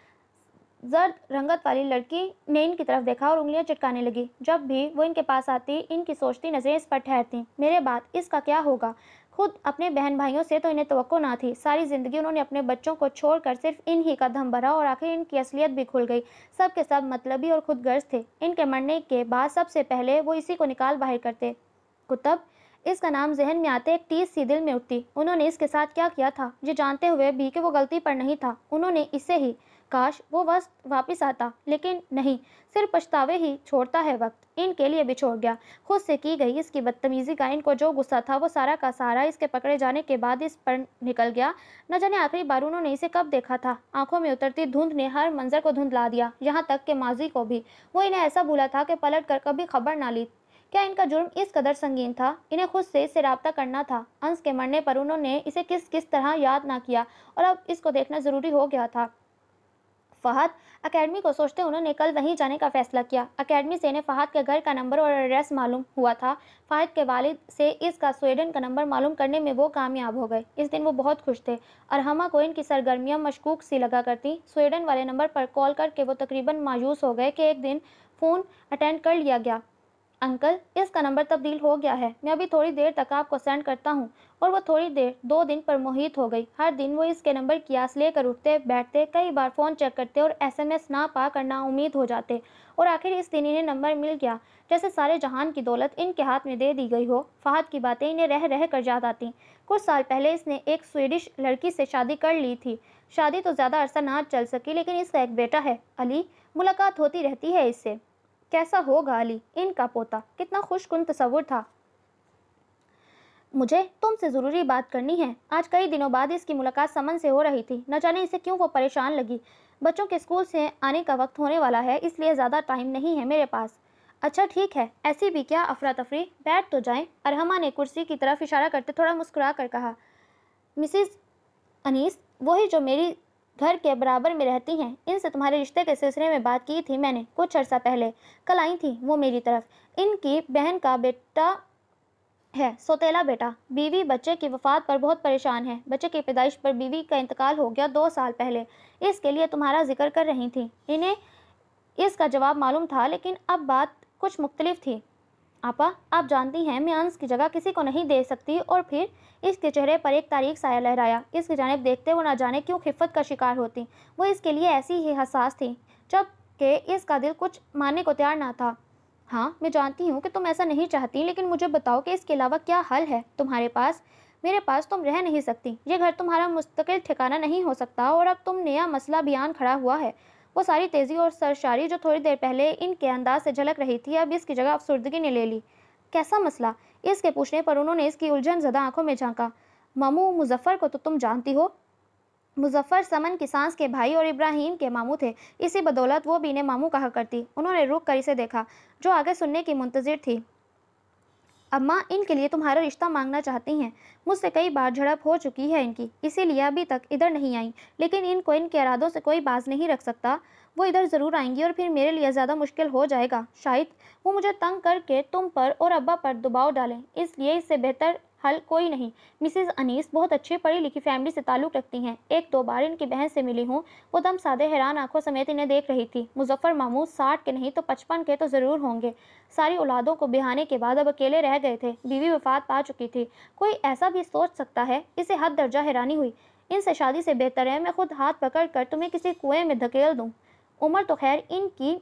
जर्द रंगत वाली लड़की ने इनकी तरफ देखा और उंगलियां चटकाने लगी जब भी वो इनके पास आती इनकी सोचती नज़रें इस पर ठहरती मेरे बाद इसका क्या होगा खुद अपने बहन भाइयों से तो इन्हें तो ना थी सारी ज़िंदगी उन्होंने अपने बच्चों को छोड़कर सिर्फ इन ही कदम भरा और आखिर इनकी असलियत भी खुल गई सब के सब मतलबी और खुद गर्ज थे इनके मरने के बाद सबसे पहले वो इसी को निकाल बाहर करते कुतब इसका नाम जहन में आते एक टीस सी दिल में उठती उन्होंने इसके साथ क्या किया था ये जानते हुए भी कि वो गलती पर नहीं था उन्होंने इसे ही काश वो वक्त वापस आता लेकिन नहीं सिर्फ पछतावे ही छोड़ता है वक्त इनके लिए भी छोड़ गया खुद से की गई इसकी बदतमीजी का इनको जो गुस्सा था वो सारा का सारा इसके पकड़े जाने के बाद इस पर निकल गया न जाने आखिरी बार उन्होंने इसे कब देखा था आंखों में उतरती धुंध ने हर मंजर को धुंधला दिया यहाँ तक के माजी को भी वो इन्हें ऐसा भूला था कि पलट कर कभी खबर ना ली क्या इनका जुर्म इस कदर संगीन था इन्हें खुद से इससे रबता करना था अंश के मरने पर उन्होंने इसे किस किस तरह याद ना किया और अब इसको देखना ज़रूरी हो गया था फहद अकेडमी को सोचते उन्होंने कल वहीं जाने का फैसला किया अकेडमी से इन्हें फहद के घर का नंबर और एड्रेस मालूम हुआ था फहद के वालिद से इसका स्वीडन का नंबर मालूम करने में वो कामयाब हो गए इस दिन वो बहुत खुश थे और हम को इनकी सरगर्मियाँ मशकूक सी लगा करती स्वीडन वाले नंबर पर कॉल करके वो तकरीबन मायूस हो गए कि एक दिन फ़ोन अटेंड कर लिया गया अंकल इसका नंबर तब्दील हो गया है मैं अभी थोड़ी देर तक आपको सेंड करता हूँ और वो थोड़ी देर दो दिन पर मोहित हो गई हर दिन वो इसके नंबर की आस लेकर उठते बैठते कई बार फ़ोन चेक करते और एसएमएस ना पा कर ना उम्मीद हो जाते और आखिर इस दिन इन्हें नंबर मिल गया जैसे सारे जहान की दौलत इनके हाथ में दे दी गई हो फ़ाहद की बातें इन्हें रह रह कर याद आती कुछ साल पहले इसने एक स्वीडिश लड़की से शादी कर ली थी शादी तो ज़्यादा अरसा ना चल सकी लेकिन इसका एक बेटा है अली मुलाकात होती रहती है इससे कैसा होगा अली इनका पोता कितना खुशकुन तस्वुर था मुझे तुमसे ज़रूरी बात करनी है आज कई दिनों बाद इसकी मुलाकात समन से हो रही थी न जाने इसे क्यों वो परेशान लगी बच्चों के स्कूल से आने का वक्त होने वाला है इसलिए ज़्यादा टाइम नहीं है मेरे पास अच्छा ठीक है ऐसी भी क्या अफरा तफरी बैठ तो जाएं अरहमा ने कुर्सी की तरफ इशारा करते थोड़ा मुस्कुरा कर कहा मिसिस अनीस वही जो मेरी घर के बराबर में रहती हैं इनसे तुम्हारे रिश्ते के सिलसिले में बात की थी मैंने कुछ अर्सा पहले कल आई थी वो मेरी तरफ इनकी बहन का बेटा है सोतेला बेटा बीवी बच्चे की वफात पर बहुत परेशान है बच्चे की पैदाइश पर बीवी का इंतकाल हो गया दो साल पहले इसके लिए तुम्हारा जिक्र कर रही थी इन्हें इसका जवाब मालूम था लेकिन अब बात कुछ मुख्तलिफ थी आपा आप जानती हैं मैं अंश की जगह किसी को नहीं दे सकती और फिर इसके चेहरे पर एक तारीख साया लहराया इसकी जानब देखते वो ना जाने क्यों खिफत का शिकार होती वो इसके लिए ऐसी ही हसास थी जबकि इसका दिल कुछ मानने को तैयार ना था हाँ मैं जानती हूँ कि तुम ऐसा नहीं चाहती लेकिन मुझे बताओ कि इसके अलावा क्या हल है तुम्हारे पास मेरे पास तुम रह नहीं सकती ये घर तुम्हारा मुस्तकिल ठिकाना नहीं हो सकता और अब तुम नया मसला बयान खड़ा हुआ है वो सारी तेज़ी और सरशारी जो थोड़ी देर पहले इनके अंदाज से झलक रही थी अब इसकी जगह अफसुर्दगी ने ले ली कैसा मसला इसके पूछने पर उन्होंने इसकी उलझन ज़दा आंखों में झांका मामू मुजफ्फ़र को तो तुम जानती हो मुजफ्फ़र समन की सांस के भाई और इब्राहिम के मामू थे इसी बदौलत वो भी इन्हें मामू कहा करती उन्होंने रुक कर इसे देखा जो आगे सुनने की मुंतजिर थी अब माँ इनके लिए तुम्हारा रिश्ता मांगना चाहती हैं मुझसे कई बार झड़प हो चुकी है इनकी इसीलिए अभी तक इधर नहीं आई लेकिन इनको इनके इरादों से कोई बाज नहीं रख सकता वो इधर ज़रूर आएंगी और फिर मेरे लिए ज़्यादा मुश्किल हो जाएगा शायद वो मुझे तंग करके तुम पर और अब्बा पर दबाव डालें इसलिए इससे बेहतर हल कोई नहीं मिसेस अनीस बहुत अच्छे पढ़ी लिखी फैमिली से ताल्लुक़ रखती हैं एक दो बार इनकी बहन से मिली हूँ वो दम सादे हैरान आंखों समेत इन्हें देख रही थी मुजफ्फ़र मामू साठ के नहीं तो पचपन के तो ज़रूर होंगे सारी औलादों को बिहाने के बाद अब अकेले रह गए थे बीवी वफात पा चुकी थी कोई ऐसा भी सोच सकता है इसे हद दर्जा हैरानी हुई इनसे शादी से बेहतर है मैं खुद हाथ पकड़ कर तुम्हें किसी कुएँ में धकेल दूँ उम्र तो खैर इनकी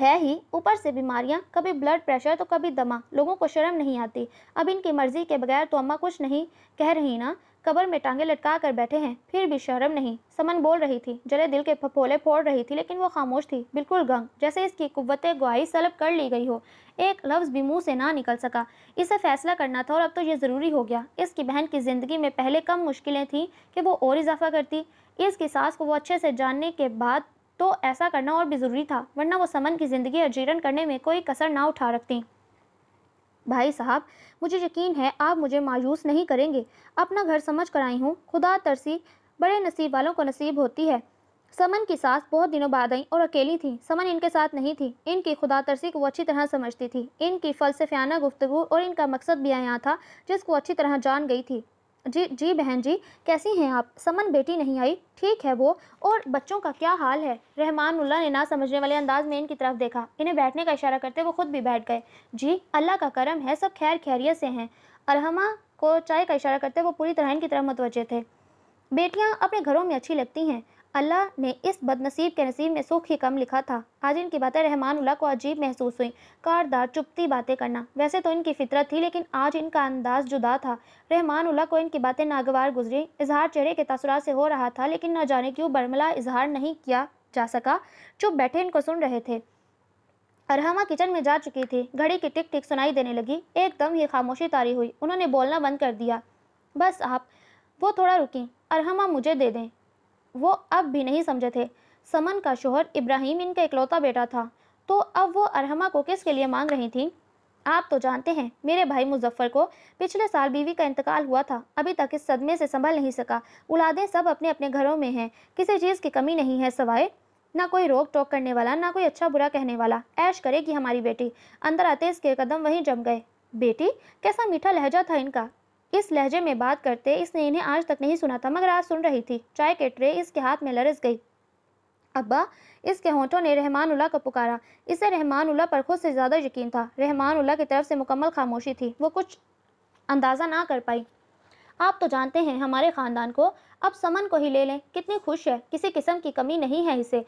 है ही ऊपर से बीमारियां कभी ब्लड प्रेशर तो कभी दमा लोगों को शर्म नहीं आती अब इनकी मर्जी के बगैर तो अम्मा कुछ नहीं कह रही ना कबर में टांगे लटका कर बैठे हैं फिर भी शर्म नहीं समन बोल रही थी जले दिल के फफोले फोड़ रही थी लेकिन वो खामोश थी बिल्कुल गंग जैसे इसकी कुत गुआई सलब कर ली गई हो एक लफ्ज़ भी मुंह से ना निकल सका इसे फैसला करना था और अब तो ये ज़रूरी हो गया इसकी बहन की ज़िंदगी में पहले कम मुश्किलें थीं कि वो और इजाफा करती इसकी सास को वो अच्छे से जानने के बाद तो ऐसा करना और भी ज़रूरी था वरना वो समन की ज़िंदगी अजीरन करने में कोई कसर ना उठा रखती भाई साहब मुझे यकीन है आप मुझे मायूस नहीं करेंगे अपना घर समझ कर आई हूँ खुदा तरसी बड़े नसीब वालों को नसीब होती है समन की सास बहुत दिनों बाद आई और अकेली थी समन इनके साथ नहीं थी इनकी खुदा तरसी को अच्छी तरह समझती थी इनकी फलसफियाना गुफ्तगु और इनका मकसद भी यहाँ था जिसको अच्छी तरह जान गई थी जी जी बहन जी कैसी हैं आप समन बेटी नहीं आई ठीक है वो और बच्चों का क्या हाल है रहमानुल्लाह ने ना समझने वाले अंदाज में इनकी तरफ देखा इन्हें बैठने का इशारा करते वो खुद भी बैठ गए जी अल्लाह का करम है सब खैर खैरियत से हैं अरहमा को चाय का इशारा करते वो पूरी तरह इनकी तरफ मतवजे थे बेटियाँ अपने घरों में अच्छी लगती हैं अल्लाह ने इस बदनसीब के नसीब में सुख ही कम लिखा था आज इनकी बातें रहमान उल्ला को अजीब महसूस हुई कारदार चुपती बातें करना वैसे तो इनकी फितरत थी लेकिन आज इनका अंदाज जुदा था रहमान उल्ला को इनकी बातें नागवार गुजरी इजहार चेहरे के तसरा से हो रहा था लेकिन न जाने क्यों बर्मला इजहार नहीं किया जा सका चुप बैठे इनको सुन रहे थे अरहमा किचन में जा चुकी थी घड़ी की टिक टिक सुनाई देने लगी एकदम ही खामोशी तारी हुई उन्होंने बोलना बंद कर दिया बस आप वो थोड़ा रुकी अरहमा मुझे दे दें वो अब भी नहीं समझे थे समन का शोहर इब्राहिम इनका इकलौता बेटा था तो अब वो अरहमा को किसके लिए मांग रही थी आप तो जानते हैं मेरे भाई मुजफ्फ़र को पिछले साल बीवी का इंतकाल हुआ था अभी तक इस सदमे से संभल नहीं सका उलादे सब अपने अपने घरों में हैं किसी चीज़ की कमी नहीं है सवाए ना कोई रोक टोक करने वाला ना कोई अच्छा बुरा कहने वाला ऐश करेगी हमारी बेटी अंदर आते इसके कदम वहीं जम गए बेटी कैसा मीठा लहजा था इनका इस लहजे में बात करते इसने इन्हें आज तक नहीं सुना था मगर आज सुन रही थी चाय के ट्रे इसके हाथ में लरस गई अब्बा इसके होंठों ने उल्ला को पुकारा इसे उल्ला पर खुद से ज़्यादा यकीन था उल्ला की तरफ से मुकम्मल खामोशी थी वो कुछ अंदाज़ा ना कर पाई आप तो जानते हैं हमारे ख़ानदान को अब समन को ही ले लें कितनी खुश है किसी किस्म की कमी नहीं है इसे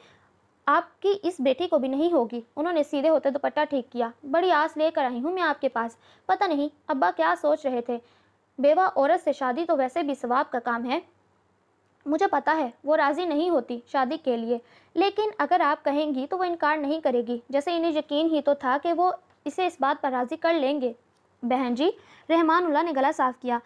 आपकी इस बेटी को भी नहीं होगी उन्होंने सीधे होते दुपट्टा ठीक किया बड़ी आस लेकर आई हूँ मैं आपके पास पता नहीं अब्बा क्या सोच रहे थे बेवा औरत से शादी तो वैसे भी सवाब का काम है मुझे पता है वो राज़ी नहीं होती शादी के लिए लेकिन अगर आप कहेंगी तो वो इनकार नहीं करेगी जैसे इन्हें यकीन ही तो था कि वो इसे इस बात पर राज़ी कर लेंगे बहन जी रहमानुल्ला ने गला साफ किया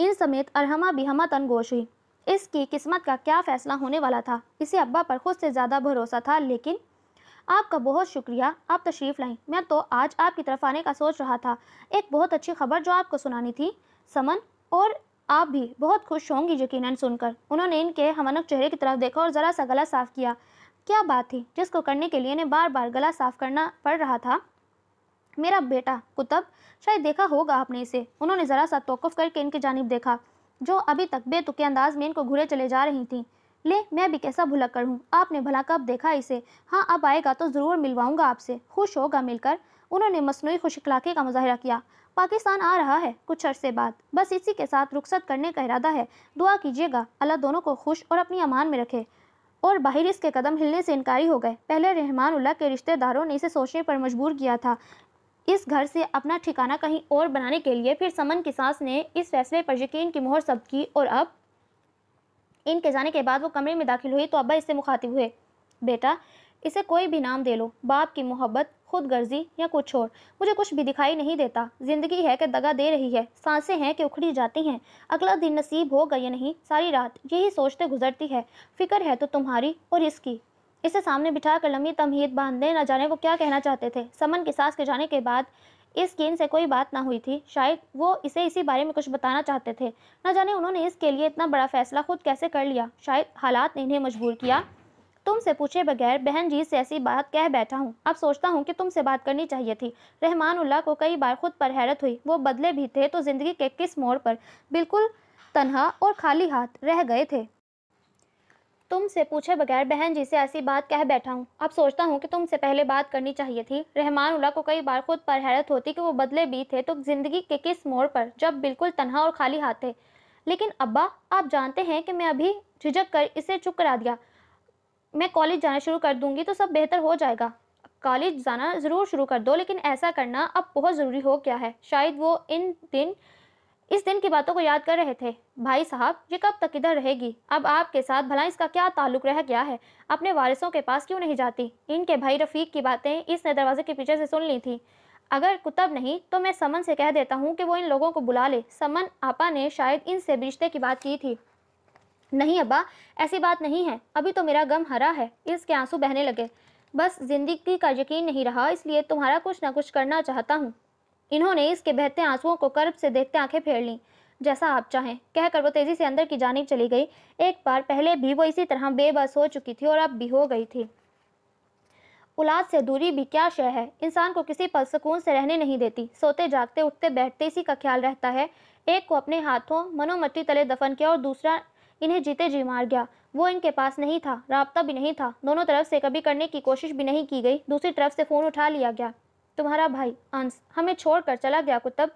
इन समेत अरहमा भी तन तनगोश हुई इसकी किस्मत का क्या फ़ैसला होने वाला था इसे अब्बा पर खुद से ज़्यादा भरोसा था लेकिन आपका बहुत शुक्रिया आप तशरीफ़ लाई मैं तो आज आपकी तरफ आने का सोच रहा था एक बहुत अच्छी खबर जो आपको सुनानी थी समन और आप भी बहुत खुश होंगी यकीनन सुनकर उन्होंने इनके हमनक चेहरे की तरफ देखा और ज़रा सा गला साफ किया क्या बात थी जिसको करने के लिए इन्हें बार बार गला साफ करना पड़ रहा था मेरा बेटा कुतब शायद देखा होगा आपने इसे उन्होंने ज़रा सा तोकफ़ करके इनके जानब देखा जो अभी तक बेतुके अंदाज में इनको घुरे चले जा रही थी ले मैं भी कैसा भुला कर हूँ आपने भला कब देखा इसे हाँ अब आएगा तो ज़रूर मिलवाऊंगा आपसे खुश होगा मिलकर उन्होंने मसनू खुश इलाके का मुजाहरा किया पाकिस्तान आ रहा है कुछ अरसे बाद बस इसी के साथ रुखसत करने का इरादा है दुआ कीजिएगा अल्लाह दोनों को खुश और अपनी अमान में रखे और बाहर इसके कदम हिलने से इनकारी हो गए पहले रहमानुल्लाह के रिश्तेदारों ने इसे सोचने पर मजबूर किया था इस घर से अपना ठिकाना कहीं और बनाने के लिए फिर समन की सांस ने इस फैसले पर यकीन की मोहर सब की और अब इनके जाने के बाद वो कमरे में दाखिल हुई तो अब्बा इससे मुखातिब हुए बेटा इसे कोई भी नाम दे लो बाप की मोहब्बत खुद गर्जी या कुछ और मुझे कुछ भी दिखाई नहीं देता जिंदगी है कि दगा दे रही है सांसें हैं कि उखड़ी जाती हैं अगला दिन नसीब होगा या नहीं सारी रात यही सोचते गुजरती है फिक्र है तो तुम्हारी और इसकी इसे सामने बिठा कर लम्बी तमहीद बांधे न जाने वो क्या कहना चाहते थे समन के सास के जाने के बाद इस गेम से कोई बात ना हुई थी शायद वो इसे इसी बारे में कुछ बताना चाहते थे न जाने उन्होंने इसके लिए इतना बड़ा फैसला खुद कैसे कर लिया शायद हालात ने इन्हें मजबूर किया तुमसे पूछे बगैर बहन जी से ऐसी बात कह बैठा हूँ अब सोचता हूँ कि तुमसे बात करनी चाहिए थी रहमान को कई बार खुद पर हैरत हुई वो बदले भी थे तो ज़िंदगी के किस मोड़ पर बिल्कुल तनहा और खाली हाथ रह गए थे तुमसे पूछे बगैर बहन जी से ऐसी बात कह बैठा हूँ अब सोचता हूँ कि तुमसे पहले बात करनी चाहिए थी रहमान उल्ला को कई बार खुद पर हैरत होती कि वो बदले भी थे तो ज़िंदगी के किस मोड़ पर जब बिल्कुल तनहा और खाली हाथ थे लेकिन अब्बा आप जानते हैं कि मैं अभी झिझक कर इसे चुप करा दिया मैं कॉलेज जाना शुरू कर दूँगी तो सब बेहतर हो जाएगा कॉलेज जाना ज़रूर शुरू कर दो लेकिन ऐसा करना अब बहुत ज़रूरी हो गया है शायद वो इन दिन इस दिन की बातों को याद कर रहे थे भाई साहब ये कब तक इधर रहेगी अब आपके साथ भला इसका क्या ताल्लुक रह गया है अपने वारिसों के पास क्यों नहीं जाती इनके भाई रफ़ीक की बातें इसने दरवाजे के पीछे से सुन ली थी अगर कुतब नहीं तो मैं समन से कह देता हूँ कि वो इन लोगों को बुला ले समन आपा ने शायद इनसे रिश्ते की बात की थी नहीं अब्बा ऐसी बात नहीं है अभी तो मेरा गम हरा है इसके आंसू बहने लगे बस जिंदगी का यकीन नहीं रहा इसलिए तुम्हारा कुछ ना कुछ करना चाहता हूँ इन्होंने इसके बहते आंसुओं को कर्ब से देखते आंखें फेर लीं जैसा आप चाहें कहकर वो तेज़ी से अंदर की जानब चली गई एक बार पहले भी वो इसी तरह बेबस हो चुकी थी और अब भी हो गई थी औलाद से दूरी भी क्या शय है इंसान को किसी पल सुकून से रहने नहीं देती सोते जागते उठते बैठते इसी का ख्याल रहता है एक को अपने हाथों मनोमट्टी तले दफन किया और दूसरा इन्हें जीते जी मार गया वो इनके पास नहीं था रबता भी नहीं था दोनों तरफ से कभी करने की कोशिश भी नहीं की गई दूसरी तरफ से फ़ोन उठा लिया गया तुम्हारा भाई अंश हमें छोड़कर चला गया कुतब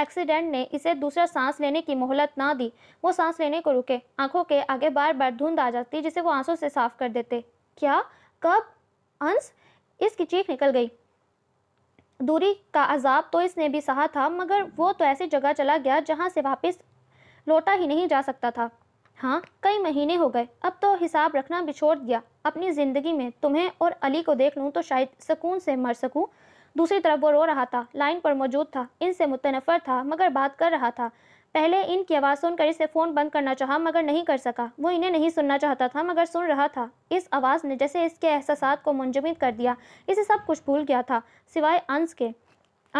एक्सीडेंट ने इसे दूसरा सांस लेने की मोहलत ना दी वो सांस लेने को रुके आंखों के आगे बार बार धुंध आ जाती जिसे वो आंसू से साफ कर देते क्या कब अंश इसकी चीख निकल गई दूरी का अजाब तो इसने भी सहा था मगर वो तो ऐसी जगह चला गया जहाँ से वापस लौटा ही नहीं जा सकता था हाँ कई महीने हो गए अब तो हिसाब रखना बिछोड़ दिया अपनी ज़िंदगी में तुम्हें और अली को देख लूँ तो शायद सुकून से मर सकूँ दूसरी तरफ वो रो रहा था लाइन पर मौजूद था इनसे मुतनफ़र था मगर बात कर रहा था पहले इनकी आवाज़ सुनकर इसे फ़ोन बंद करना चाहा मगर नहीं कर सका वो इन्हें नहीं सुनना चाहता था मगर सुन रहा था इस आवाज़ ने जैसे इसके एहसास को मुंजमद कर दिया इसे सब कुछ भूल गया था सिवाय अंश के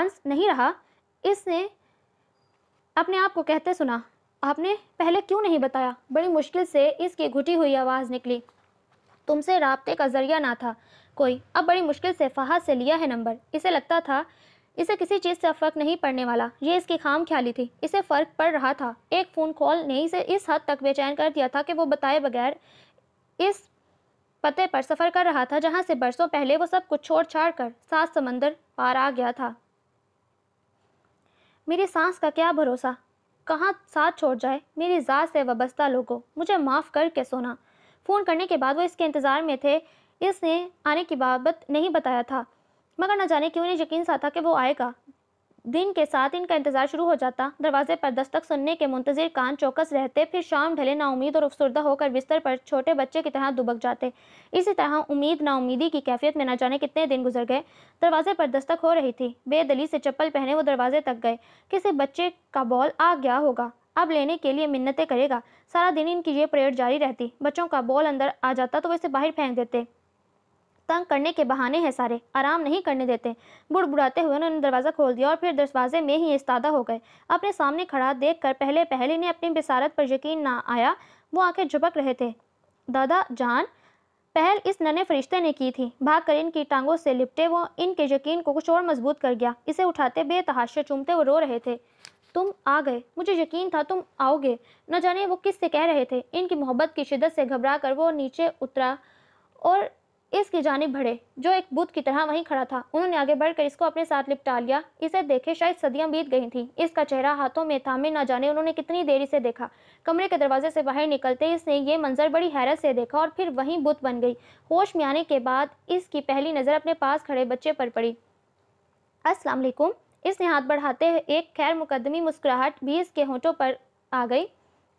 अंश नहीं रहा इसने अपने आप को कहते सुना आपने पहले क्यों नहीं बताया बड़ी मुश्किल से इसकी घुटी हुई आवाज़ निकली तुमसे रबते का ज़रिया ना था कोई अब बड़ी मुश्किल से फहाद से लिया है नंबर इसे लगता था इसे किसी चीज़ से फ़र्क नहीं पड़ने वाला ये इसकी खाम ख्याली थी इसे फ़र्क पड़ रहा था एक फ़ोन कॉल ने इसे इस हद तक बेचैन कर दिया था कि वो बताए बगैर इस पते पर सफ़र कर रहा था जहाँ से बरसों पहले वो सब कुछ छोड़ छाड़ कर सात समंदर पार आ गया था मेरी सांस का क्या भरोसा कहाँ साथ छोड़ जाए मेरी ज़ात से वबस्ता लोगों मुझे माफ़ करके सोना फ़ोन करने के बाद वो इसके इंतज़ार में थे इसने आने की बाबत नहीं बताया था मगर न जाने क्यों उन्हें यकीन सा था कि वो आएगा दिन के साथ इनका इंतजार शुरू हो जाता दरवाजे पर दस्तक सुनने के मुंतजिर कान चौकस रहते फिर शाम ढले नाउमीद और अफसरदा होकर बिस्तर पर छोटे बच्चे की तरह दुबक जाते इसी तरह उम्मीद नाउमीदी की कैफियत में न जाने कितने दिन गुजर गए दरवाजे पर दस्तक हो रही थी बेदली से चप्पल पहने वो दरवाजे तक गए किसी बच्चे का बॉल आ गया होगा अब लेने के लिए मिन्नतें करेगा सारा दिन इनकी ये परेड जारी रहती बच्चों का बॉल अंदर आ जाता तो वैसे बाहर फेंक देते तंग करने के बहाने हैं सारे आराम नहीं करने देते बुड़बुड़ाते हुए उन्होंने दरवाज़ा खोल दिया और फिर दरवाजे में ही इस्तादा हो गए अपने सामने खड़ा देख कर पहले पहले ने अपनी बिसारत पर यकीन ना आया वो आंखें झुपक रहे थे दादा जान पहल इस नन्हे फरिश्ते ने की थी भाग कर इनकी टांगों से लिपटे वो इनके यकीन को कुछ और मजबूत कर गया इसे उठाते बेतहाशा चूमते वो रो रहे थे तुम आ गए मुझे यकीन था तुम आओगे न जाने वो किस से कह रहे थे इनकी मोहब्बत की शिदत से घबरा कर वो नीचे उतरा और इसकी जानब भड़े जो एक बुद्ध की तरह वहीं खड़ा था उन्होंने आगे बढ़कर इसको अपने साथ लिपटा लिया इसे देखे शायद सदियां बीत गई थीं इसका चेहरा हाथों में थामे ना जाने उन्होंने कितनी देरी से देखा कमरे के दरवाजे से बाहर निकलते इसने ये मंजर बड़ी हैरत से देखा और फिर वहीं बुत बन गई होश में आने के बाद इसकी पहली नज़र अपने पास खड़े बच्चे पर पड़ी असलकुम इसने हाथ बढ़ाते एक खैर मुकदमी मुस्कुराहट भी इसके होठों पर आ गई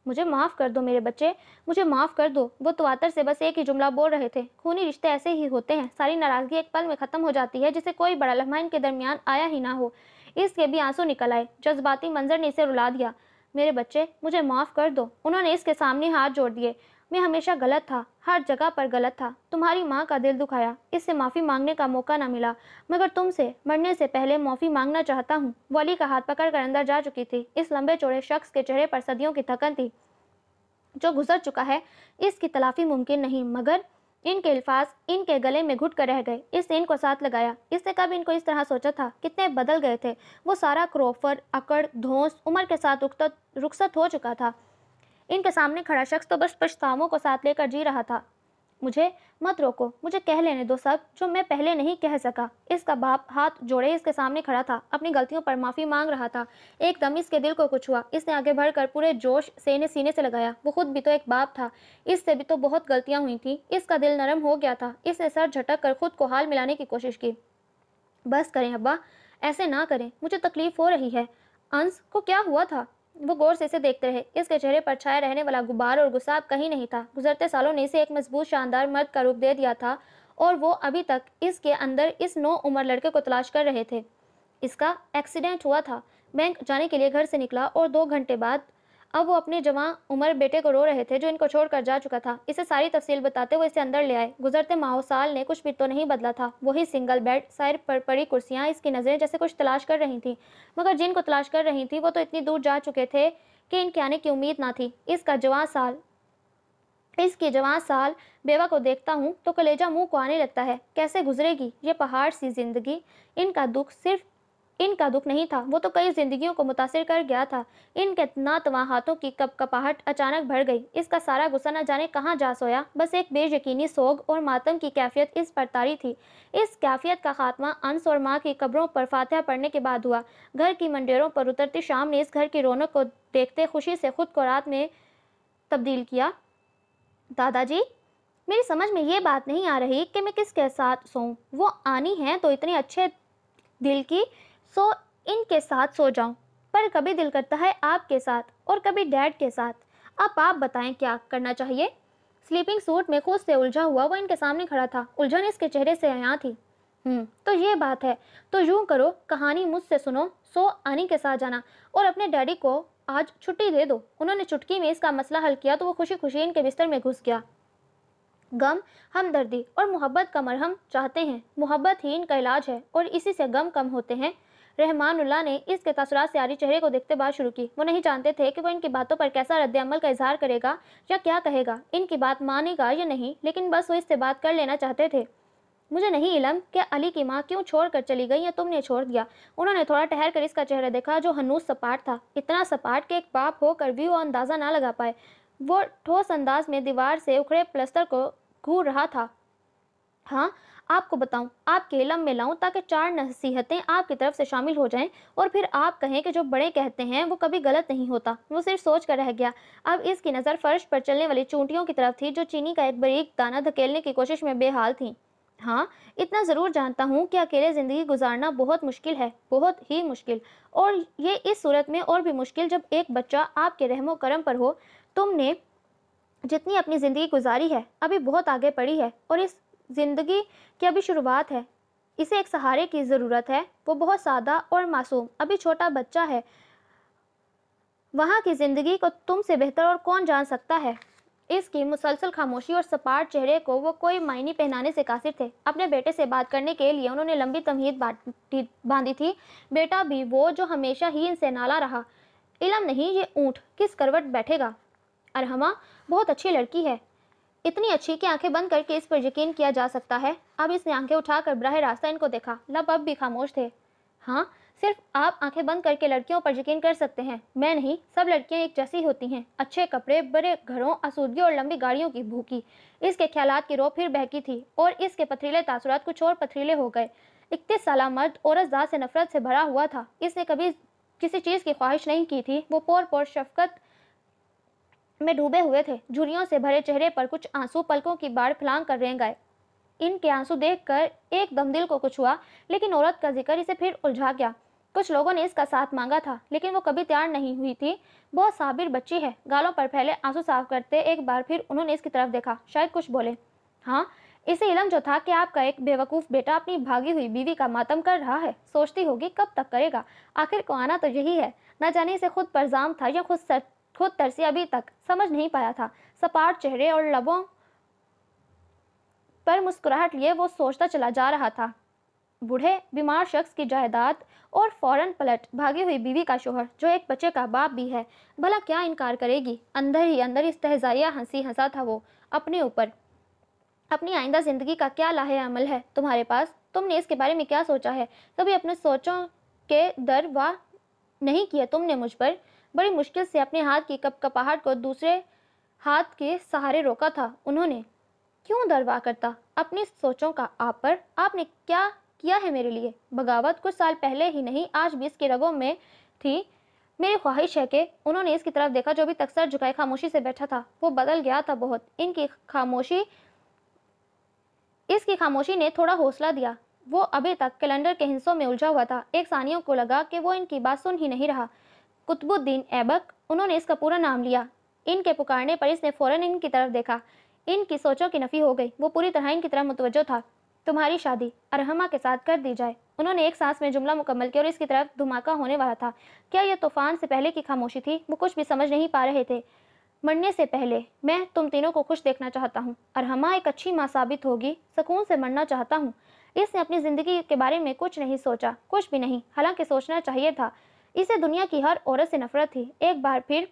मुझे माफ़ कर दो मेरे बच्चे मुझे माफ़ कर दो वो तवातर तो से बस एक ही जुमला बोल रहे थे खूनी रिश्ते ऐसे ही होते हैं सारी नाराज़गी एक पल में ख़त्म हो जाती है जिसे कोई बड़ा लम्हा इनके दरमियान आया ही ना हो इसके भी आंसू निकल आए जज्बाती मंजर ने इसे रुला दिया मेरे बच्चे मुझे माफ़ कर दो उन्होंने इसके सामने हाथ जोड़ दिए मैं हमेशा गलत था हर जगह पर गलत था तुम्हारी माँ का दिल दुखाया इससे माफ़ी मांगने का मौका ना मिला मगर तुमसे मरने से पहले माफ़ी मांगना चाहता हूँ वली का हाथ पकड़ कर अंदर जा चुकी थी इस लंबे चौड़े शख्स के चेहरे पर सदियों की थकन थी जो गुजर चुका है इसकी तलाफी मुमकिन नहीं मगर इनके अल्फाज इनके गले में घुट कर रह गए इसने इनको साथ लगाया इसने कब इनको इस तरह सोचा था कितने बदल गए थे वो सारा क्रोफर अकड़ धोस उम्र के साथ रुखसत हो चुका था इनके सामने खड़ा शख्स तो बस पछतावों को साथ लेकर जी रहा था मुझे मत रोको मुझे कह लेने दो सब जो मैं पहले नहीं कह सका इसका बाप हाथ जोड़े इसके सामने खड़ा था अपनी गलतियों पर माफ़ी मांग रहा था एकदम इसके दिल को कुछ हुआ इसने आगे बढ़कर पूरे जोश से इन्हें सीने से लगाया वो खुद भी तो एक बाप था इससे भी तो बहुत गलतियां हुई थी इसका दिल नरम हो गया था इसने सर झटक कर खुद को हाल मिलाने की कोशिश की बस करें अब्बा ऐसे ना करें मुझे तकलीफ़ हो रही है अंस को क्या हुआ था वो गौर से इसे देखते रहे इसके चेहरे पर छाया रहने वाला गुब्बार और गुस्सा कहीं नहीं था गुजरते सालों ने इसे एक मजबूत शानदार मर्द का रूप दे दिया था और वो अभी तक इसके अंदर इस नौ उम्र लड़के को तलाश कर रहे थे इसका एक्सीडेंट हुआ था बैंक जाने के लिए घर से निकला और दो घंटे बाद अब वो अपने जवान उमर बेटे को रो रहे थे जो इनको छोड़कर जा चुका था इसे सारी तफसील बताते हुए इसे अंदर ले आए गुजरते साल ने कुछ भी तो नहीं बदला था वही सिंगल बेड साइड पर पड़ी कुर्सियाँ इसकी नज़रें जैसे कुछ तलाश कर रही थी मगर जिनको तलाश कर रही थी वो तो इतनी दूर जा चुके थे कि इनके आने की उम्मीद ना थी इसका जवान साल इसकी जवान साल बेवा को देखता हूँ तो कलेजा मुंह को आने लगता है कैसे गुजरेगी ये पहाड़ सी जिंदगी इनका दुख सिर्फ इनका दुख नहीं था वो तो कई जिंदगियों को मुतासर कर गया था इनके नातवा हाथों की कपकपाहट अचानक भर गई इसका सारा गुस्सा न जाने कहाँ जा सोया बस एक बेयकीनी सोग और मातम की कैफियत इस पर तारी थी इस कैफियत का खात्मा अंस और माँ की कब्रों पर फातह पढ़ने के बाद हुआ घर की मंडेरों पर उतरती शाम ने इस घर की रौनक को देखते खुशी से खुद को रात में तब्दील किया दादाजी मेरी समझ में ये बात नहीं आ रही कि मैं किसके साथ सोऊं वो आनी है तो इतने अच्छे दिल की सो इनके साथ सो जाऊं पर कभी दिल करता है आपके साथ और कभी डैड के साथ अब आप बताएं क्या करना चाहिए स्लीपिंग सूट में खुद से उलझा हुआ वो इनके सामने खड़ा था उलझन इसके चेहरे से आया थी हम्म, तो ये बात है तो यूं करो कहानी मुझसे सुनो सो आनी के साथ जाना और अपने डैडी को आज छुट्टी दे दो उन्होंने चुटकी में इसका मसला हल किया तो वो खुशी खुशी इनके बिस्तर में घुस गया गम हमदर्दी और मोहब्बत का मरहम चाहते हैं मोहब्बत ही इनका इलाज है और इसी से गम कम होते हैं रहमानुल्ला ने इस तसरात से आरी चेहरे को देखते बात शुरू की वो नहीं जानते थे कि वो इनकी बातों पर कैसा रद्दमल का इजहार करेगा या क्या कहेगा इनकी बात मानेगा या नहीं लेकिन बस वो इससे बात कर लेना चाहते थे मुझे नहीं इलम कि अली की माँ क्यों छोड़ कर चली गई या तुमने छोड़ दिया उन्होंने थोड़ा ठहर कर इसका चेहरा देखा जो हनूस सपाट था इतना सपाट कि एक बाप होकर भी वो अंदाज़ा ना लगा पाए वो ठोस अंदाज में दीवार से उखड़े प्लस्तर को घूर रहा था हाँ आपको बताऊं आपके इलम में लाऊं ताकि चार नसीहतें आपकी तरफ से शामिल हो जाएं और फिर आप कहें कि जो बड़े कहते हैं वो कभी गलत नहीं होता वो सिर्फ सोच कर रह गया अब इसकी नज़र फर्श पर चलने वाली चूंटियों की तरफ थी जो चीनी का एक बरीक दाना धकेलने की कोशिश में बेहाल थी हाँ इतना ज़रूर जानता हूँ कि अकेले ज़िंदगी गुजारना बहुत मुश्किल है बहुत ही मुश्किल और ये इस सूरत में और भी मुश्किल जब एक बच्चा आपके रहमो करम पर हो तुमने जितनी अपनी ज़िंदगी गुजारी है अभी बहुत आगे पड़ी है और इस ज़िंदगी की अभी शुरुआत है इसे एक सहारे की ज़रूरत है वो बहुत सादा और मासूम अभी छोटा बच्चा है वहाँ की ज़िंदगी को तुमसे बेहतर और कौन जान सकता है इसकी मुसलसल खामोशी और सपाट चेहरे को वो कोई मायने पहनाने से कासिर थे अपने बेटे से बात करने के लिए उन्होंने लंबी तमहीद बांधी थी बेटा भी वो जो हमेशा ही इनसे नाला रहा इलम नहीं ये ऊँट किस करवट बैठेगा अरहमा बहुत अच्छी लड़की है इतनी अच्छी कि आंखें बंद करके इस पर यकीन किया जा सकता है अब इसने आंखें उठाकर बराह रास्ता इनको देखा लब अब भी खामोश थे हाँ सिर्फ आप आंखें बंद करके लड़कियों पर यकीन कर सकते हैं मैं नहीं सब लड़कियां एक जैसी होती हैं अच्छे कपड़े बड़े घरों असूदगी और लंबी गाड़ियों की भूखी इसके ख्याल की रो फिर बहकी थी और इसके पथरीले तासुरात कुछ और पथरीले हो गए इकतीस साल मर्द और से नफरत से भरा हुआ था इसने कभी किसी चीज़ की ख्वाहिश नहीं की थी वो पोर पोर शफकत में डूबे हुए थे झुरियों से भरे चेहरे पर कुछ आंसू पलकों की बाढ़ फलांग कर रेंग आए इनके आंसू देखकर एकदम दिल को कुछ हुआ लेकिन औरत का जिक्र इसे फिर उलझा गया कुछ लोगों ने इसका साथ मांगा था लेकिन वो कभी तैयार नहीं हुई थी बहुत साबिर बच्ची है गालों पर फैले आंसू साफ करते एक बार फिर उन्होंने इसकी तरफ देखा शायद कुछ बोले हाँ इसे इलम जो था कि आपका एक बेवकूफ़ बेटा अपनी भागी हुई बीवी का मातम कर रहा है सोचती होगी कब तक करेगा आखिर को आना तो यही है न जाने इसे खुद पर जाम था या खुद सच खुद तरसी अभी तक समझ नहीं पाया था सपाट चेहरे और लबों पर मुस्कुराहट लिए वो सोचता चला जा रहा था बूढ़े बीमार शख्स की जायदाद और फौरन पलट भागी हुई बीवी का शोहर जो एक बच्चे का बाप भी है भला क्या इनकार करेगी अंदर ही अंदर इस तहजारिया हंसी हंसा था वो अपने ऊपर अपनी आइंदा ज़िंदगी का क्या लाहे अमल है तुम्हारे पास तुमने इसके बारे में क्या सोचा है कभी अपने सोचों के दर वाह नहीं किया तुमने मुझ पर बड़ी मुश्किल से अपने हाथ की कपकपाहट को दूसरे हाथ के सहारे रोका था उन्होंने क्यों दरवा करता अपनी सोचों का आप पर आपने क्या किया है मेरे लिए बगावत कुछ साल पहले ही नहीं आज भी इसके रगों में थी मेरी ख्वाहिश है कि उन्होंने इसकी तरफ देखा जो भी तकसर झुकाए खामोशी से बैठा था वो बदल गया था बहुत इनकी खामोशी इसकी खामोशी ने थोड़ा हौसला दिया वो अभी तक कैलेंडर के हिंसों में उलझा हुआ था एक सानियों को लगा कि वो इनकी बात सुन ही नहीं रहा कुतुबुद्दीन ऐबक उन्होंने इसका पूरा नाम लिया इनके पुकारने पर इसने फ़ौरन इनकी तरफ देखा इनकी सोचों की नफ़ी हो गई वो पूरी तरह इनकी तरफ मुतवजो था तुम्हारी शादी अरहमा के साथ कर दी जाए उन्होंने एक सांस में जुमला मुकम्मल किया और इसकी तरफ धमाका होने वाला था क्या यह तूफान से पहले की खामोशी थी वो कुछ भी समझ नहीं पा रहे थे मरने से पहले मैं तुम तीनों को खुश देखना चाहता हूँ अरहमा एक अच्छी माँ साबित होगी सुकून से मरना चाहता हूँ इसने अपनी ज़िंदगी के बारे में कुछ नहीं सोचा कुछ भी नहीं हालांकि सोचना चाहिए था इसे दुनिया की हर औरत से नफरत थी एक बार फिर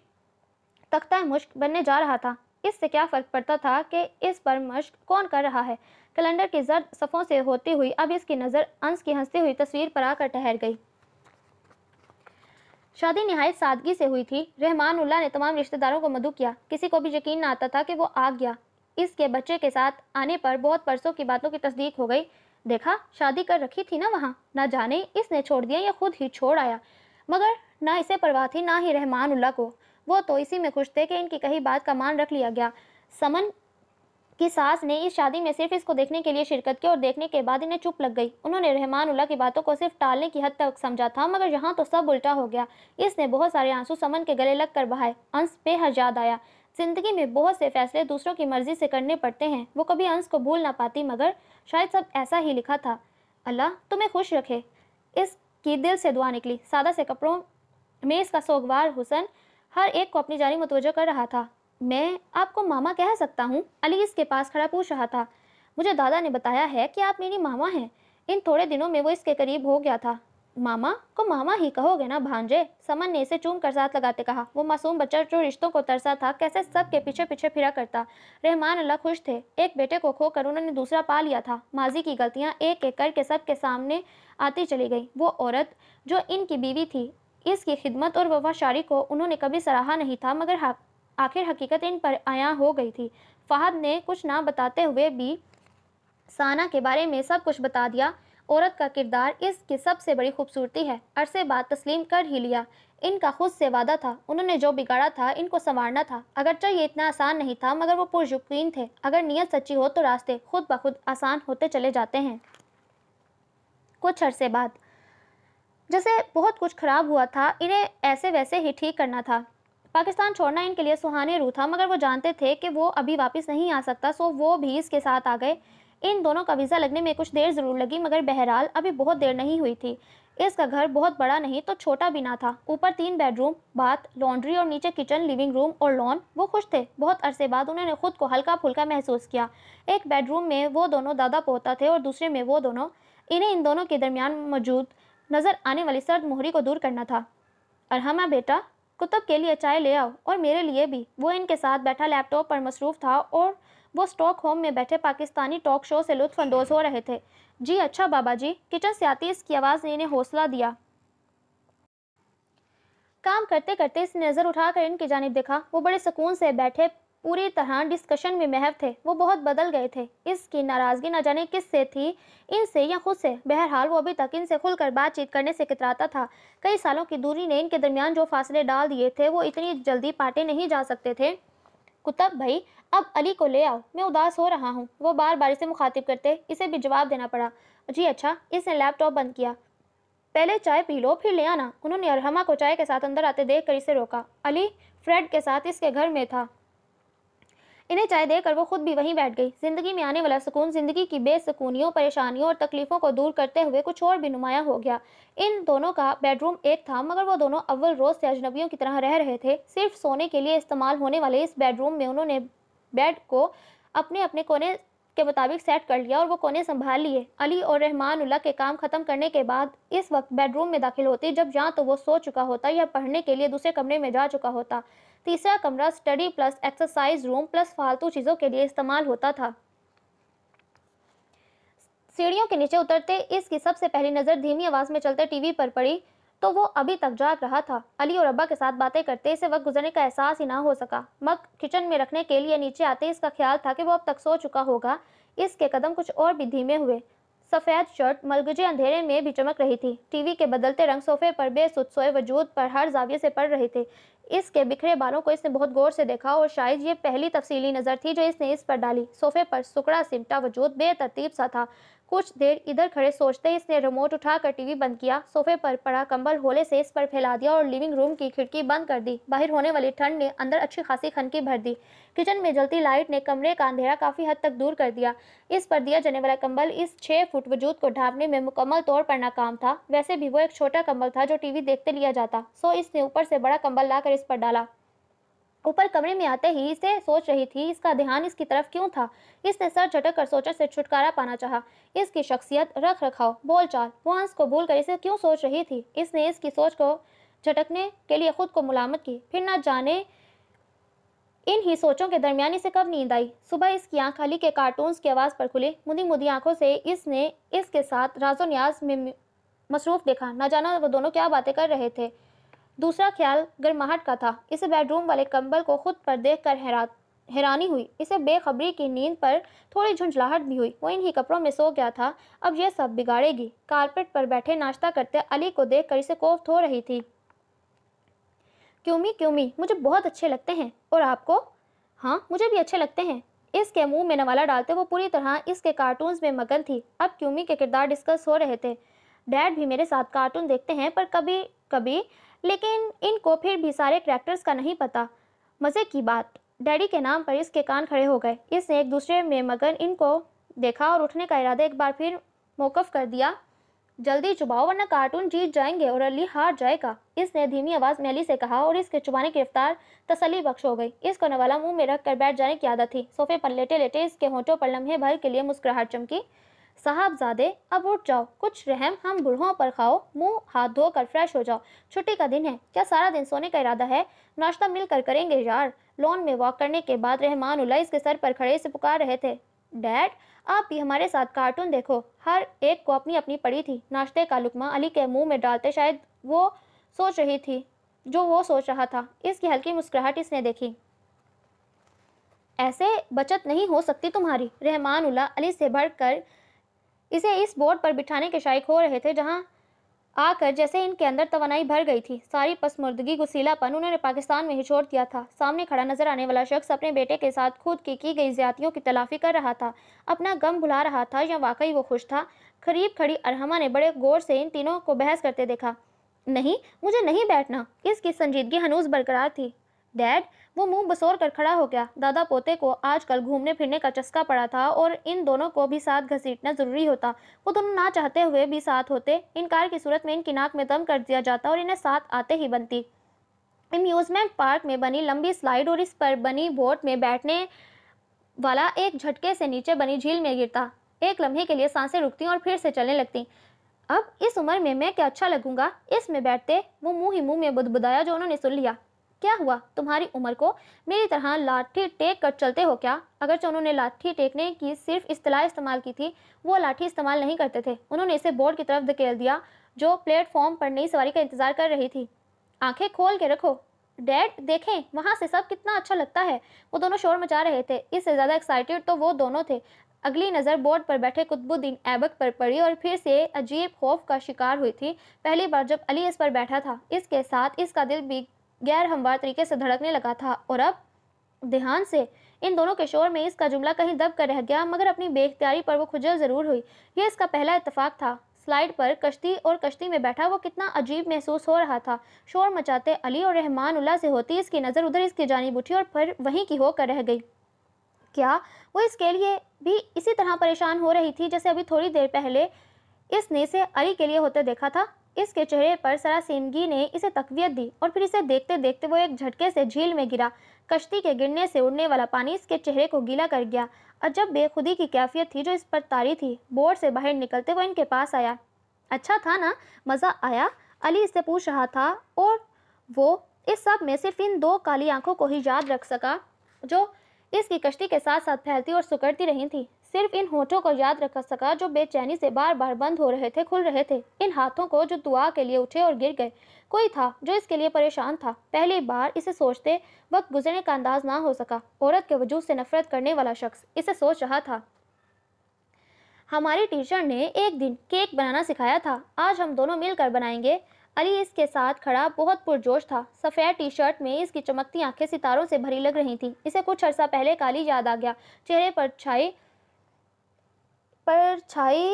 तख्ता मुश्क बनने जा रहा था इससे क्या फ़र्क पड़ता था कि इस पर मश्क कौन कर रहा है कैलेंडर की जर्द सफ़ों से होती हुई अब इसकी नज़र अंश की हंसती हुई तस्वीर पर आकर ठहर गई शादी नहायत सादगी से हुई थी रहमान उल्ला ने तमाम रिश्तेदारों को मधु किया किसी को भी यकीन न आता था कि वो आ गया इसके बच्चे के साथ आने पर बहुत परसों की बातों की तस्दीक हो गई देखा शादी कर रखी थी ना वहाँ ना जाने इसने छोड़ दिया या खुद ही छोड़ आया मगर ना इसे परवाह थी ना ही रहमान उल्ला को वो तो इसी में खुश थे कि इनकी कही बात का मान रख लिया गया समन की सास ने इस शादी में सिर्फ इसको देखने के लिए शिरकत की और देखने के बाद इन्हें चुप लग गई उन्होंने रहमान उल्ला की बातों को सिर्फ टालने की हद तक समझा था मगर यहाँ तो सब उल्टा हो गया इसने बहुत सारे आंसू समन के गले लग कर बहाए अंश बेहद याद आया ज़िंदगी में बहुत से फैसले दूसरों की मर्ज़ी से करने पड़ते हैं वो कभी अंश को भूल ना पाती मगर शायद सब ऐसा ही लिखा था अल्लाह तुम्हें खुश रखे इस कि दिल से दुआ निकली सादा से कपड़ों में इसका सोगवार हुसन हर एक को अपनी जानी मुतवजो कर रहा था मैं आपको मामा कह सकता हूँ अली इसके पास खड़ा पूछ रहा था मुझे दादा ने बताया है कि आप मेरी मामा हैं इन थोड़े दिनों में वो इसके करीब हो गया था मामा को मामा ही कहोगे ना भांजे समन ने इसे चूम कर साथ लगाते कहा वो मासूम बच्चा जो रिश्तों को तरसा था कैसे सब के पीछे पीछे फिरा करता रहमान अल्लाह खुश थे एक बेटे को खोकर उन्होंने दूसरा पा लिया था माजी की गलतियां एक एक करके सब के सामने आती चली गई वो औरत जो इनकी बीवी थी इसकी खिदमत और वफाशारी को उन्होंने कभी सराहा नहीं था मगर हाँ, आखिर हकीकत इन पर आया हो गई थी फ़हद ने कुछ ना बताते हुए भी साना के बारे में सब कुछ बता दिया औरत का किरदार इसकी सबसे बड़ी खूबसूरती है अरसे बाद तस्लीम कर ही लिया इनका खुद से वादा था उन्होंने जो बिगाड़ा था इनको संवारना था अगर अगरचे ये इतना आसान नहीं था मगर वो पुरयकीन थे अगर नियत सच्ची हो तो रास्ते खुद ब खुद आसान होते चले जाते हैं कुछ अरसे बाद जैसे बहुत कुछ ख़राब हुआ था इन्हें ऐसे वैसे ही ठीक करना था पाकिस्तान छोड़ना इनके लिए सुहाने रू था मगर वो जानते थे कि वो अभी वापस नहीं आ सकता सो वो भी इसके साथ आ गए इन दोनों का वीज़ा लगने में कुछ देर ज़रूर लगी मगर बहरहाल अभी बहुत देर नहीं हुई थी इसका घर बहुत बड़ा नहीं तो छोटा भी ना था ऊपर तीन बेडरूम बाथ लॉन्ड्री और नीचे किचन लिविंग रूम और लॉन वो खुश थे बहुत अरसे बाद उन्होंने खुद को हल्का फुल्का महसूस किया एक बेडरूम में वो दोनों दादा पोता थे और दूसरे में वो दोनों इन्हें इन दोनों के दरमियान मौजूद नज़र आने वाली सर्द मोहरी को दूर करना था अरहमा बेटा कुतुब के लिए चाय ले आओ और मेरे लिए भी वो इनके साथ बैठा लैपटॉप पर मसरूफ़ था और वो स्टॉक होम में बैठे पाकिस्तानी टॉक शो से लुत्फानंदोज हो रहे थे जी अच्छा बाबा जी किचन से आती इसकी आवाज़ ने इन्हें हौसला दिया काम करते करते इसने नज़र उठाकर इनकी जानब देखा वो बड़े सुकून से बैठे पूरी तरह डिस्कशन में महव थे वो बहुत बदल गए थे इसकी नाराज़गी ना जाने किस से थी इनसे या खुद से बहरहाल वो अभी तक इनसे खुलकर बातचीत करने से कितराता था कई सालों की दूरी ने इनके दरमियान जो फासले डाल दिए थे वो इतनी जल्दी पाटे नहीं जा सकते थे कुतब भाई अब अली को ले आओ मैं उदास हो रहा हूँ वो बार बार इसे मुखातिब करते इसे भी जवाब देना पड़ा जी अच्छा इसने लैपटॉप बंद किया पहले चाय पी लो फिर ले आना उन्होंने अरहमा को चाय के साथ अंदर आते देख कर इसे रोका अली फ्रेड के साथ इसके घर में था इन्हें चाय देकर वो खुद भी वहीं बैठ गई जिंदगी में आने वाला सुकून जिंदगी की बेसकूनियों परेशानियों और तकलीफों को दूर करते हुए कुछ और भी नुमाया हो गया इन दोनों का बेडरूम एक था मगर वो दोनों अव्वल रोज से अजनबियों की तरह रह रहे थे सिर्फ सोने के लिए इस्तेमाल होने वाले इस बेडरूम में उन्होंने बेड को अपने अपने कोने के मुताबिक सेट कर लिया और वो कोने संभाल लिए अली और रहमान उल्ला के काम ख़त्म करने के बाद इस वक्त बेडरूम में दाखिल होती जब या तो वो सो चुका होता या पढ़ने के लिए दूसरे कमरे में जा चुका होता तीसरा कमरा study plus exercise room plus फालतू चीज़ों के लिए इस्तेमाल होता था सीढ़ियों के नीचे उतरते इसकी सबसे पहली नज़र धीमी आवाज़ में चलते टीवी पर पड़ी तो वो अभी तक जाग रहा था अली और अब्बा के साथ बातें करते इसे वक्त गुजरने का एहसास ही ना हो सका मग किचन में रखने के लिए नीचे आते इसका ख्याल था कि वो अब तक सो चुका होगा इसके कदम कुछ और भी धीमे हुए सफ़ेद शर्ट मलगुजे अंधेरे में भी चमक रही थी टीवी के बदलते रंग सोफे पर बेसुध सोए वजूद पर हर जाविये से पड़ रहे थे इसके बिखरे बालों को इसने बहुत गौर से देखा और शायद ये पहली तफसीली नज़र थी जो इसने इस पर डाली सोफे पर सुकड़ा सिमटा वजूद बेतरतीब सा था कुछ देर इधर खड़े सोचते ही इसने रिमोट उठाकर टीवी बंद किया सोफे पर पड़ा कंबल होले से इस पर फैला दिया और लिविंग रूम की खिड़की बंद कर दी बाहर होने वाली ठंड ने अंदर अच्छी खासी खनकी भर दी किचन में जलती लाइट ने कमरे का अंधेरा काफ़ी हद तक दूर कर दिया इस पर दिया जाने वाला कंबल इस छः फुट वजूद को ढांपने में मुकम्मल तौर पर नाकाम था वैसे भी वो एक छोटा कंबल था जो टीवी देखते लिया जाता सो इसने ऊपर से बड़ा कंबल लाकर इस पर डाला ऊपर कमरे में आते ही इसे सोच रही थी इसका ध्यान इसकी तरफ क्यों था इसने सर झटक कर सोचा से छुटकारा पाना चाहा इसकी शख्सियत रख रखाव वो वंश को भूल कर इसे क्यों सोच रही थी इसने इसकी सोच को झटकने के लिए खुद को मुलामत की फिर ना जाने इन ही सोचों के दरमियान इसे कब नींद आई सुबह इसकी आंख खाली के कार्टून की आवाज़ पर खुली मुदी मुदी आंखों से इसने इसके साथ राजो न्याज में मसरूफ़ देखा ना जाना वो दोनों क्या बातें कर रहे थे दूसरा ख्याल गर्माहट का था इसे बेडरूम वाले कंबल को खुद पर देख कर हैरानी हुई इसे बेखबरी की नींद पर थोड़ी झुंझलाहट भी हुई वो इन्हीं कपड़ों में सो गया था अब यह सब बिगाड़ेगी कारपेट पर बैठे नाश्ता करते अली को देखकर इसे कोफ थो रही थी क्यूमी क्यूमी मुझे बहुत अच्छे लगते हैं और आपको हाँ मुझे भी अच्छे लगते हैं इसके मुंह में नवाला डालते वो पूरी तरह इसके कार्टून्स में मगन थी अब क्यूमी के किरदार डिस्कस हो रहे थे डैड भी मेरे साथ कार्टून देखते हैं पर कभी कभी लेकिन इनको फिर भी सारे ट्रैक्टर्स का नहीं पता मज़े की बात डैडी के नाम पर इसके कान खड़े हो गए इसने एक दूसरे में मगन इनको देखा और उठने का इरादा एक बार फिर मौकफ़ कर दिया जल्दी चुबाओ वरना कार्टून जीत जाएंगे और अली हार जाएगा इसने धीमी आवाज़ में अली से कहा और इसके चुबाने की रफ्तार तसली बख्श हो गई इसको नवाला मुंह में रख कर बैठ जाने की आदत थी सोफे पर लेटे लेटे इसके होटों पर लम्हे भर के लिए मुस्कुराहट चमकी साहबजादे अब उठ जाओ कुछ रहम हम बूढ़ों पर खाओ मुंह हाथ धोकर फ्रेश हो जाओ छुट्टी का दिन है क्या सारा दिन सोने का इरादा है नाश्ता मिलकर करेंगे यार लोन में वॉक करने के बाद रहमान उलाइस के सर पर खड़े से पुकार रहे थे डैड आप भी हमारे साथ कार्टून देखो हर एक को अपनी अपनी पड़ी थी नाश्ते का लुकमा अली के मुंह में डालते शायद वो सोच रही थी जो वो सोच रहा था इसकी हल्की मुस्कुराहट इसने देखी ऐसे बचत नहीं हो सकती तुम्हारी रहमान उल्ला अली से भर कर इसे इस बोर्ड पर बिठाने के शाइक हो रहे थे जहाँ आकर जैसे इनके अंदर तोनाई भर गई थी सारी पसमर्दगी गुसीलापन उन्होंने पाकिस्तान में ही छोड़ दिया था सामने खड़ा नजर आने वाला शख्स अपने बेटे के साथ खुद की की गई ज्यादतियों की तलाफी कर रहा था अपना गम भुला रहा था या वाकई वो खुश था खरीब खड़ी अरहमा ने बड़े गौर से इन तीनों को बहस करते देखा नहीं मुझे नहीं बैठना इसकी संजीदगी हनूज बरकरार थी डैड वो मुंह बसोर कर खड़ा हो गया दादा पोते को आजकल घूमने फिरने का चस्का पड़ा था और इन दोनों को भी साथ घसीटना ज़रूरी होता वो दोनों ना चाहते हुए भी साथ होते इनकार की सूरत में इनकी नाक में दम कर दिया जाता और इन्हें साथ आते ही बनती अम्यूज़मेंट पार्क में बनी लंबी स्लाइड और इस पर बनी बोट में बैठने वाला एक झटके से नीचे बनी झील में गिरता एक लम्हे के लिए सांसें रुकती और फिर से चलने लगती अब इस उम्र में मैं क्या अच्छा लगूंगा इसमें बैठते वो मुंह ही मुंह में बुदबुदाया जो उन्होंने सुन लिया क्या हुआ तुम्हारी उम्र को मेरी तरह लाठी टेक कर चलते हो क्या जो उन्होंने लाठी टेकने की सिर्फ इस्तलाह इस्तेमाल की थी वो लाठी इस्तेमाल नहीं करते थे उन्होंने इसे बोर्ड की तरफ धकेल दिया जो प्लेटफॉर्म पर नई सवारी का इंतजार कर रही थी आंखें खोल के रखो डैड देखें वहाँ से सब कितना अच्छा लगता है वो दोनों शोर मचा रहे थे इससे ज़्यादा एक्साइटेड तो वो दोनों थे अगली नज़र बोर्ड पर बैठे कुतबुद्दीन ऐबक पर पड़ी और फिर से अजीब खौफ का शिकार हुई थी पहली बार जब अली इस पर बैठा था इसके साथ इसका दिल भी गैर हमवार तरीके से धड़कने लगा था और अब ध्यान से इन दोनों के शोर में इसका जुमला कहीं दब कर रह गया मगर अपनी बेख्तियारी पर वो खुजल ज़रूर हुई यह इसका पहला इतफाक था स्लाइड पर कश्ती और कश्ती में बैठा वो कितना अजीब महसूस हो रहा था शोर मचाते अली और रहमान उल्ला से होती इसकी नज़र उधर इसकी जानी उठी और फिर वहीं की होकर रह गई क्या वो इसके लिए भी इसी तरह परेशान हो रही थी जैसे अभी थोड़ी देर पहले इसने इसे अली के लिए होते देखा था इसके चेहरे पर सरासीमगी ने इसे तकवीत दी और फिर इसे देखते देखते वो एक झटके से झील में गिरा कश्ती के गिरने से उड़ने वाला पानी इसके चेहरे को गीला कर गया और जब बेखुदी की कैफियत थी जो इस पर तारी थी बोर्ड से बाहर निकलते वो इनके पास आया अच्छा था ना मज़ा आया अली इससे पूछ रहा था और वो इस सब में सिर्फ इन दो काली आंखों को ही याद रख सका जो इसकी कश्ती के साथ साथ फैलती और सुकड़ती रही थी सिर्फ इन होठों को याद रख सका जो बेचैनी से बार बार बंद हो रहे थे खुल रहे थे इन हाथों को जो दुआ के लिए उठे और गिर गए कोई था जो इसके लिए परेशान था पहली बार इसे सोचते वक्त गुजरने का अंदाज ना हो सका औरत के वजूद से नफरत करने वाला शख्स इसे सोच रहा था हमारी टीचर ने एक दिन केक बनाना सिखाया था आज हम दोनों मिलकर बनाएंगे अली इसके साथ खड़ा बहुत पुरजोश था सफ़ेद टी शर्ट में इसकी चमकती आंखें सितारों से भरी लग रही थीं इसे कुछ अरसा पहले काली याद आ गया चेहरे पर छाई पर छाई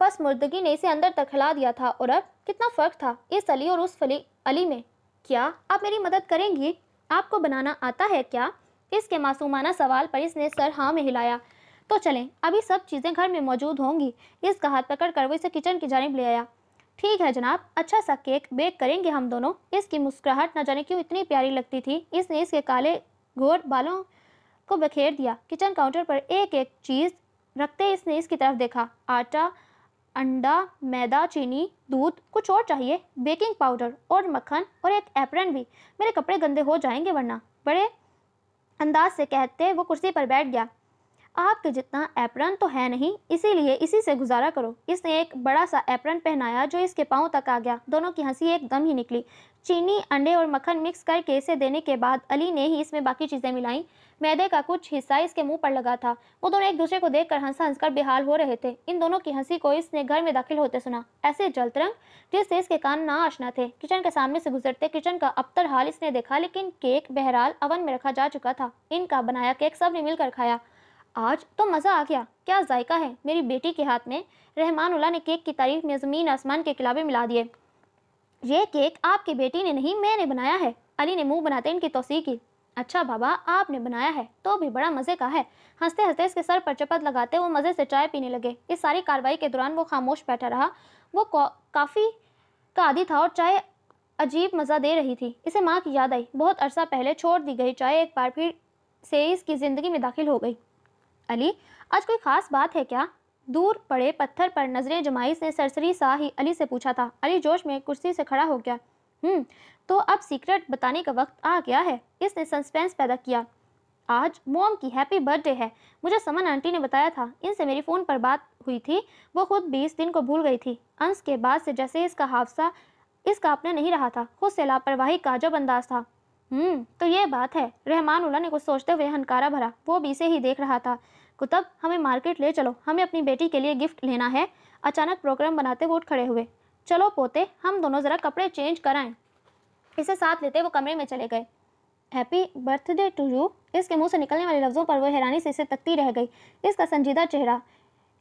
पस मुर्दगी ने इसे अंदर तक हिला दिया था और अब कितना फ़र्क था इस अली और उस फली अली में क्या आप मेरी मदद करेंगी आपको बनाना आता है क्या इसके मासूमाना सवाल पर इसने सर हाँ में हिलाया तो चलें अभी सब चीज़ें घर में मौजूद होंगी इसका हाथ पकड़ कर वो इसे किचन की जानब ले आया ठीक है जनाब अच्छा सा केक बेक करेंगे हम दोनों इसकी मुस्कुराहट न जाने क्यों इतनी प्यारी लगती थी इसने इसके काले घोर बालों को बखेर दिया किचन काउंटर पर एक एक चीज़ रखते इसने इसकी तरफ देखा आटा अंडा मैदा चीनी दूध कुछ और चाहिए बेकिंग पाउडर और मक्खन और एक एप्रन भी मेरे कपड़े गंदे हो जाएंगे वरना बड़े अंदाज से कहते वो कुर्सी पर बैठ गया आपके जितना एप्रन तो है नहीं इसीलिए इसी से गुजारा करो इसने एक बड़ा सा एप्रन पहनाया जो इसके पाँव तक आ गया दोनों की हंसी एकदम ही निकली चीनी अंडे और मक्खन मिक्स करके इसे देने के बाद अली ने ही इसमें बाकी चीज़ें मिलाई मैदे का कुछ हिस्सा इसके मुंह पर लगा था वो दोनों एक दूसरे को देखकर कर हंसा हंसकर बेहाल हो रहे थे इन दोनों की हंसी को इसने घर में दाखिल होते सुना ऐसे जलतरंग जिससे इसके कान ना आशना थे किचन के सामने से गुजरते किचन का अबतर हाल इसने देखा लेकिन केक बहरहाल अवन में रखा जा चुका था इनका बनाया केक सब ने मिलकर खाया आज तो मज़ा आ गया क्या जायका है मेरी बेटी के हाथ में उल्ला ने केक की तारीफ में ज़मीन आसमान के खिलाफ मिला दिए ये केक आपकी बेटी ने नहीं मैंने बनाया है अली ने मुंह बनाते इनकी तोसी की अच्छा बाबा आपने बनाया है तो भी बड़ा मज़े का है हंसते हंसते इसके सर पर चपत लगाते वो मज़े से चाय पीने लगे इस सारी कार्रवाई के दौरान वो खामोश बैठा रहा वो काफ़ी का आदि था और चाय अजीब मज़ा दे रही थी इसे माँ की याद आई बहुत अरसा पहले छोड़ दी गई चाय एक बार फिर से इसकी ज़िंदगी में दाखिल हो गई अली आज कोई ख़ास बात है क्या दूर पड़े पत्थर पर नजरें जमाइश ने सरसरी सा ही अली से पूछा था अली जोश में कुर्सी से खड़ा हो गया हम्म तो अब सीक्रेट बताने का वक्त आ गया है इसने सस्पेंस पैदा किया आज मोम की हैप्पी बर्थडे है मुझे समन आंटी ने बताया था इनसे मेरी फ़ोन पर बात हुई थी वो खुद भी इस दिन को भूल गई थी अंश के बाद से जैसे इसका हादसा इसका अपने नहीं रहा था खुद से लापरवाही का जब अंदाज था हम्म तो ये बात है रहमान उल्ला ने कुछ सोचते हुए हनकारा भरा वो भी इसे ही देख रहा था को हमें मार्केट ले चलो हमें अपनी बेटी के लिए गिफ्ट लेना है अचानक प्रोग्राम बनाते वो उठ खड़े हुए चलो पोते हम दोनों ज़रा कपड़े चेंज कराएं इसे साथ लेते वो कमरे में चले गए हैप्पी बर्थडे टू यू इसके मुंह से निकलने वाले लफ्ज़ों पर वो हैरानी से इसे तकती रह गई इसका संजीदा चेहरा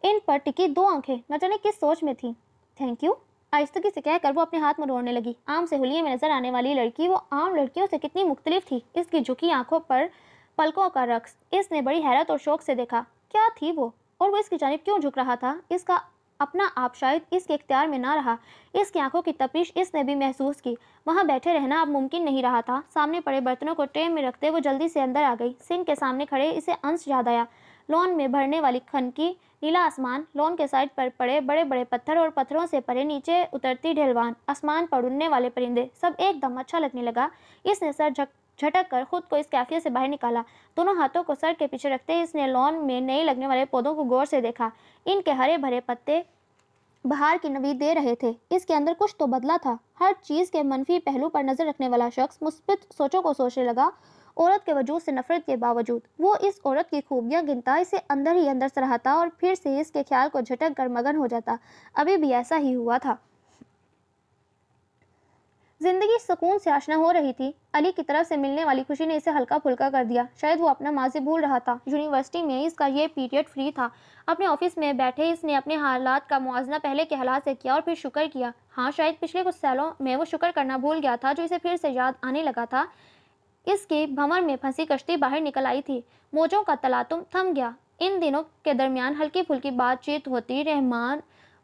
इन पर टिकी दो आंखें न जाने किस सोच में थी थैंक यू आहिस्तगी से कहकर वो अपने हाथ में रोड़ने लगी आम से हुलिये में नजर आने वाली लड़की वो आम लड़कियों से कितनी मुख्तलिफ थी इसकी झुकी आंखों पर पलकों का रक्स इसने बड़ी हैरत और शौक से देखा क्या थी वो और वो इसकी जानब क्यों झुक रहा था इसका अपना आप शायद इसके इख्तियार में ना रहा इसकी आंखों की तपिश इसने भी महसूस की वहाँ बैठे रहना अब मुमकिन नहीं रहा था सामने पड़े बर्तनों को ट्रे में रखते वो जल्दी से अंदर आ गई सिंह के सामने खड़े इसे अंश याद आया लॉन में भरने वाली खनकी नीला आसमान लॉन के साइड पर पड़े बड़े बड़े पत्थर और पत्थरों से परे नीचे उतरती ढेलवान आसमान पर उड़ने वाले परिंदे सब एकदम अच्छा लगने लगा इसने सर झक झटक कर खुद को इस कैफियत से बाहर निकाला दोनों हाथों को सर के पीछे रखते ही इसने लॉन में नए लगने वाले पौधों को गौर से देखा इनके हरे भरे पत्ते बाहर की नवी दे रहे थे इसके अंदर कुछ तो बदला था हर चीज़ के मनफी पहलू पर नज़र रखने वाला शख्स मुस्बित सोचों को सोचने लगा औरत के वजूद से नफरत के बावजूद वो इस औरत की खूबियाँ गिनता इसे अंदर ही अंदर सराहता और फिर से इसके ख्याल को झटक कर मगन हो जाता अभी भी ऐसा ही हुआ था जिंदगी सुकून से आशना हो रही थी अली की तरफ से मिलने वाली खुशी ने इसे हल्का फुल्का कर दिया शायद वो अपना माजी भूल रहा था यूनिवर्सिटी में इसका ये पीरियड फ्री था अपने ऑफिस में बैठे इसने अपने हालात का मुआजना पहले के हालात से किया और फिर शुक्र किया हाँ शायद पिछले कुछ सालों में वो शुक्र करना भूल गया था जो इसे फिर से याद आने लगा था इसके भंवर में फंसी कश्ती बाहर निकल आई थी मोजों का तलातुम थम गया इन दिनों के दरमियान हल्की फुल्की बातचीत होती रहमान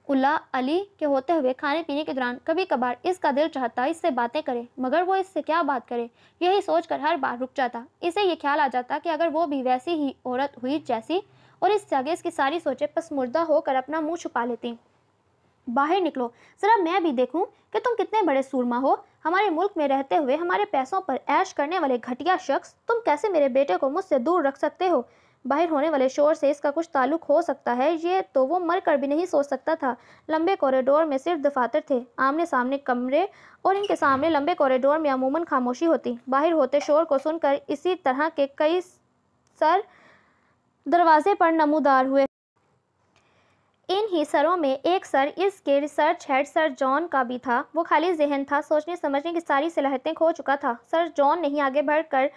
उला अली के होते हुए खाने पीने के दौरान कभी कभार इसका दिल चाहता इससे बातें करे मगर वो इससे क्या बात करे यही सोचकर हर बार रुक जाता इसे ये ख्याल आ जाता कि अगर वो भी वैसी ही औरत हुई जैसी और इस आगे इसकी सारी सोचें पसमुर्दा होकर अपना मुंह छुपा लेती बाहर निकलो ज़रा मैं भी देखूं कि तुम कितने बड़े सूरमा हो हमारे मुल्क में रहते हुए हमारे पैसों पर ऐश करने वाले घटिया शख्स तुम कैसे मेरे बेटे को मुझसे दूर रख सकते हो बाहर होने वाले शोर से इसका कुछ ताल्लुक हो सकता है ये तो वो मर कर भी नहीं सोच सकता था लंबे कॉरिडोर में सिर्फ दफातर थे आमने सामने कमरे और इनके सामने लंबे कॉरिडोर में अमूमन खामोशी होती बाहर होते शोर को सुनकर इसी तरह के कई सर दरवाजे पर नमूदार हुए इन ही सरों में एक सर इसके रिसर्च हेड सर जॉन का भी था वो खाली जहन था सोचने समझने की सारी सलाहतें खो चुका था सर जॉन नहीं आगे बढ़कर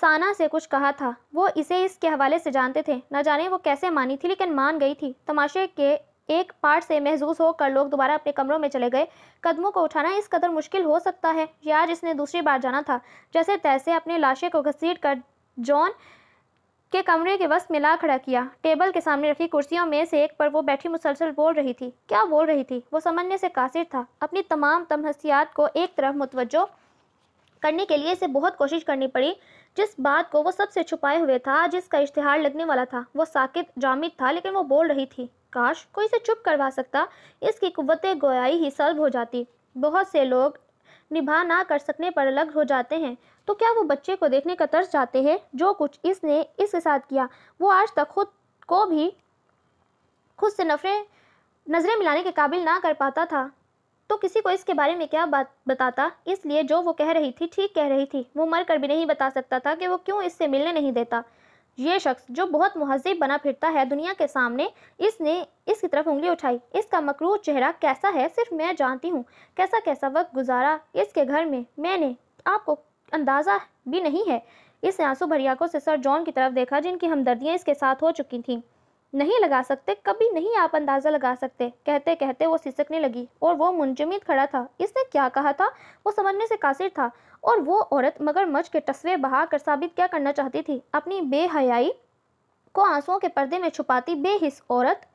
साना से कुछ कहा था वो इसे इसके हवाले से जानते थे न जाने वो कैसे मानी थी लेकिन मान गई थी तमाशे के एक पार्ट से महसूस होकर लोग दोबारा अपने कमरों में चले गए कदमों को उठाना इस कदर मुश्किल हो सकता है ये आज इसने दूसरी बार जाना था जैसे तैसे अपने लाशे को घसीट कर जॉन के कमरे के वस्त में ला खड़ा किया टेबल के सामने रखी कुर्सियों में से एक पर वो बैठी मुसलसल बोल रही थी क्या बोल रही थी वो समझने से कासिर था अपनी तमाम तमहसियात को एक तरफ मुतवजो करने के लिए इसे बहुत कोशिश करनी पड़ी जिस बात को वो सबसे छुपाए हुए था जिसका इश्तहार लगने वाला था वो साकित जामिद था लेकिन वो बोल रही थी काश कोई इसे चुप करवा सकता इसकी कुत गोयाई ही सल्ब हो जाती बहुत से लोग निभा ना कर सकने पर अलग हो जाते हैं तो क्या वो बच्चे को देखने का तर्स जाते हैं जो कुछ इसने इसके साथ किया वो आज तक खुद को भी खुद से नफरे नज़रें मिलाने के काबिल ना कर पाता था तो किसी को इसके बारे में क्या बात बताता इसलिए जो वो कह रही थी ठीक कह रही थी वो मर कर भी नहीं बता सकता था कि वो क्यों इससे मिलने नहीं देता ये शख्स जो बहुत महजब बना फिरता है दुनिया के सामने इसने इसकी तरफ उंगली उठाई इसका मकरू चेहरा कैसा है सिर्फ मैं जानती हूँ कैसा कैसा वक्त गुजारा इसके घर में मैंने आपको अंदाज़ा भी नहीं है इसने आंसू भरी आंखों से सर जॉन की तरफ देखा जिनकी हमदर्दियाँ इसके साथ हो चुकी थीं नहीं लगा सकते कभी नहीं आप अंदाज़ा लगा सकते कहते कहते वो सिसकने लगी और वो मुंजमिद खड़ा था इसने क्या कहा था वो समझने से कासिर था और वो औरत मगर मच के टसवे बहा कर साबित क्या करना चाहती थी अपनी बेहयाई को आंसुओं के पर्दे में छुपाती बेहिस औरत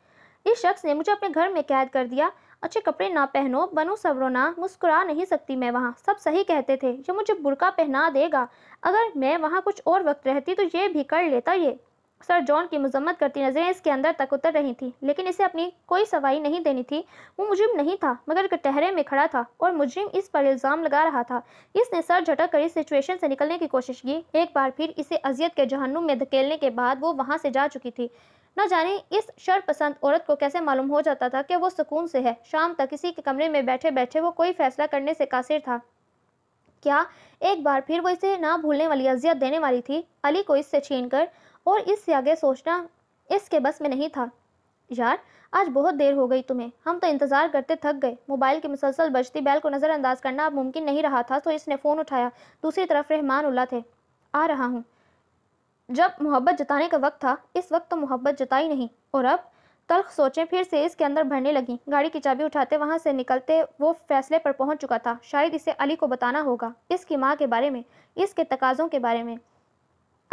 इस शख्स ने मुझे अपने घर में कैद कर दिया अच्छे कपड़े ना पहनो बनो सवरो ना मुस्कुरा नहीं सकती मैं वहाँ सब सही कहते थे जो मुझे बुरका पहना देगा अगर मैं वहाँ कुछ और वक्त रहती तो ये भी कर लेता ये सर जॉन की मजम्मत करती नज़रें इसके अंदर तक उतर रही थी लेकिन इसे अपनी कोई सवाई नहीं देनी थी वो मुजरिम नहीं था मगर कटहरे में खड़ा था और मुजरिम इस पर इल्ज़ाम लगा रहा था इसने सर झटक कर इस सिचुएशन से निकलने की कोशिश की एक बार फिर इसे अजियत के जहनुम में धकेलने के बाद वो वहाँ से जा चुकी थी न जाने इस शरपसंद औरत को कैसे मालूम हो जाता था कि वो सुकून से है शाम तक किसी के कमरे में बैठे बैठे वो कोई फैसला करने से कासिर था क्या एक बार फिर वो इसे ना भूलने वाली अजियत देने वाली थी अली को इससे छीन कर और इससे आगे सोचना इसके बस में नहीं था यार आज बहुत देर हो गई तुम्हें हम तो इंतज़ार करते थक गए मोबाइल की मुसलसल बजती बैल को नज़रअंदाज करना अब मुमकिन नहीं रहा था तो इसने फ़ोन उठाया दूसरी तरफ रहमान उल्ला थे आ रहा हूँ जब मोहब्बत जताने का वक्त था इस वक्त तो मोहब्बत जताई नहीं और अब तल्ख सोचें फिर से इसके अंदर भरने लगी गाड़ी की चाबी उठाते वहां से निकलते वो फैसले पर पहुंच चुका था शायद इसे अली को बताना होगा इसकी माँ के बारे में इसके तकाजों के बारे में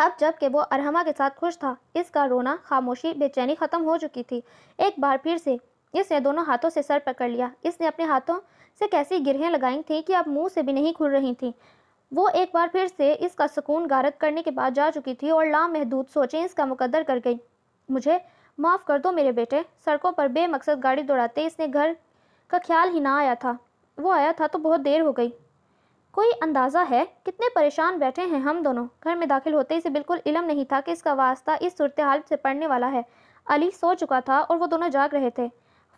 अब जब के वो अरहमा के साथ खुश था इसका रोना खामोशी बेचैनी ख़त्म हो चुकी थी एक बार फिर से इसने दोनों हाथों से सर पकड़ लिया इसने अपने हाथों से कैसी गिरहें लगाई थी कि अब मुंह से भी नहीं खुल रही थी वो एक बार फिर से इसका सुकून गारत करने के बाद जा चुकी थी और लामहदूद सोचें इसका मुकदर कर गई मुझे माफ़ कर दो मेरे बेटे सड़कों पर बेमकसद गाड़ी दौड़ाते इसने घर का ख्याल ही ना आया था वो आया था तो बहुत देर हो गई कोई अंदाज़ा है कितने परेशान बैठे हैं हम दोनों घर में दाखिल होते इसे बिल्कुल इलम नहीं था कि इसका वास्ता इस सूरत हाल से पड़ने वाला है अली सो चुका था और वो दोनों जाग रहे थे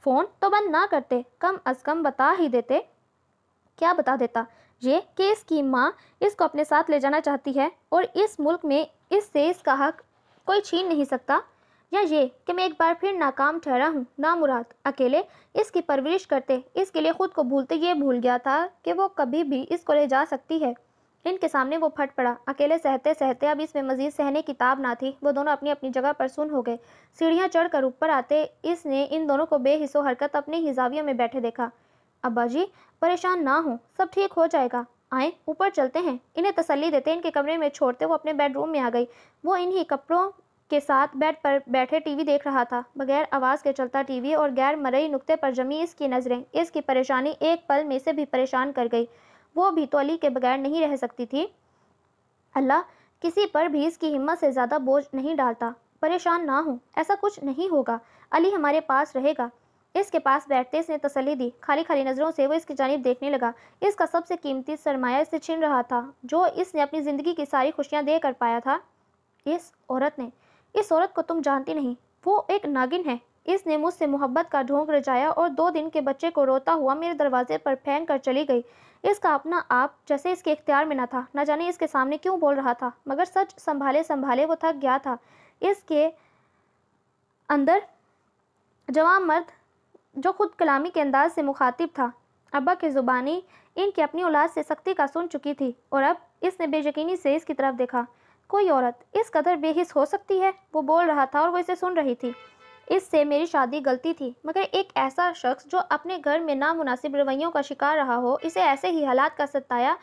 फ़ोन तो बंद ना करते कम अज़ कम बता ही देते क्या बता देता ये कि इसकी माँ इसको अपने साथ ले जाना चाहती है और इस मुल्क में इससे इसका हक कोई छीन नहीं सकता या ये कि मैं एक बार फिर नाकाम ठहरा हूँ ना मुराद अकेले इसकी परवरिश करते इसके लिए ख़ुद को भूलते ये भूल गया था कि वो कभी भी इसको ले जा सकती है इनके सामने वो फट पड़ा अकेले सहते सहते अब इसमें मजीद सहने की ताब ना थी वो दोनों अपनी अपनी जगह पर सुन हो गए सीढ़ियाँ चढ़कर ऊपर आते इसने इन दोनों को बेहिसो हरकत अपने हिजावियों में बैठे देखा अब्बा जी परेशान ना हो सब ठीक हो जाएगा आए ऊपर चलते हैं इन्हें तसल्ली देते इनके कमरे में छोड़ते वो अपने बेडरूम में आ गई वो इन्हीं कपड़ों के साथ बेड पर बैठे टीवी देख रहा था बगैर आवाज़ के चलता टीवी और गैर मरई नुक्ते पर जमी इसकी नज़रें इसकी परेशानी एक पल में से भी परेशान कर गई वो भी तो अली के बगैर नहीं रह सकती थी अल्लाह किसी पर भी इसकी हिम्मत से ज़्यादा बोझ नहीं डालता परेशान ना हो ऐसा कुछ नहीं होगा अली हमारे पास रहेगा इसके पास बैठते इसने तसली दी खाली खाली नज़रों से वो इसकी जानब देखने लगा इसका सबसे कीमती सरमाया इससे छिन रहा था जो इसने अपनी ज़िंदगी की सारी खुशियाँ दे कर पाया था इस औरत ने इस औरत को तुम जानती नहीं वो एक नागिन है इसने मुझसे मोहब्बत का ढोंग रचाया और दो दिन के बच्चे को रोता हुआ मेरे दरवाजे पर फेंक कर चली गई इसका अपना आप जैसे इसके इख्तियार में न था न जाने इसके सामने क्यों बोल रहा था मगर सच संभाले संभाले वो थक गया था इसके अंदर जवान मर्द जो खुद कलामी के अंदाज से मुखातिब था अब्बा की ज़ुबानी इनकी अपनी औलाद से सख्ती का सुन चुकी थी और अब इसने बेयकीनी से इसकी तरफ देखा कोई औरत इस कदर बेहिस हो सकती है वो बोल रहा था और वो इसे सुन रही थी इससे मेरी शादी गलती थी मगर एक ऐसा शख्स जो अपने घर में नामुनासिब रवैयों का शिकार रहा हो इसे ऐसे ही हालात का सताया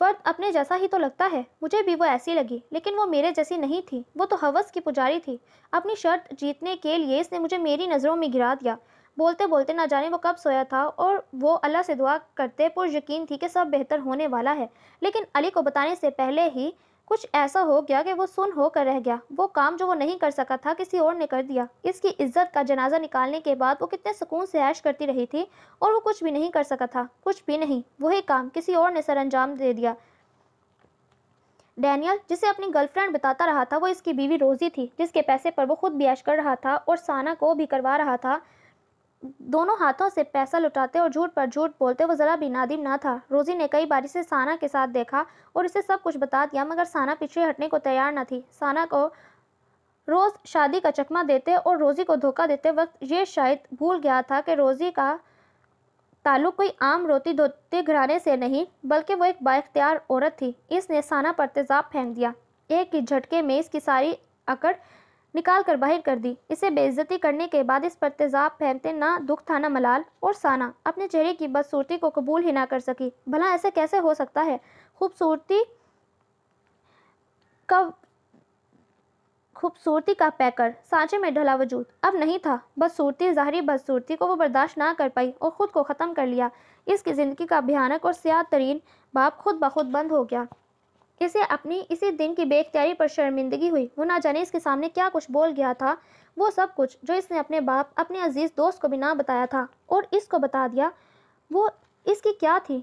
फ़र्द अपने जैसा ही तो लगता है मुझे भी वो ऐसी लगी लेकिन वो मेरे जैसी नहीं थी वो तो हवस की पुजारी थी अपनी शर्त जीतने के लिए इसने मुझे मेरी नज़रों में गिरा दिया बोलते बोलते ना जाने वो कब सोया था और वो अल्लाह से दुआ करते पुर यकीन थी कि सब बेहतर होने वाला है लेकिन अली को बताने से पहले ही कुछ ऐसा हो गया कि वो सुन होकर रह गया वो काम जो वो नहीं कर सका था किसी और ने कर दिया इसकी इज्जत का जनाजा निकालने के बाद वो कितने सुकून से ऐश करती रही थी और वो कुछ भी नहीं कर सका था कुछ भी नहीं वही काम किसी और ने सर अंजाम दे दिया डैनियल जिसे अपनी गर्लफ्रेंड बताता रहा था वो इसकी बीवी रोजी थी जिसके पैसे पर वो खुद भी ऐश कर रहा था और साना को भी करवा रहा था दोनों हाथों से पैसा लुटाते और झूठ पर झूठ बोलते वो ज़रा भी नादिम ना था रोज़ी ने कई बार इसे साना के साथ देखा और इसे सब कुछ बता दिया मगर साना पीछे हटने को तैयार न थी साना को रोज़ शादी का चकमा देते और रोज़ी को धोखा देते वक्त ये शायद भूल गया था कि रोज़ी का ताल्लुक कोई आम रोती धोते घराने से नहीं बल्कि वो एक बाख्तियार औरत थी इसने साना पर तेजाब फेंक दिया एक ही झटके में इसकी सारी अकड़ निकाल कर बाहर कर दी इसे बेइज्जती करने के बाद इस पर तेजाब फैलते ना दुख थाना मलाल और साना अपने चेहरे की बदसूरती को कबूल ही ना कर सकी भला ऐसे कैसे हो सकता है खूबसूरती का खूबसूरती का पैकर सांचे में ढला वजूद अब नहीं था बदसूरती ज़ाहरी बदसूरती को वो बर्दाश्त ना कर पाई और ख़ुद को ख़त्म कर लिया इसकी ज़िंदगी का भयानक और सियाह तरीन बाप खुद बखुद बंद हो गया इसे अपनी इसी दिन की बेख्तियारी पर शर्मिंदगी हुई वो ना जाने इसके सामने क्या कुछ बोल गया था वो सब कुछ जो इसने अपने बाप अपने अजीज़ दोस्त को भी ना बताया था और इसको बता दिया वो इसकी क्या थी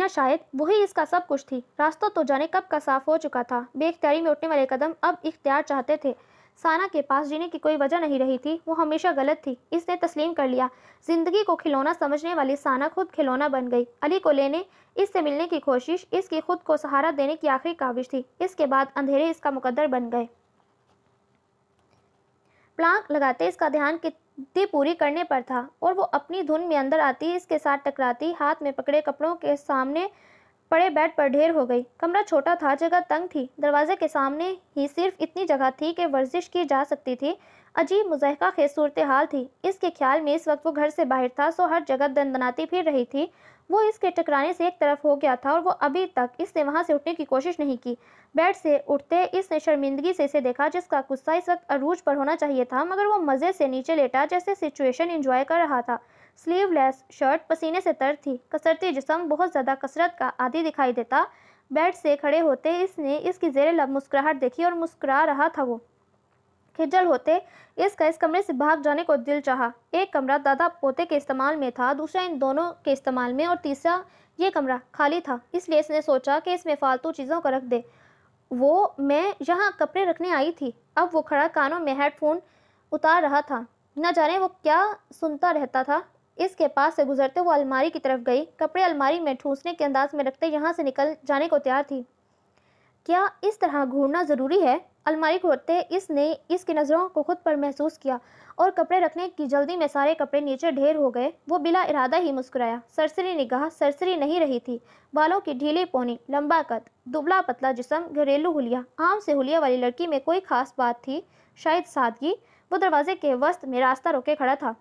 या शायद वही इसका सब कुछ थी रास्ता तो जाने कब का साफ हो चुका था बेख्तियारी में उठने वाले कदम अब इख्तियार चाहते थे साना के पास जीने की कोई वजह नहीं रही थी वो हमेशा गलत थी इसने तस्लीम कर लिया जिंदगी को खिलौना समझने वाली साना खुद खिलौना बन गई अली को लेने इससे मिलने की कोशिश इसकी खुद को सहारा देने की आखिरी काविश थी इसके बाद अंधेरे इसका मुकदर बन गए प्लांक लगाते इसका ध्यान कितनी पूरी करने पर था और वो अपनी धुन में अंदर आती इसके साथ टकराती हाथ में पकड़े कपड़ों के सामने पड़े बेड पर ढेर हो गई कमरा छोटा था जगह तंग थी दरवाजे के सामने ही सिर्फ इतनी जगह थी कि वर्जिश की जा सकती थी अजीब मुजहका खेज सूरत हाल थी इसके ख्याल में इस वक्त वो घर से बाहर था सो हर जगह दनदनाती फिर रही थी वो इसके टकराने से एक तरफ हो गया था और वो अभी तक इसने वहाँ से उठने की कोशिश नहीं की बेड से उठते इसने शर्मिंदगी से इसे देखा जिसका गुस्सा इस वक्त अरूज पर होना चाहिए था मगर वो मज़े से नीचे लेटा जैसे सिचुएशन इंजॉय कर रहा था स्लीवलेस शर्ट पसीने से तर थी कसरती जिसम बहुत ज़्यादा कसरत का आदि दिखाई देता बेड से खड़े होते इसने इसकी जेर लब मुस्कुराहट देखी और मुस्कुरा रहा था वो खिजल होते इसका इस कमरे से भाग जाने को दिल चाहा एक कमरा दादा पोते के इस्तेमाल में था दूसरा इन दोनों के इस्तेमाल में और तीसरा ये कमरा खाली था इसलिए इसने सोचा कि इसमें फालतू चीज़ों का रख दे वो मैं यहाँ कपड़े रखने आई थी अब वो खड़ा कानों में हेडफोन उतार रहा था न जाने वो क्या सुनता रहता था इसके पास से गुजरते वो अलमारी की तरफ गई कपड़े अलमारी में ठूसने के अंदाज में रखते यहाँ से निकल जाने को तैयार थी क्या इस तरह घूरना ज़रूरी है अलमारी खोलते इसने इसकी नज़रों को खुद पर महसूस किया और कपड़े रखने की जल्दी में सारे कपड़े नीचे ढेर हो गए वो बिला इरादा ही मुस्कुराया सरसरी निगाह सरसरी नहीं रही थी बालों की ढीली पोनी लंबा कद दुबला पतला जिसम घरेलू हुलिया आम से हुलिया वाली लड़की में कोई खास बात थी शायद सादगी वो दरवाजे के वस्त में रास्ता रोके खड़ा था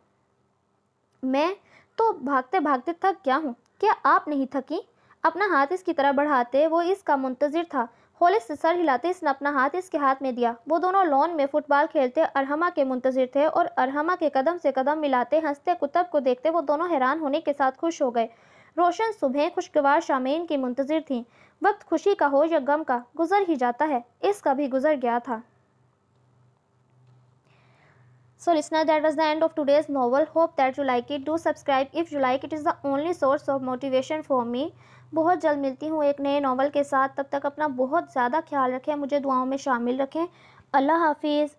मैं तो भागते भागते थक गया हूँ क्या आप नहीं थकी अपना हाथ इसकी तरह बढ़ाते वो इसका मुंतजर था होलिस से सर हिलाते इसने अपना हाथ इसके हाथ में दिया वो दोनों लॉन में फुटबॉल खेलते अरहमा के मुंतजर थे और अरहमा के कदम से कदम मिलाते हंसते कुतब को देखते वो दोनों हैरान होने के साथ खुश हो गए रोशन सुबह खुशगवार शामीन की मुंतजर थीं वक्त खुशी का हो या गम का गुजर ही जाता है इसका भी गुजर गया था so listener that was the end of today's novel hope that you like it do subscribe if you like it is the only source of motivation for me बहुत जल्द मिलती हूँ एक नए नावल के साथ तब तक अपना बहुत ज़्यादा ख्याल रखें मुझे दुआओं में शामिल रखें अल्लाह हाफिज़